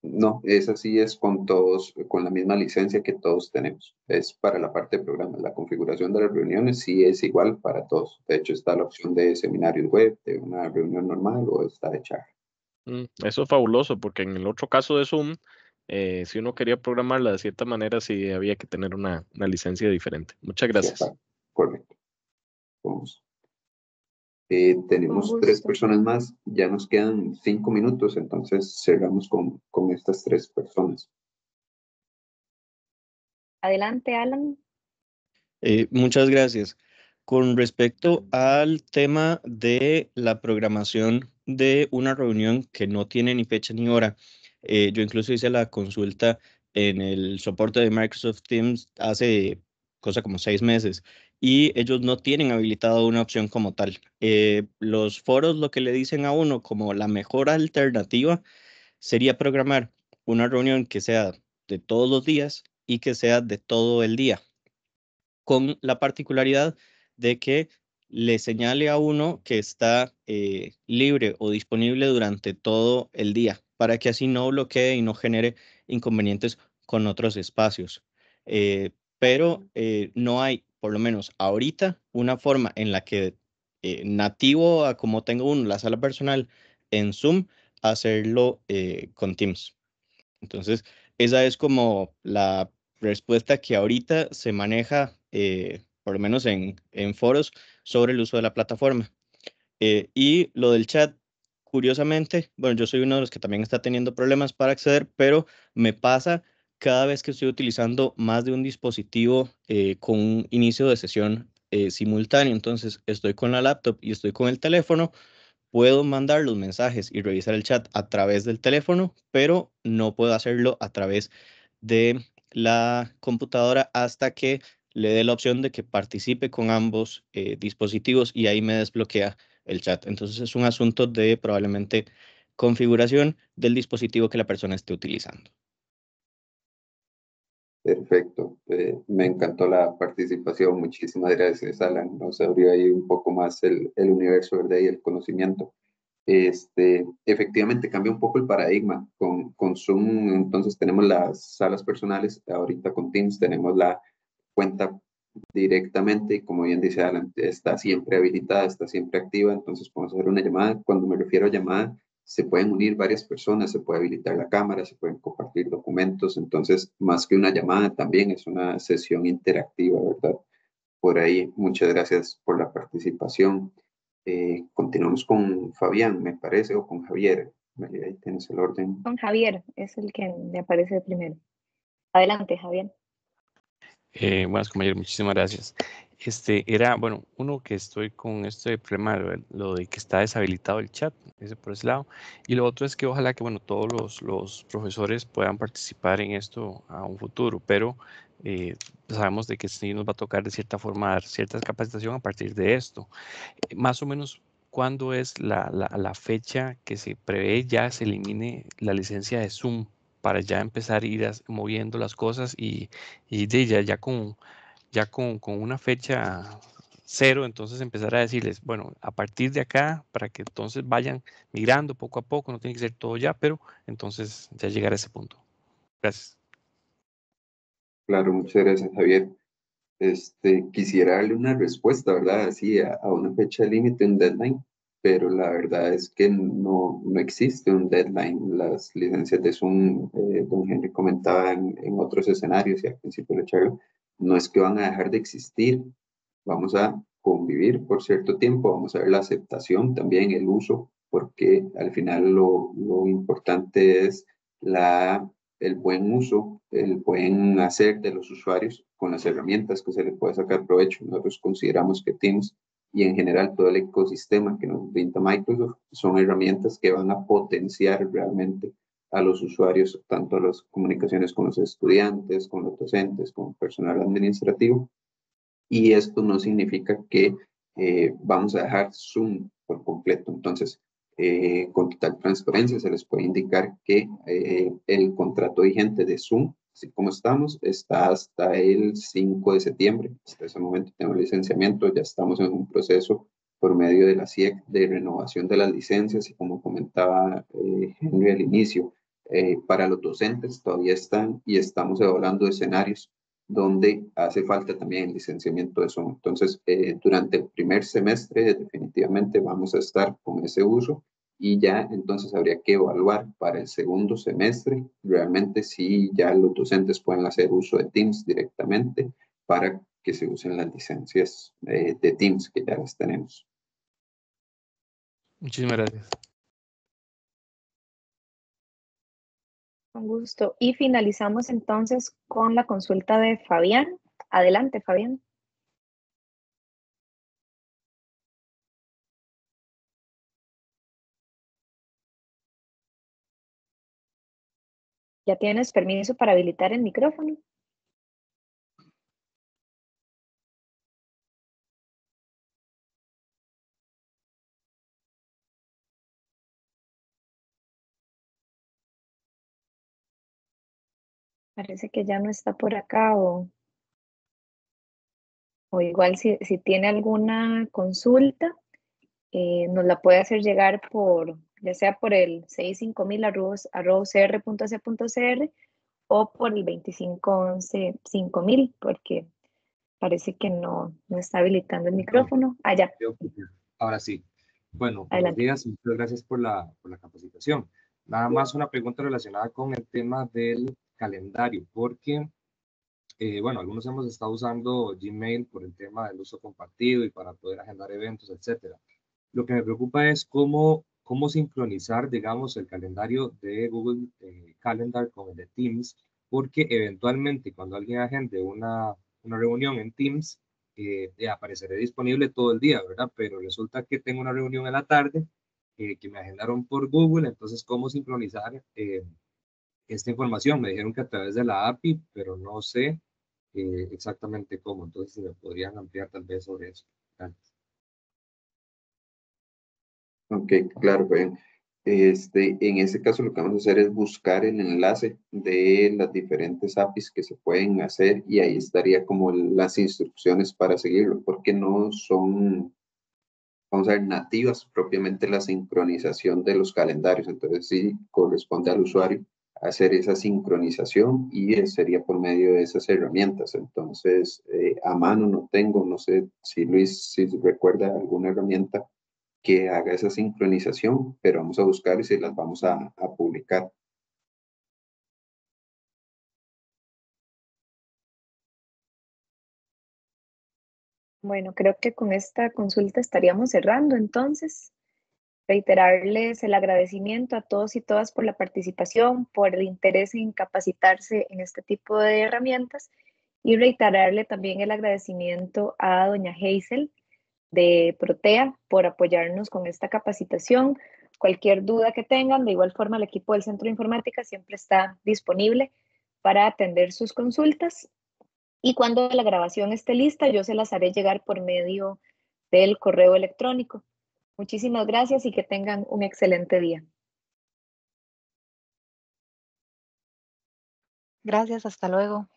No, es así, es con todos, con la misma licencia que todos tenemos. Es para la parte de programas. La configuración de las reuniones sí es igual para todos. De hecho, está la opción de seminarios web, de una reunión normal o está de charla. Mm, eso es fabuloso, porque en el otro caso de Zoom, eh, si uno quería programarla de cierta manera, sí había que tener una, licencia diferente. Muchas gracias. Correcto. Vamos. Eh, tenemos tres personas más, ya nos quedan cinco minutos, entonces cerramos con, con estas tres personas. Adelante, Alan. Eh, muchas gracias. Con respecto al tema de la programación de una reunión que no tiene ni fecha ni hora. Eh, yo incluso hice la consulta en el soporte de Microsoft Teams hace cosa como seis meses y ellos no tienen habilitado una opción como tal. Eh, los foros lo que le dicen a uno como la mejor alternativa sería programar una reunión que sea de todos los días y que sea de todo el día, con la particularidad de que le señale a uno que está eh, libre o disponible durante todo el día, para que así no bloquee y no genere inconvenientes con otros espacios. Eh, pero eh, no hay, por lo menos ahorita, una forma en la que nativo a como tengo uno la sala personal en Zoom, hacerlo con Teams. Entonces, esa es como la respuesta que ahorita se maneja, por lo menos en, en foros, sobre el uso de la plataforma. Eh, y lo del chat, curiosamente, bueno, yo soy uno de los que también está teniendo problemas para acceder, pero me pasa cada vez que estoy utilizando más de un dispositivo eh, con inicio de sesión eh, simultáneo. Entonces, estoy con la laptop y estoy con el teléfono, puedo mandar los mensajes y revisar el chat a través del teléfono, pero no puedo hacerlo a través de la computadora hasta que le dé la opción de que participe con ambos eh, dispositivos y ahí me desbloquea el chat. Entonces es un asunto de probablemente configuración del dispositivo que la persona esté utilizando. Perfecto. Eh, me encantó la participación. Muchísimas gracias, Alan. Nos abrió ahí un poco más el, el universo, ¿verdad? Y el conocimiento. Este, efectivamente, cambia un poco el paradigma. Con, con Zoom, entonces, tenemos las salas personales. Ahorita con Teams tenemos la cuenta directamente y como bien dice Alan, está siempre habilitada, está siempre activa, entonces podemos hacer una llamada. Cuando me refiero a llamada, se pueden unir varias personas, se puede habilitar la cámara, se pueden compartir documentos, entonces más que una llamada también es una sesión interactiva, ¿verdad? Por ahí, muchas gracias por la participación. Eh, continuamos con Fabián, me parece, o con Javier. Ahí tienes el orden. Con Javier, es el que me aparece primero. Adelante, Javier. Eh, buenas compañeros, muchísimas gracias. Este era, bueno, uno que estoy con este problema, lo de que está deshabilitado el chat, ese por ese lado. Y lo otro es que ojalá que, bueno, todos los, los profesores puedan participar en esto a un futuro, pero eh, sabemos de que sí nos va a tocar de cierta forma dar ciertas capacitación a partir de esto. Eh, más o menos, ¿cuándo es la, la fecha que se prevé ya se elimine la licencia de Zoom? para ya empezar a ir moviendo las cosas y, de, ya, ya, con, ya con, una fecha cero, entonces empezar a decirles, bueno, a partir de acá, para que entonces vayan migrando poco a poco, no tiene que ser todo ya, pero entonces ya llegar a ese punto. Gracias. Claro, muchas gracias, Javier. Este, quisiera darle una respuesta, ¿verdad? Así, a, una fecha límite, en deadline pero la verdad es que no, no existe un deadline. Las licencias de Zoom, eh, don Henry comentaba en, otros escenarios y al principio de la charla, no es que van a dejar de existir, vamos a convivir por cierto tiempo, vamos a ver la aceptación, también el uso, porque al final lo, lo importante es la, el buen uso, el buen hacer de los usuarios con las herramientas que se les puede sacar provecho. Nosotros consideramos que Teams y en general todo el ecosistema que nos brinda Microsoft son herramientas que van a potenciar realmente a los usuarios, tanto las comunicaciones con los estudiantes, con los docentes, con personal administrativo. Y esto no significa que eh, vamos a dejar Zoom por completo. Entonces, eh, con total transparencia se les puede indicar que eh, el contrato vigente de Zoom así como estamos, está hasta el 5 de septiembre. Hasta ese momento tenemos licenciamiento, ya estamos en un proceso por medio de la CIEC e de renovación de las licencias y como comentaba eh, Henry al inicio, eh, para los docentes todavía están y estamos evaluando escenarios donde hace falta también el licenciamiento de SOM. Entonces, eh, durante el primer semestre definitivamente vamos a estar con ese uso y ya entonces habría que evaluar para el segundo semestre realmente si ya los docentes pueden hacer uso de Teams directamente para que se usen las licencias eh, de Teams que ya las tenemos. Muchísimas gracias. Con gusto. Y finalizamos entonces con la consulta de Fabián. Adelante, Fabián. ¿Ya tienes permiso para habilitar el micrófono? Parece que ya no está por acá o, o igual si, tiene alguna consulta, eh, nos la puede hacer llegar por, ya sea por el 65000.cr.c.cr o por el 2511 porque parece que no, no está habilitando el micrófono. Allá. Ah, Ahora sí. Bueno, buenos días, muchas gracias por la, capacitación. Nada más una pregunta relacionada con el tema del calendario, porque, eh, bueno, algunos hemos estado usando Gmail por el tema del uso compartido y para poder agendar eventos, etcétera. Lo que me preocupa es cómo cómo sincronizar, digamos, el calendario de Google eh, Calendar con el de Teams, porque eventualmente cuando alguien agende una, una reunión en Teams, eh, eh apareceré disponible todo el día, ¿verdad? Pero resulta que tengo una reunión en la tarde eh, que me agendaron por Google, entonces, ¿cómo sincronizar esta información? Me dijeron que a través de la API, pero no sé exactamente cómo, entonces, si me podrían ampliar tal vez sobre eso. Gracias. Ok, claro, bien. Este, en ese caso lo que vamos a hacer es buscar el enlace de las diferentes APIs que se pueden hacer y ahí estaría como las instrucciones para seguirlo, porque no son, vamos a ver, nativas propiamente la sincronización de los calendarios. Entonces sí corresponde al usuario hacer esa sincronización y sería por medio de esas herramientas. Entonces, eh, a mano no tengo, no sé si Luis si recuerda alguna herramienta que haga esa sincronización, pero vamos a buscar y se las vamos a, publicar. Bueno, creo que con esta consulta estaríamos cerrando entonces. Reiterarles el agradecimiento a todos y todas por la participación, por el interés en capacitarse en este tipo de herramientas y reiterarle también el agradecimiento a doña Hazel de Protea por apoyarnos con esta capacitación. Cualquier duda que tengan, de igual forma el equipo del Centro de Informática siempre está disponible para atender sus consultas. Y cuando la grabación esté lista, yo se las haré llegar por medio del correo electrónico. Muchísimas gracias y que tengan un excelente día. Gracias, hasta luego.